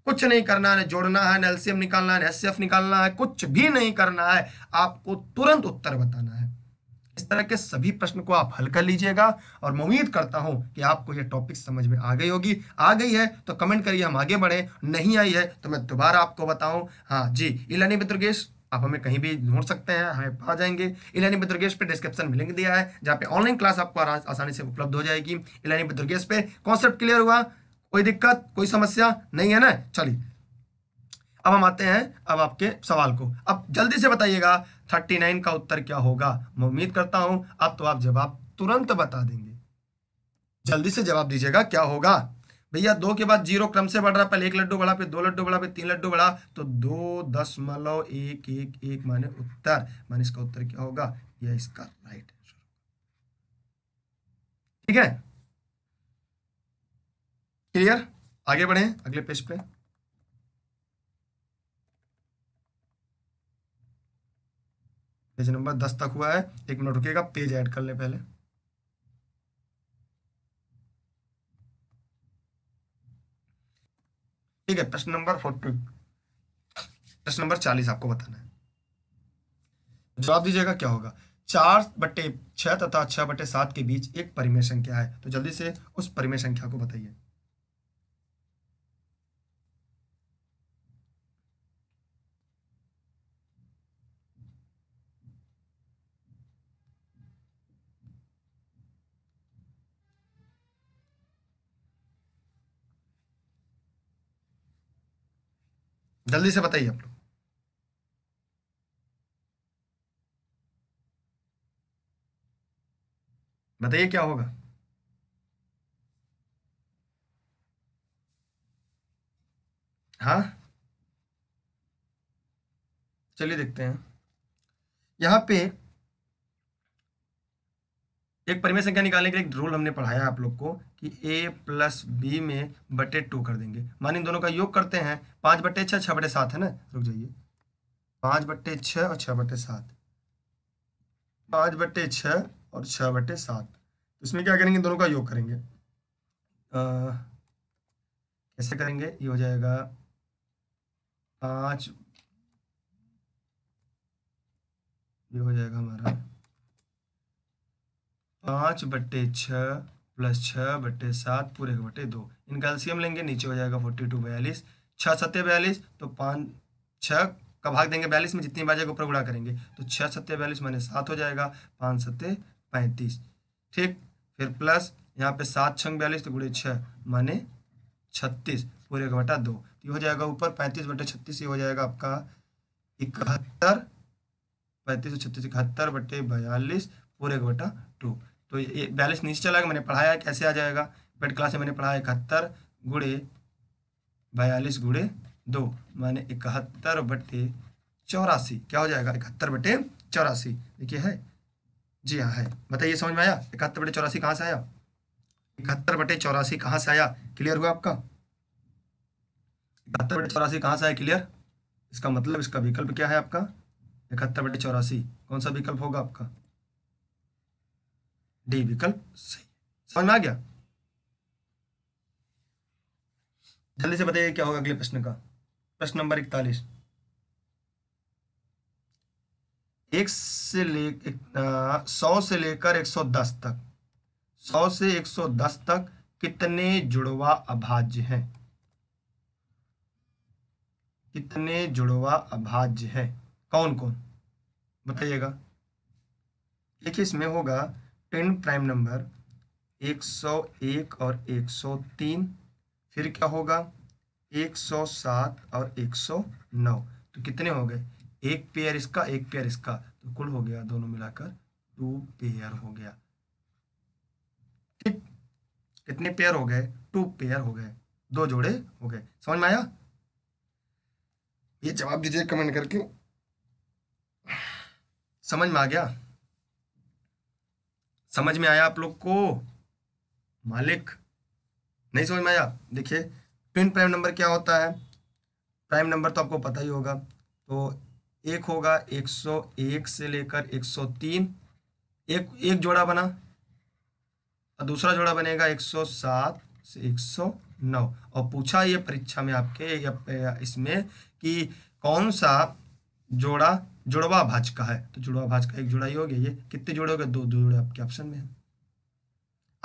कुछ नहीं करना है जोड़ना है एलसीएम निकालना है एससीएफ निकालना है कुछ भी नहीं करना है आपको तुरंत उत्तर बताना है इस तरह के सभी प्रश्न को आप हल कर लीजिएगा और मैं उम्मीद करता हूं कि आपको यह टॉपिक समझ में आ गई होगी आ गई है तो कमेंट करिए हम आगे बढ़े नहीं आई है तो मैं दोबारा आपको बताऊं हाँ जी इलानी मित्र आप हमें कहीं भी ढूंढ सकते हैं हमें पा जाएंगे इलानी बुद्रगेश पे डिस्क्रिप्शन में लिंक दिया है जहाँ पे ऑनलाइन क्लास आपको आसानी से उपलब्ध हो जाएगी इलानी बुद्रगेश पे कॉन्सेप्ट क्लियर हुआ कोई दिक्कत कोई समस्या नहीं है ना चलिए अब हम आते हैं अब आपके सवाल को अब जल्दी से बताइएगा थर्टी नाइन का उत्तर क्या होगा मैं उम्मीद करता हूं अब तो आप जवाब तुरंत बता देंगे जल्दी से जवाब दीजिएगा क्या होगा भैया दो के बाद जीरो क्रम से बढ़ रहा पहले एक लड्डू बढ़ा फिर दो लड्डू बढ़ा फिर तीन लड्डू बढ़ा तो दो दशमलव एक एक एक माने उत्तर माने इसका उत्तर क्या होगा यह इसका राइट आंसर ठीक है क्लियर आगे बढ़े अगले पेज पे पेज नंबर दस तक हुआ है एक मिनट रुकेगा पेज ऐड कर ले पहले ठीक है प्रश्न नंबर फोर्टी प्रश्न नंबर चालीस आपको बताना है जवाब दीजिएगा क्या होगा चार बटे छह तथा छह बटे सात के बीच एक परिमेय संख्या है तो जल्दी से उस परिमेय संख्या को बताइए जल्दी से बताइए आप लोग बताइए क्या होगा हाँ चलिए देखते हैं यहाँ पे एक परिमेय संख्या निकालने के लिए एक रूल हमने पढ़ाया आप लोग को कि ए प्लस बी में बटे टू कर देंगे इन दोनों का योग करते हैं पाँच बटे छः छः बटे सात है ना रुक जाइए पाँच बटे छः और छः बटे सात पाँच बटे छः और छः बटे सात तो इसमें क्या करेंगे दोनों का योग करेंगे कैसे करेंगे ये हो जाएगा पाँच ये हो जाएगा हमारा पाँच बटे छः प्लस छः बट्टे सात पूरे बटे दो इनका एल्सियम लेंगे नीचे हो जाएगा फोर्टी टू बयालीस छः सत्य बयालीस तो पाँच छः का भाग देंगे बयालीस में जितनी बार जाएगा ऊपर गुड़ा करेंगे तो छः सत्य बयालीस माने सात हो जाएगा पाँच सत्य पैंतीस ठीक फिर प्लस यहाँ पे सात छंग बयालीस तो गुड़े छः माने छत्तीस पूरे का बटा दो तो ये हो जाएगा ऊपर पैंतीस बटे छत्तीस ये हो जाएगा आपका इकहत्तर पैंतीस और छत्तीस इकहत्तर बटे बयालीस पूरे का बटा टू तो ये बयालीस नीचे चला गया मैंने पढ़ाया कैसे आ जाएगा बेड क्लास में मैंने पढ़ाया इकहत्तर गुड़े बयालीस गुड़े दो मैंने इकहत्तर बटे चौरासी क्या हो जाएगा इकहत्तर बटे चौरासी देखिए है जी हाँ है बताइए समझ में आया इकहत्तर बटे चौरासी कहाँ से आया इकहत्तर बटे चौरासी कहाँ से आया क्लियर हुआ आपका इकहत्तर बटे चौरासी कहाँ से आया क्लियर इसका मतलब इसका विकल्प क्या है आपका इकहत्तर बटे चौरासी कौन सा विकल्प होगा आपका डी विकल्प सही समझ में आ गया जल्दी से बताइए क्या होगा अगले प्रश्न का प्रश्न नंबर इकतालीस एक से ले सौ से लेकर एक सौ दस तक सौ से एक सौ दस तक कितने जुड़वा अभाज्य हैं कितने जुड़वा अभाज्य हैं कौन कौन बताइएगा देखिए इसमें होगा टेन प्राइम नंबर 101 और 103 फिर क्या होगा 107 और 109 तो कितने हो गए एक पेयर इसका एक पेयर इसका तो कुल हो गया दोनों मिलाकर टू पेयर हो गया ठीक कितने पेयर हो गए टू पेयर हो गए दो जोड़े हो गए समझ में आया ये जवाब दीजिए कमेंट करके समझ में आ गया समझ में आया आप लोग को मालिक नहीं समझ में आया देखिए ट्विन प्राइम नंबर क्या होता है प्राइम नंबर तो आपको पता ही होगा तो एक होगा 101 से लेकर 103 एक एक जोड़ा बना और दूसरा जोड़ा बनेगा 107 से 109 और पूछा ये परीक्षा में आपके इसमें कि कौन सा जोड़ा जुड़वा भाज का है तो जुड़वा भाज का एक जुड़ा ही हो गया ये कितने जुड़े हो गए दो जुड़े आपके ऑप्शन में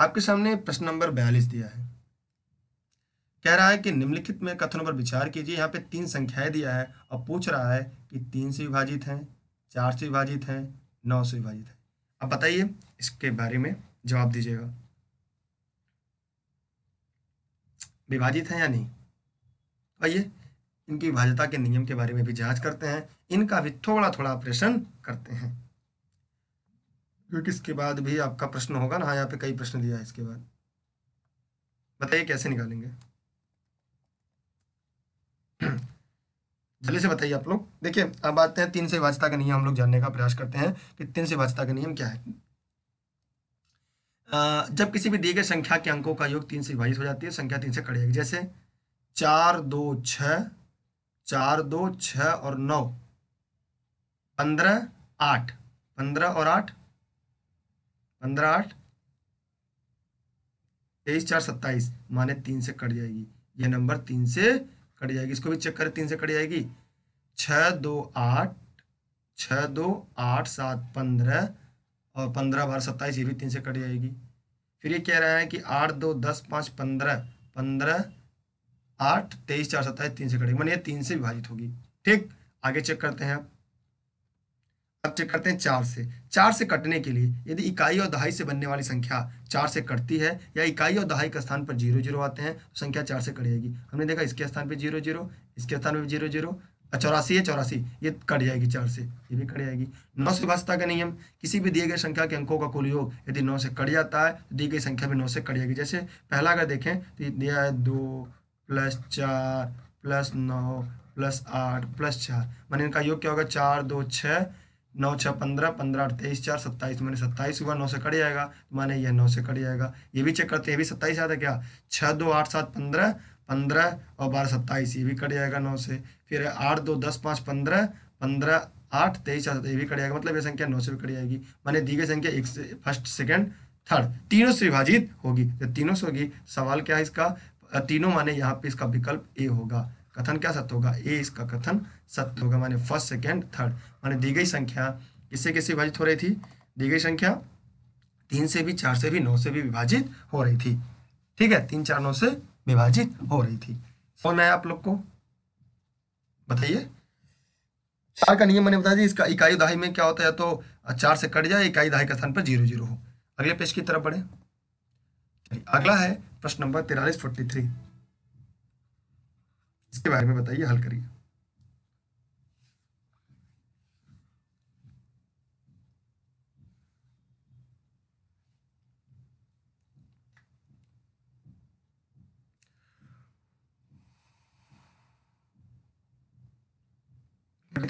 आपके सामने प्रश्न नंबर बयालीस दिया है कह रहा है कि निम्नलिखित में कथनों पर विचार कीजिए यहाँ पे तीन संख्याएं दिया है और पूछ रहा है कि तीन से विभाजित हैं चार से विभाजित हैं नौ से विभाजित हैं अब बताइए इसके बारे में जवाब दीजिएगा विभाजित है या नहीं आइए इनकी भाजता के नियम के बारे में भी जांच करते हैं इनका भी थोड़ा थोड़ा ऑपरेशन करते हैं क्योंकि इसके बाद भी आपका प्रश्न होगा ना हाँ यहाँ पे कई प्रश्न दिया है इसके बाद बताइए कैसे निकालेंगे जल्दी से बताइए आप लोग देखिए अब आते हैं तीन से विभाजता का नियम हम लोग जानने का प्रयास करते हैं कि तीन से विभाजता का नियम क्या है जब किसी भी दिए गए संख्या के अंकों का योग तीन से विभाजित हो जाती है संख्या तीन से कड़ेगी जैसे चार दो छ चार दो छ और नौ पंद्रह आठ पंद्रह और आठ पंद्रह आठ तेईस चार सत्ताईस माने तीन से कट जाएगी ये नंबर तीन से कट जाएगी इसको भी चेक करें तीन से कट जाएगी छ दो आठ छ दो आठ सात पंद्रह और पंद्रह बारह सत्ताईस ये भी तीन से कट जाएगी फिर ये कह रहा है कि आठ दो दस पाँच पंद्रह पंद्रह आठ तेईस चार सत्ताईस तीन से कटेगी मान ये तीन से विभाजित होगी ठीक आगे चेक करते हैं अब चेक करते हैं चार से चार से कटने के लिए यदि इकाई और दहाई से बनने वाली संख्या चार से कटती है या इकाई और दहाई के स्थान पर जीरो जीरो आते हैं तो संख्या चार से कटेगी हमने देखा इसके स्थान पर जीरो जीरो इसके स्थान पर जीरो जीरो चौरासी है चौरासी ये कट जाएगी चार से ये भी कट जाएगी नौ से विभाजता का नियम किसी भी दिए गए संख्या के अंकों का कुल योग यदि नौ से कट जाता है तो दी गई संख्या भी नौ से कट जाएगी जैसे पहला अगर देखें तो दिया है दो प्लस चार प्लस नौ प्लस आठ प्लस छः मैंने इनका योग क्या होगा चार दो छः नौ छः पंद्रह पंद्रह आठ तेईस चार सत्ताईस तो मैंने सत्ताईस हुआ नौ से कट जाएगा तो मैंने यह नौ से कट जाएगा ये भी चेक करते हैं ये भी सत्ताईस आता है क्या छः दो आठ सात पंद्रह पंद्रह और बारह सत्ताईस ये भी कट जाएगा नौ से फिर आठ दो दस पाँच पंद्रह पंद्रह आठ तेईस चार ये भी कट जाएगा मतलब ये संख्या नौ से भी कट जाएगी मैंने दी गई संख्या एक से फर्स्ट सेकेंड थर्ड तीनों से विभाजित होगी तीनों से होगी सवाल क्या है इसका तीनों माने यहाँ पे इसका विकल्प ए होगा कथन क्या सत्य होगा ए इसका कथन सत्य होगा माने फर्स्ट सेकेंड थर्ड माने दी गई संख्या किससे किससे विभाजित हो रही थी दी गई संख्या तीन से भी चार से भी नौ से भी विभाजित हो रही थी ठीक है तीन चार नौ से विभाजित हो रही थी कौन आया आप लोग को बताइए चार का नियम मैंने बता दिया इसका इकाई दहाई में क्या होता है तो चार से कट जाए इकाई दहाई के स्थान पर जीरो जीरो हो अगले पेज की तरफ बढ़े अगला है प्रश्न नंबर तिरालीस फोर्टी थ्री इसके बारे में बताइए हल करिए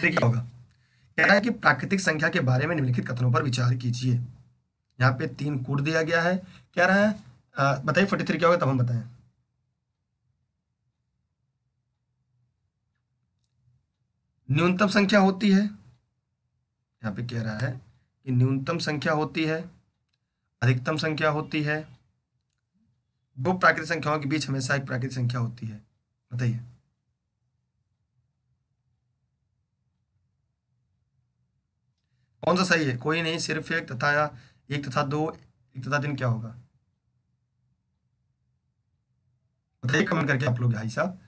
क्या होगा कह रहा है कि प्राकृतिक संख्या के बारे में निम्नलिखित कथनों पर विचार कीजिए यहाँ पे तीन कूट दिया गया है कह रहा है बताइए फोर्टी थ्री क्या होगा तब हम बताएं न्यूनतम संख्या होती है यहां पे कह रहा है कि न्यूनतम संख्या होती है अधिकतम संख्या होती है दो प्राकृतिक संख्याओं के बीच हमेशा एक प्राकृतिक संख्या होती है बताइए कौन सा सही है कोई नहीं सिर्फ एक तथा एक तथा दो एक तथा तीन क्या होगा बताइए कमेंट करके आप लोग भाई साहब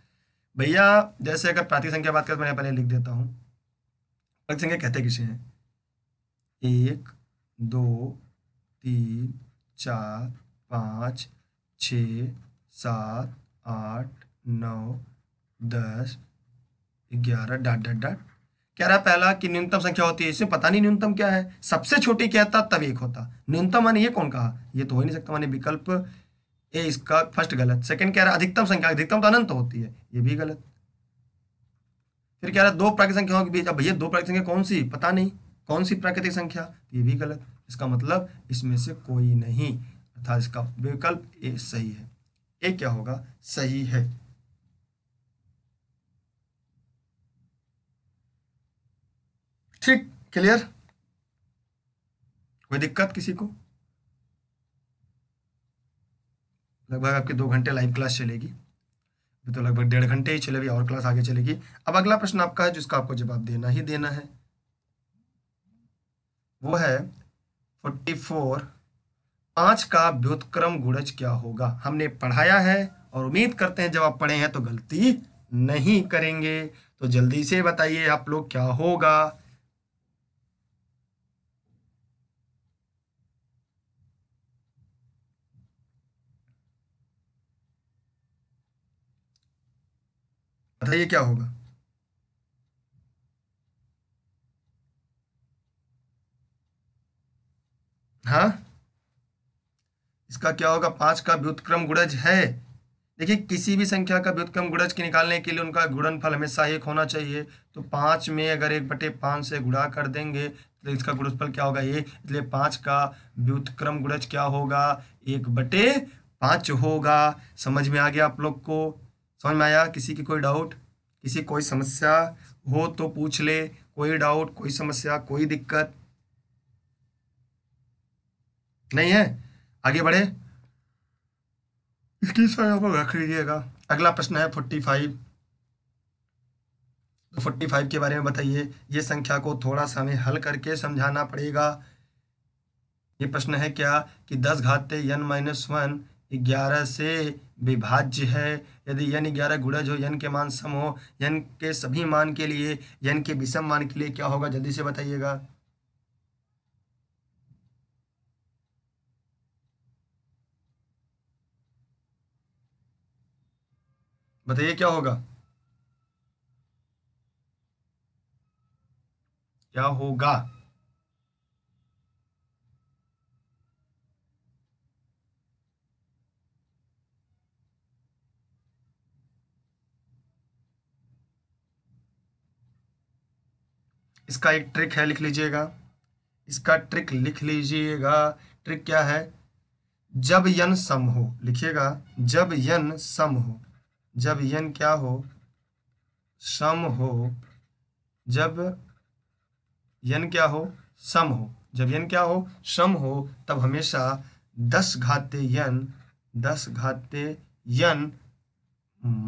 भैया जैसे अगर प्रातिक संख्या बात करें तो मैं पहले लिख देता हूँ प्रातिक संख्या कहते किसे हैं एक दो तीन चार पाँच छ सात आठ नौ दस ग्यारह डॉट डॉट डॉट कह रहा पहला कि न्यूनतम संख्या होती है इसमें पता नहीं न्यूनतम क्या है सबसे छोटी क्या था तब एक होता न्यूनतम माने ये कौन कहा ये तो हो ही नहीं सकता माने विकल्प ये इसका फर्स्ट गलत सेकंड कह रहा है अधिकतम संख्या अधिकतम तो अनंत होती है ये भी गलत फिर कह रहा है दो प्राकृतिक संख्याओं के बीच अब भैया दो प्राकृतिक संख्या कौन सी पता नहीं कौन सी प्राकृतिक संख्या ये भी गलत इसका मतलब इसमें से कोई नहीं अर्थात इसका विकल्प ए सही है ए क्या होगा सही है ठीक क्लियर कोई दिक्कत किसी को लगभग आपके दो घंटे लाइव क्लास चलेगी अभी तो लगभग डेढ़ घंटे ही चलेगी और क्लास आगे चलेगी अब अगला प्रश्न आपका है जिसका आपको जवाब देना ही देना है वो है फोर्टी फोर पांच का व्युतक्रम गुणज क्या होगा हमने पढ़ाया है और उम्मीद करते हैं जब आप पढ़े हैं तो गलती नहीं करेंगे तो जल्दी से बताइए आप लोग क्या होगा बताइए क्या होगा हाँ इसका क्या होगा पांच का व्युतक्रम गुणज है देखिए किसी भी संख्या का व्युतक्रम गुणज के निकालने के लिए उनका गुणनफल हमेशा एक होना चाहिए तो पांच में अगर एक बटे पांच से गुणा कर देंगे तो इसका गुणनफल क्या होगा ये इसलिए पांच का व्युतक्रम गुणज क्या होगा एक बटे पांच होगा समझ में आ गया आप लोग को समझ में आया किसी की कोई डाउट किसी कोई समस्या हो तो पूछ ले कोई डाउट कोई समस्या कोई दिक्कत नहीं है आगे बढ़े इक्कीस रख लीजिएगा अगला प्रश्न है फोर्टी फाइव तो फोर्टी फाइव के बारे में बताइए ये संख्या को थोड़ा सा हमें हल करके समझाना पड़ेगा ये प्रश्न है क्या कि दस घाते यन माइनस वन ग्यारह से विभाज्य है यदि यन ग्यारह गुड़ज हो यन के मान सम हो यन के सभी मान के लिए यन के विषम मान के लिए क्या होगा जल्दी से बताइएगा बताइए क्या होगा क्या होगा इसका एक ट्रिक है लिख लीजिएगा इसका ट्रिक लिख लीजिएगा ट्रिक क्या है जब यन सम हो लिखिएगा जब यन सम हो जब यन क्या हो सम हो जब यन क्या हो सम हो जब यन क्या हो सम हो तब हमेशा दस घाते यन दस घाते यन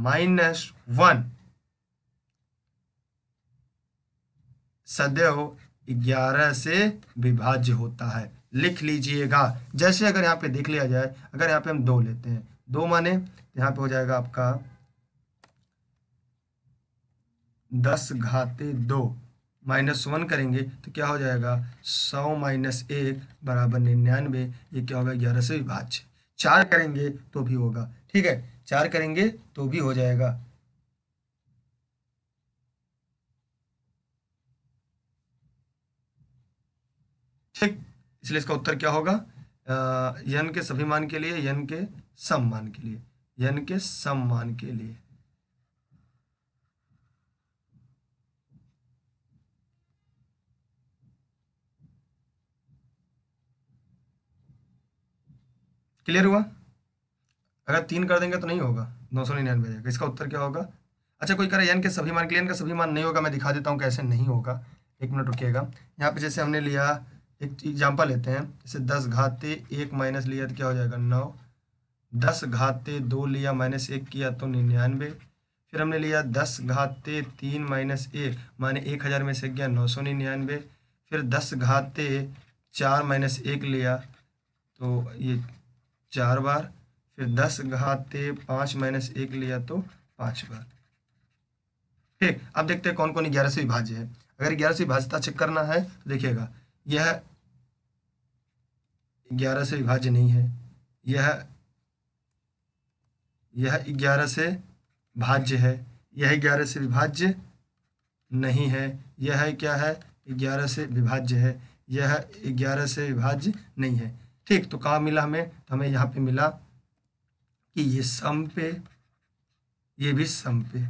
माइनस वन सदैव ग्यारह से विभाज्य होता है लिख लीजिएगा जैसे अगर यहाँ पे देख लिया जाए अगर यहाँ पे हम दो लेते हैं दो माने यहाँ पे हो जाएगा आपका दस घाते दो माइनस वन करेंगे तो क्या हो जाएगा सौ माइनस एक बराबर निन्यानवे ये क्या होगा ग्यारह से विभाज्य चार करेंगे तो भी होगा ठीक है चार करेंगे तो भी हो जाएगा ठीक इसलिए इसका उत्तर क्या होगा यन के सभी मान के लिए यन के सम मान के लिए यन के सम मान के लिए क्लियर हुआ अगर तीन कर देंगे तो नहीं होगा नौ सौ निन्यानवे जाएगा इसका उत्तर क्या होगा अच्छा कोई करे एन के सभी मान के लिए एन का सभी मान नहीं होगा मैं दिखा देता हूँ कैसे नहीं होगा एक मिनट रुकिएगा यहाँ पे जैसे हमने लिया एक एग्जाम्पल लेते हैं जैसे दस घाते एक माइनस लिया तो क्या हो जाएगा नौ दस घाते दो लिया माइनस एक किया तो निन्यानवे फिर हमने लिया दस घाते तीन माइनस एक माने एक हज़ार में से गया नौ सौ निन्यानवे फिर दस घाते चार माइनस एक लिया तो ये चार बार फिर दस घाते पाँच माइनस एक लिया तो पाँच बार ठीक अब देखते हैं कौन कौन ग्यारह से विभाज्य है अगर ग्यारह से विभाज्यता चेक करना है तो देखिएगा यह ग्यारह से विभाज्य नहीं है यह यह ग्यारह से भाज्य है यह ग्यारह से विभाज्य नहीं है यह है क्या है ग्यारह से विभाज्य है यह ग्यारह से विभाज्य नहीं है ठीक तो कहाँ मिला हमें तो हमें यहाँ पे मिला कि ये सम पे ये भी सम पे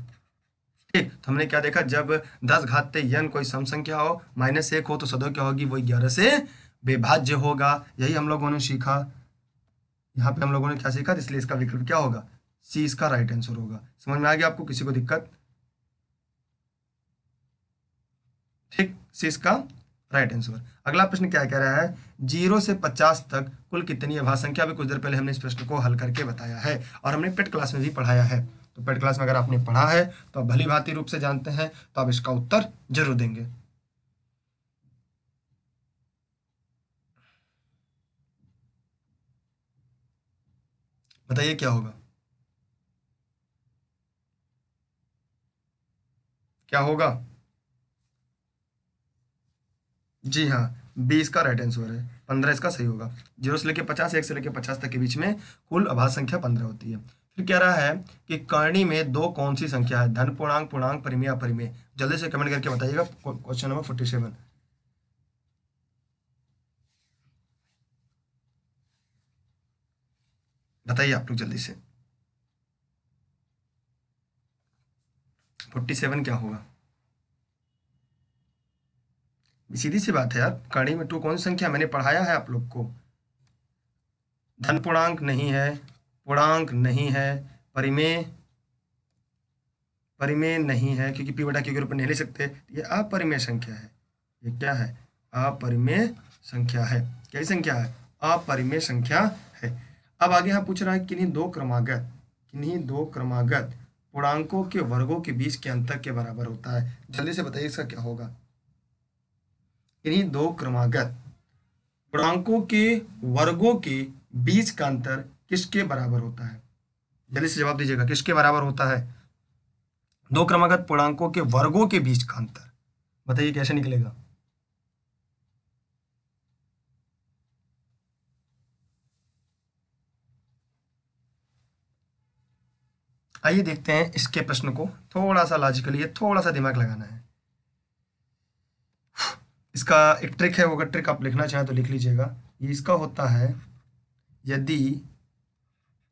तो हमने क्या देखा जब दस घात पे यन कोई सम संख्या हो माइनस एक हो तो सदो क्या होगी वो ग्यारह से विभाज्य होगा यही हम लोगों ने सीखा यहाँ पे हम लोगों ने क्या सीखा तो इसलिए इसका विकल्प क्या होगा सी इसका राइट आंसर होगा समझ में आ गया आपको किसी को दिक्कत ठीक सी इसका राइट आंसर अगला प्रश्न क्या कह रहा है जीरो से पचास तक कुल कितनी है संख्या भी कुछ देर पहले हमने इस प्रश्न को हल करके बताया है और हमने पेट क्लास में भी पढ़ाया है तो पेड क्लास में अगर आपने पढ़ा है तो आप भली भांति रूप से जानते हैं तो आप इसका उत्तर जरूर देंगे बताइए क्या होगा क्या होगा जी हाँ बीस का राइट आंसर है पंद्रह इसका सही होगा जीरो से लेकर पचास एक से लेकर पचास तक के बीच में कुल आभास संख्या पंद्रह होती है फिर कह रहा है कि कर्णी में दो कौन सी संख्या है धन पूर्णांग पूर्णांग परिमेय अपरिमेय जल्दी से कमेंट करके बताइएगा क्वेश्चन नंबर फोर्टी सेवन बताइए आप लोग जल्दी से फोर्टी सेवन क्या होगा सीधी सी बात है यार कड़ी में टू कौन सी संख्या मैंने पढ़ाया है आप लोग को धन पूर्णांक नहीं है पूर्णांक नहीं है परिमेय परिमेय नहीं है क्योंकि पी बटा क्यू के रूप में नहीं ले सकते तो ये अपरिमेय संख्या है ये क्या है अपरिमेय संख्या है कैसी संख्या है अपरिमेय संख्या है अब आगे यहाँ पूछ रहा है किन्हीं दो क्रमागत किन्हीं दो क्रमागत पूर्णांकों के वर्गों के बीच के अंतर के बराबर होता है जल्दी से बताइए इसका क्या होगा किन्हीं दो क्रमागत पूर्णांकों के वर्गों के बीच का अंतर किसके बराबर होता है जल्दी से जवाब दीजिएगा किसके बराबर होता है दो क्रमागत पूर्णांकों के वर्गों के बीच का अंतर बताइए कैसे निकलेगा आइए देखते हैं इसके प्रश्न को थोड़ा सा लॉजिकली है थोड़ा सा दिमाग लगाना है इसका एक ट्रिक है वो अगर ट्रिक आप लिखना चाहें तो लिख लीजिएगा ये इसका होता है यदि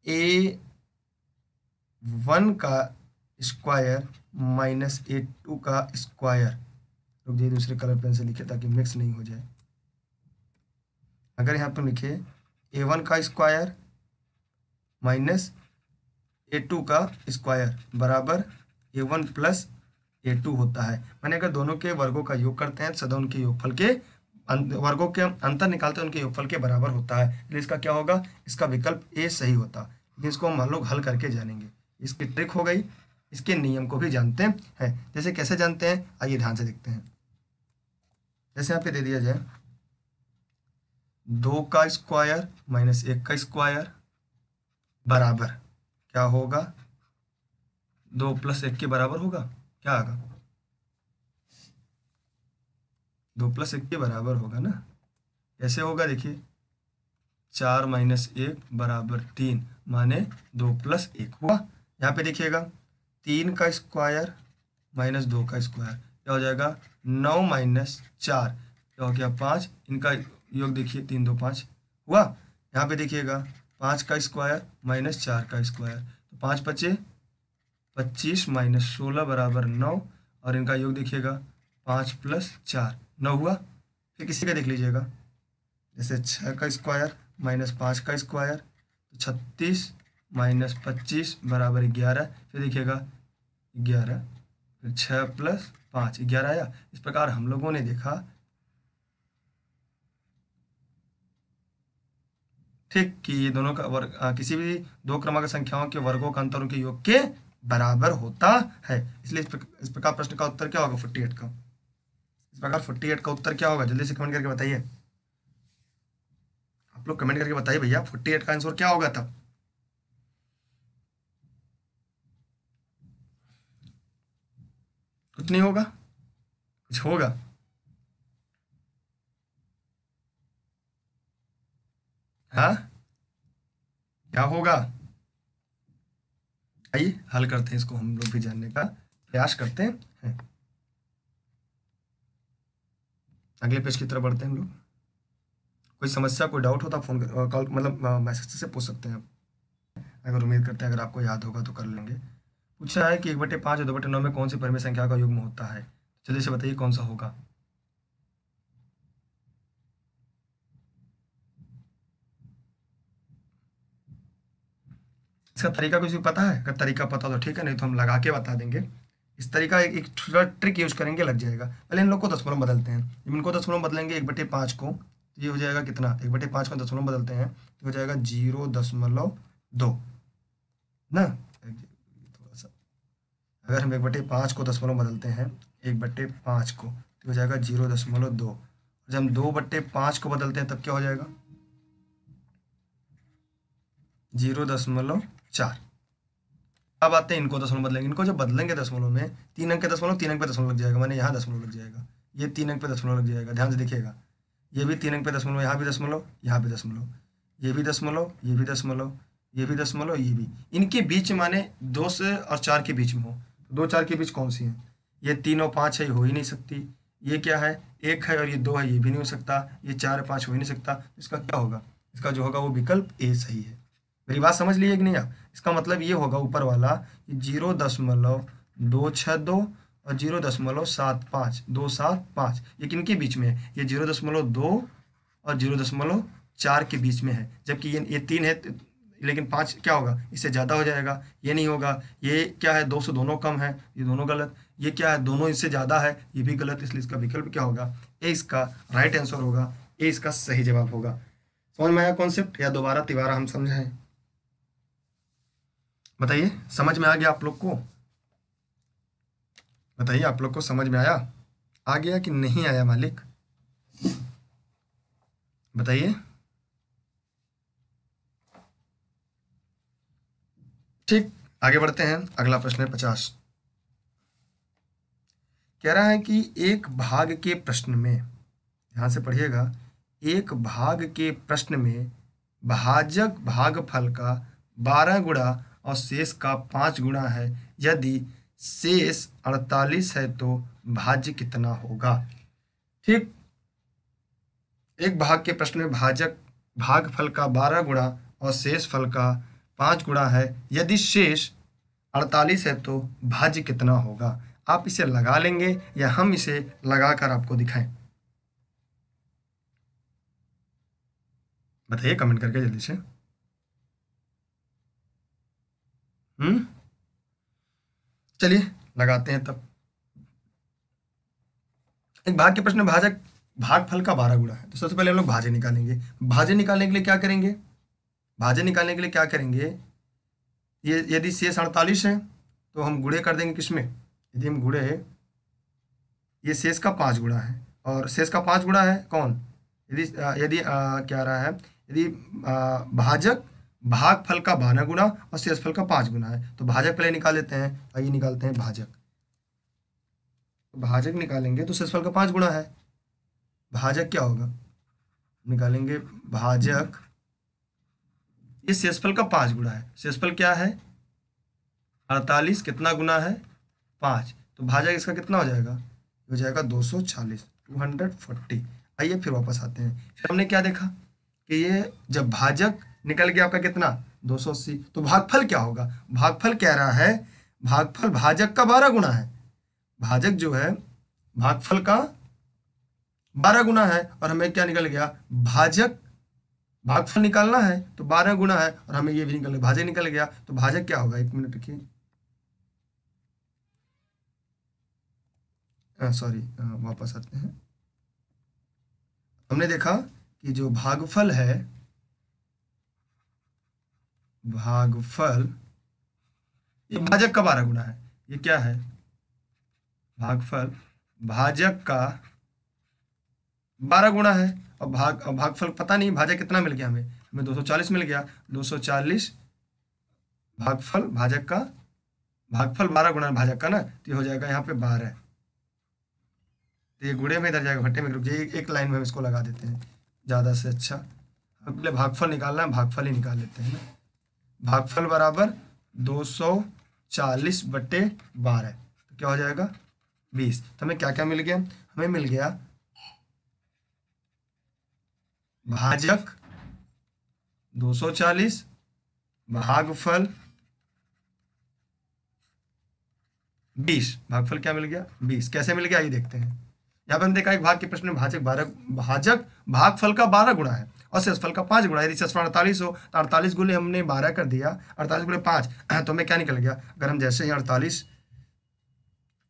ए वन का स्क्वायर माइनस ए टू का स्क्वायर रुक जाइए दूसरे कलर पेन से लिखे ताकि मिक्स नहीं हो जाए अगर यहाँ पर लिखे ए वन का स्क्वायर माइनस ए टू का स्क्वायर बराबर A one plus A two होता है मैंने अगर दोनों के वर्गों का योग करते हैं सदा उनके योगफल के वर्गों के अंतर निकालते हैं उनके योगफल के बराबर होता है इसका क्या होगा इसका विकल्प ए सही होता इसको हम लोग हल करके जानेंगे इसकी ट्रिक हो गई इसके नियम को भी जानते हैं जैसे कैसे जानते हैं आइए ध्यान से देखते हैं जैसे आप दे दिया जाए दो का स्क्वायर माइनस एक का स्क्वायर बराबर क्या होगा दो प्लस एक के बराबर होगा क्या आगा दो प्लस एक के बराबर होगा ना कैसे होगा देखिए चार माइनस एक बराबर तीन माने दो प्लस एक हुआ यहाँ पे देखिएगा तीन का स्क्वायर माइनस दो का स्क्वायर क्या हो जाएगा नौ माइनस चार क्या हो गया पाँच इनका योग देखिए तीन दो पाँच हुआ यहाँ पे देखिएगा पाँच का स्क्वायर माइनस चार का स्क्वायर तो पाँच पच्चे पच्चीस माइनस सोलह बराबर नौ और इनका योग देखिएगा पाँच प्लस चार नौ हुआ फिर किसी का देख लीजिएगा जैसे छः का स्क्वायर माइनस पाँच का स्क्वायर तो छत्तीस माइनस पच्चीस बराबर ग्यारह फिर देखिएगा ग्यारह फिर छः प्लस पाँच ग्यारह आया इस प्रकार हम लोगों ने देखा ठीक कि ये दोनों का वर्ग किसी भी दो क्रमांक संख्याओं के वर्गों का अंतरों के योग के बराबर होता है इसलिए इस प्रकार प्रश्न का उत्तर क्या होगा फोर्टी एट का इस प्रकार फोर्टी एट का उत्तर क्या होगा जल्दी से कमेंट करके बताइए आप लोग कमेंट करके बताइए भैया फोर्टी एट का आंसर क्या होगा तब कुछ नहीं होगा कुछ होगा हा? क्या होगा आइए हल करते हैं इसको हम लोग भी जानने का प्रयास करते हैं अगले पेज की तरफ बढ़ते हैं हम लोग कोई समस्या कोई डाउट हो तो आप फोन कॉल मतलब मैसेज से पूछ सकते हैं अगर उम्मीद करते हैं अगर आपको याद होगा तो कर लेंगे पूछा है कि एक बटे पाँच और दो बटे नौ में कौन सी परिमेय संख्या का युग्म होता है चलिए इसे बताइए कौन सा होगा इसका तरीका कुछ भी पता है अगर तरीका पता तो ठीक है नहीं तो हम लगा के बता देंगे इस तरीका एक, एक थोड़ा ट्रिक यूज करेंगे लग जाएगा पहले इन लोग को दसमलव बदलते हैं जब इनको दसमलव बदलेंगे एक बटे पाँच को तो ये हो जाएगा कितना एक बटे पाँच को दसमलव बदलते हैं तो हो जाएगा जीरो दशमलव दो ना थोड़ा सा अगर हम एक बटे पाँच को दसमलव बदलते हैं एक बटे पाँच को तो हो जाएगा जीरो दशमलव दो जब हम दो बटे पाँच को बदलते हैं तब क्या हो जाएगा जीरो दशमलव चार अब आते हैं इनको दसमलव बदलेंगे इनको जब बदलेंगे दसमलव में तीन अंक के दसमलव तीन अंक पे दसमलव लग जाएगा मैंने यहाँ दसमलव लग जाएगा ये तीन अंक पे दसमलव लग जाएगा ध्यान से देखिएगा ये भी तीन अंक पे दसमलव यहाँ भी दसमलव यहाँ भी दसमलव ये भी दसमलव ये भी दसमलव ये भी दसमलव ये भी इनके बीच माने दो से और चार के बीच में हो दो चार के बीच कौन सी है ये तीन और पाँच है ये हो ही नहीं सकती ये क्या है एक है और ये दो है ये भी नहीं हो सकता ये चार पाँच हो ही नहीं सकता इसका क्या होगा इसका जो होगा वो विकल्प ए सही है मेरी बात समझ लीजिए कि नहीं आप इसका मतलब ये होगा ऊपर वाला जीरो दशमलव दो छः दो और जीरो दशमलव सात पाँच दो सात पाँच ये किन के बीच में है ये जीरो दशमलव दो और जीरो दशमलव चार के बीच में है जबकि ये ये तीन है लेकिन पाँच क्या होगा इससे ज़्यादा हो जाएगा ये नहीं होगा ये क्या है दो से दोनों कम है ये दोनों गलत ये क्या है दोनों इससे ज़्यादा है ये भी गलत इसलिए इसका विकल्प क्या होगा ए इसका राइट आंसर होगा ए इसका सही जवाब होगा समझ में आया कॉन्सेप्ट या दोबारा तिबारा हम समझाएं बताइए समझ में आ गया आप लोग को बताइए आप लोग को समझ में आया आ गया कि नहीं आया मालिक बताइए ठीक आगे बढ़ते हैं अगला प्रश्न है पचास कह रहा है कि एक भाग के प्रश्न में ध्यान से पढ़िएगा एक भाग के प्रश्न में भाजक भागफल का बारह गुणा और शेष का पाँच गुणा है यदि शेष अड़तालीस है तो भाज्य कितना होगा ठीक एक भाग के प्रश्न में भाजक फल का बारह गुणा और शेष फल का पाँच गुणा है यदि शेष अड़तालीस है तो भाज्य कितना होगा आप इसे लगा लेंगे या हम इसे लगाकर आपको दिखाएं बताइए कमेंट करके जल्दी से हम्म चलिए लगाते हैं तब एक भाग के प्रश्न में भाजक भाग फल का बारह गुड़ा है तो सबसे पहले हम लोग भाजे निकालेंगे भाजे निकालने के लिए क्या करेंगे भाजे निकालने के लिए क्या करेंगे ये यदि शेष अड़तालीस है तो हम गुड़े कर देंगे किसमें यदि हम गुड़े ये शेष का पांच गुड़ा है और शेष का पांच गुड़ा है कौन यदि यदि क्या रहा है यदि भाजक भाग फल का बारह गुना और शेष फल का पांच गुना है तो भाजक पहले निकाल लेते हैं आइए निकालते हैं भाजक तो भाजक निकालेंगे तो फल का पांच गुना है भाजक क्या होगा निकालेंगे भाजक ये शेषफल का पांच गुना है शेषफल क्या है अड़तालीस कितना गुना है पांच तो भाजक इसका कितना हो जाएगा हो जाएगा दो सौ चालीस टू हंड्रेड फोर्टी आइए फिर वापस आते हैं फिर हमने क्या देखा कि ये जब भाजक निकल गया आपका कितना दो सौ अस्सी तो भागफल क्या होगा भागफल कह रहा है भागफल भाजक का बारह गुना है भाजक जो है भागफल का बारह गुना है और हमें क्या निकल गया भाजक भागफल निकालना है तो बारह गुना है और हमें ये भी निकल गया भाजक निकल गया तो भाजक क्या होगा एक मिनट रखिए सॉरी वापस आते हैं हमने देखा कि जो भागफल है भागफल ये भाजक का बारह गुना है ये क्या है भागफल भाजक का बारह गुना है और भाग और भागफल पता नहीं भाजक कितना मिल गया हमें हमें 240 मिल गया 240 भागफल भाजक का भागफल बारह गुना है भाजक का ना तो ये हो जाएगा यहाँ पे बारह तो ये गुड़े में इधर जाएगा भट्टे में रुक जाइए एक लाइन में हम इसको लगा देते हैं ज़्यादा से अच्छा अपने भागफल निकालना है भागफल ही निकाल लेते हैं ना भागफल बराबर दो सौ चालीस बटे बारह तो क्या हो जाएगा बीस तो हमें क्या क्या मिल गया हमें मिल गया भाजक दो सौ चालीस भागफल बीस भागफल क्या मिल गया बीस कैसे मिल गया ये देखते हैं यहां पर हम देखा एक भाग के प्रश्न में भाजक बारह भाजक भागफल का बारह गुणा है और सेसफल का पाँच गुणा यदि सेसफल अड़तालीस हो तो अड़तालीस गुले हमने बारह कर दिया अड़तालीस गुले पाँच तो हमें क्या निकल गया अगर हम जैसे ही अड़तालीस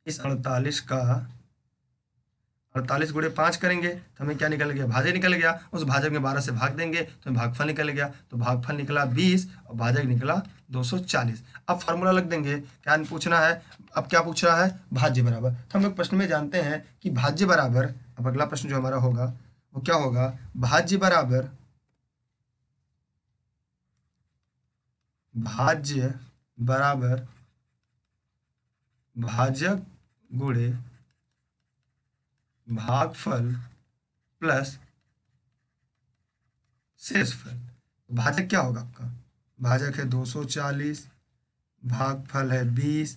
इस अड़तालीस का अड़तालीस गुड़े पाँच करेंगे तो हमें क्या निकल गया भाजक निकल गया उस भाजक में बारह से भाग देंगे तो हमें भागफल निकल गया तो भागफल निकला बीस और भाजक निकला दो सौ चालीस अब फार्मूला लग देंगे क्या पूछना है अब क्या पूछ रहा है भाज्य बराबर तो हम लोग प्रश्न में जानते हैं कि भाज्य बराबर अब अगला प्रश्न जो हमारा होगा वो क्या होगा भाज्य बराबर भाज्य बराबर भाजक गुड़े भागफल प्लस शेषफल भाजक क्या होगा आपका भाजक है 240 भागफल है 20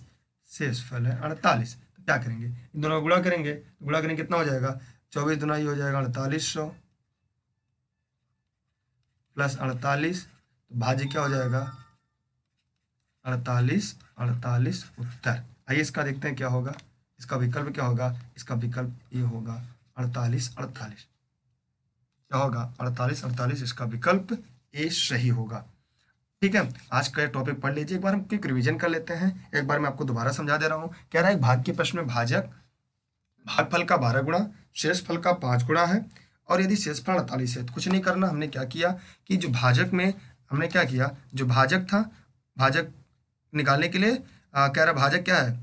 शेषफल है 48 तो क्या करेंगे इन दोनों को गुणा करेंगे तो गुणा करेंगे कितना हो जाएगा चौबीस दुना ही हो जाएगा अड़तालीस सौ प्लस अड़तालीस तो भाज्य क्या हो जाएगा अड़तालीस अड़तालीस उत्तर आइए इसका देखते हैं क्या होगा इसका विकल्प क्या होगा इसका विकल्प ये होगा अड़तालीस अड़तालीस क्या होगा अड़तालीस अड़तालीस इसका विकल्प ए सही होगा ठीक है आज का ये टॉपिक पढ़ लीजिए एक बार हम क्विक रिवीजन कर लेते हैं एक बार मैं आपको दोबारा समझा दे रहा हूँ कह रहा है भाग के प्रश्न में भाजक भागफल का बारह गुणा शेषफल का पाँच गुणा है और यदि शेषफल अड़तालीस है तो कुछ नहीं करना हमने क्या किया कि जो भाजक में हमने क्या किया जो भाजक था भाजक निकालने के लिए आ, कह रहा भाजक क्या है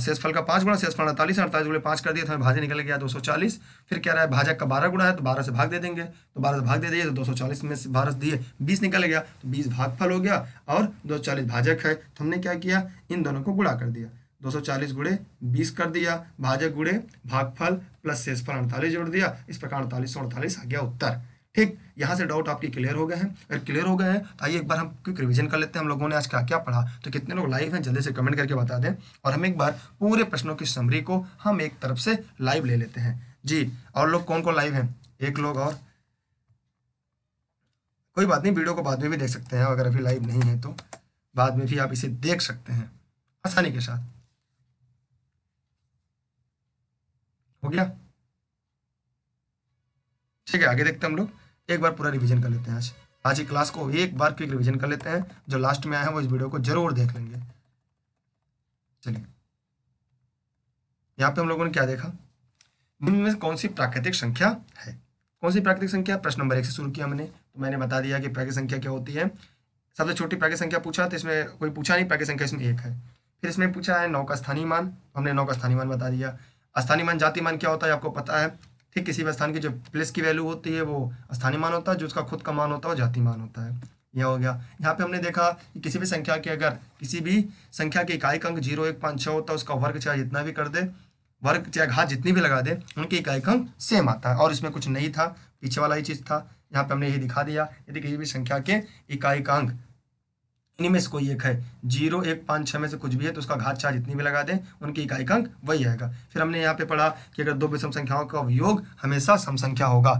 शेष फल का पाँच गुणा फल अड़तालीस अड़तालीस गुड़े पाँच कर दिया तो हमें भाजक निकल गया दो सौ चालीस फिर कह रहा है भाजक का बारह गुणा है तो बारह से भाग दे देंगे तो बारह से भाग दे दिए तो दो सौ चालीस में से बारह दिए बीस निकल गया तो बीस भागफल हो गया और दो सौ चालीस भाजक है तो हमने क्या किया इन दोनों को गुणा कर दिया 240 गुड़े बीस कर दिया भाजक गुड़े भागफल प्लस शेष फल अड़तालीस जोड़ दिया इस प्रकार अड़तालीस सौ अड़तालीस आ गया उत्तर ठीक यहाँ से डाउट आपके क्लियर हो गए हैं अगर क्लियर हो गए हैं तो आइए एक बार हम क्विक रिवीजन कर लेते हैं हम लोगों ने आज क्या क्या पढ़ा तो कितने लोग लाइव हैं जल्दी से कमेंट करके बता दें और हम एक बार पूरे प्रश्नों की समरी को हम एक तरफ से लाइव ले लेते हैं जी और लोग कौन कौन लाइव हैं एक लोग और कोई बात नहीं वीडियो को बाद में भी देख सकते हैं अगर अभी लाइव नहीं है तो बाद में भी आप इसे देख सकते हैं आसानी के साथ गया ठीक है आगे देखते हैं हम लोग एक बार पूरा रिवीजन कर लेते हैं आज आज की क्लास को एक बार क्विक रिवीजन कर लेते हैं जो लास्ट में आए हैं वो इस वीडियो को जरूर देख लेंगे चलिए यहाँ पे हम लोगों ने क्या देखा निम्न में कौन सी प्राकृतिक संख्या है कौन सी प्राकृतिक संख्या प्रश्न नंबर एक से शुरू किया हमने तो मैंने बता दिया कि प्राकृतिक संख्या क्या होती है सबसे छोटी प्राकृतिक संख्या पूछा तो इसमें कोई पूछा नहीं प्राकृतिक संख्या इसमें एक है फिर इसमें पूछा है नौ का स्थानीय मान हमने नौ का स्थानीय मान बता दिया स्थानीय मान जाति मान क्या होता है आपको पता है ठीक किसी भी स्थान की जो प्लेस की वैल्यू होती है वो स्थानीय मान होता है जो उसका खुद का मान होता है वो जाति मान होता है यह हो गया यहाँ पे हमने देखा कि किसी भी संख्या के अगर किसी भी संख्या के इकाई का अंक जीरो एक पाँच छः होता है उसका वर्ग चाहे जितना भी कर दे वर्ग चाहे घात जितनी भी लगा दे उनके इकाई का अंक सेम आता है और इसमें कुछ नहीं था पीछे वाला ही चीज़ था यहाँ पे हमने यही दिखा दिया यदि किसी भी संख्या के इकाई का अंक इन्हीं में से कोई एक है जीरो एक पाँच छः में से कुछ भी है तो उसका घात चार जितनी भी लगा दें उनकी इकाई अंक वही आएगा फिर हमने यहाँ पे पढ़ा कि अगर दो विषम संख्याओं का योग हमेशा समसंख्या होगा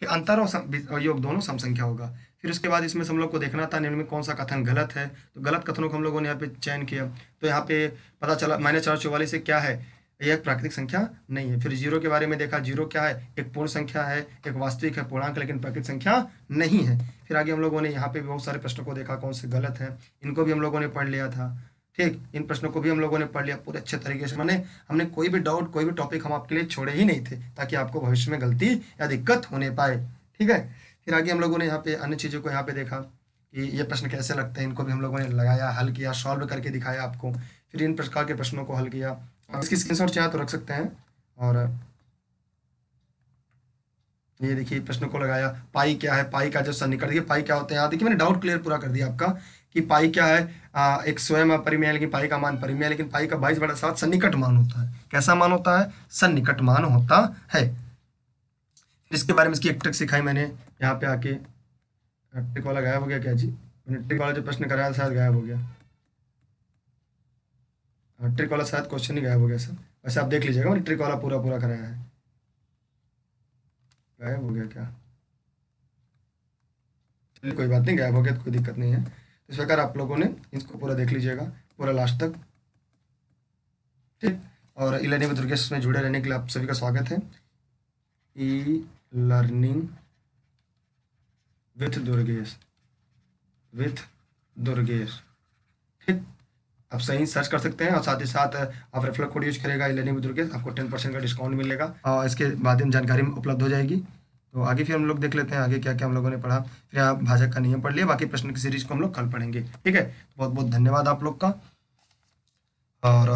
फिर अंतर और, योग दोनों समसंख्या होगा फिर उसके बाद इसमें से हम लोग को देखना था निम्न में कौन सा कथन गलत है तो गलत कथनों को हम लोगों ने यहाँ पे चयन किया तो यहाँ पे पता चला माइनस चार चौवालीस से क्या है यह एक प्राकृतिक संख्या नहीं है फिर जीरो के बारे में देखा जीरो क्या है एक पूर्ण संख्या है एक वास्तविक है पूर्णांक लेकिन प्राकृतिक संख्या नहीं है फिर आगे हम लोगों ने यहाँ पे बहुत सारे प्रश्नों को देखा कौन से गलत है इनको भी हम लोगों ने पढ़ लिया था ठीक इन प्रश्नों को भी हम लोगों ने पढ़ लिया पूरे अच्छे तरीके से मैंने हमने कोई भी डाउट कोई भी टॉपिक हम आपके लिए छोड़े ही नहीं थे ताकि आपको भविष्य में गलती या दिक्कत होने पाए ठीक है फिर आगे हम लोगों ने यहाँ पे अन्य चीज़ों को यहाँ पे देखा कि ये प्रश्न कैसे लगते हैं इनको भी हम लोगों ने लगाया हल किया सॉल्व करके दिखाया आपको फिर इन प्रकार के प्रश्नों को हल किया आप इसकी स्क्रीनशॉट चाहे तो रख सकते हैं और ये देखिए प्रश्न को लगाया पाई क्या है पाई का जो निकल देखिए पाई क्या होते हैं हाँ, देखिए मैंने डाउट क्लियर पूरा कर दिया आपका कि पाई क्या है आ, एक स्वयं परिमेय लेकिन पाई का मान परिमेय लेकिन पाई का बाईस बड़ा सात सन्निकट मान होता है कैसा मान होता है सन्निकट मान होता है इसके बारे में इसकी एक ट्रिक सिखाई मैंने यहाँ पे आके ट्रिक वाला गायब हो गया क्या जी मैंने ट्रिक वाला जो प्रश्न कराया शायद गायब हो गया ट्रिक वाला शायद क्वेश्चन ही गायब हो गया सर वैसे आप देख लीजिएगा मैंने ट्रिक वाला पूरा पूरा कराया है गायब हो गया क्या चलिए कोई बात नहीं गायब हो गया तो कोई दिक्कत नहीं है तो इस प्रकार आप लोगों ने इसको पूरा देख लीजिएगा पूरा लास्ट तक ठीक और ई लर्निंग दुर्गेश में जुड़े रहने के लिए आप सभी का स्वागत है E learning with Durgesh with Durgesh ठीक आप सही सर्च कर सकते हैं और साथ ही साथ आप रेफरल कोड यूज करेगा लेने बुजुर्ग के आपको टेन परसेंट का डिस्काउंट मिलेगा और इसके बाद में जानकारी उपलब्ध हो जाएगी तो आगे फिर हम लोग देख लेते हैं आगे क्या क्या हम लोगों ने पढ़ा फिर आप भाषा का नियम पढ़ लिया बाकी प्रश्न की सीरीज को हम लोग कल पढ़ेंगे ठीक है बहुत बहुत धन्यवाद आप लोग का और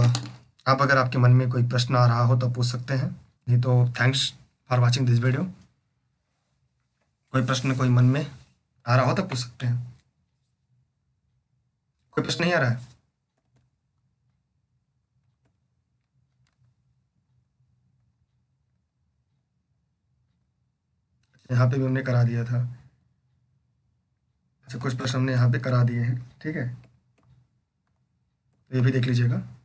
आप अगर आपके मन में कोई प्रश्न आ रहा हो तो पूछ सकते हैं नहीं तो thanks for watching this video कोई प्रश्न कोई मन में आ रहा हो तो पूछ सकते हैं कोई प्रश्न नहीं आ रहा है यहाँ पे भी हमने करा दिया था अच्छा कुछ प्रश्न हमने यहाँ पे करा दिए हैं ठीक है तो ये भी देख लीजिएगा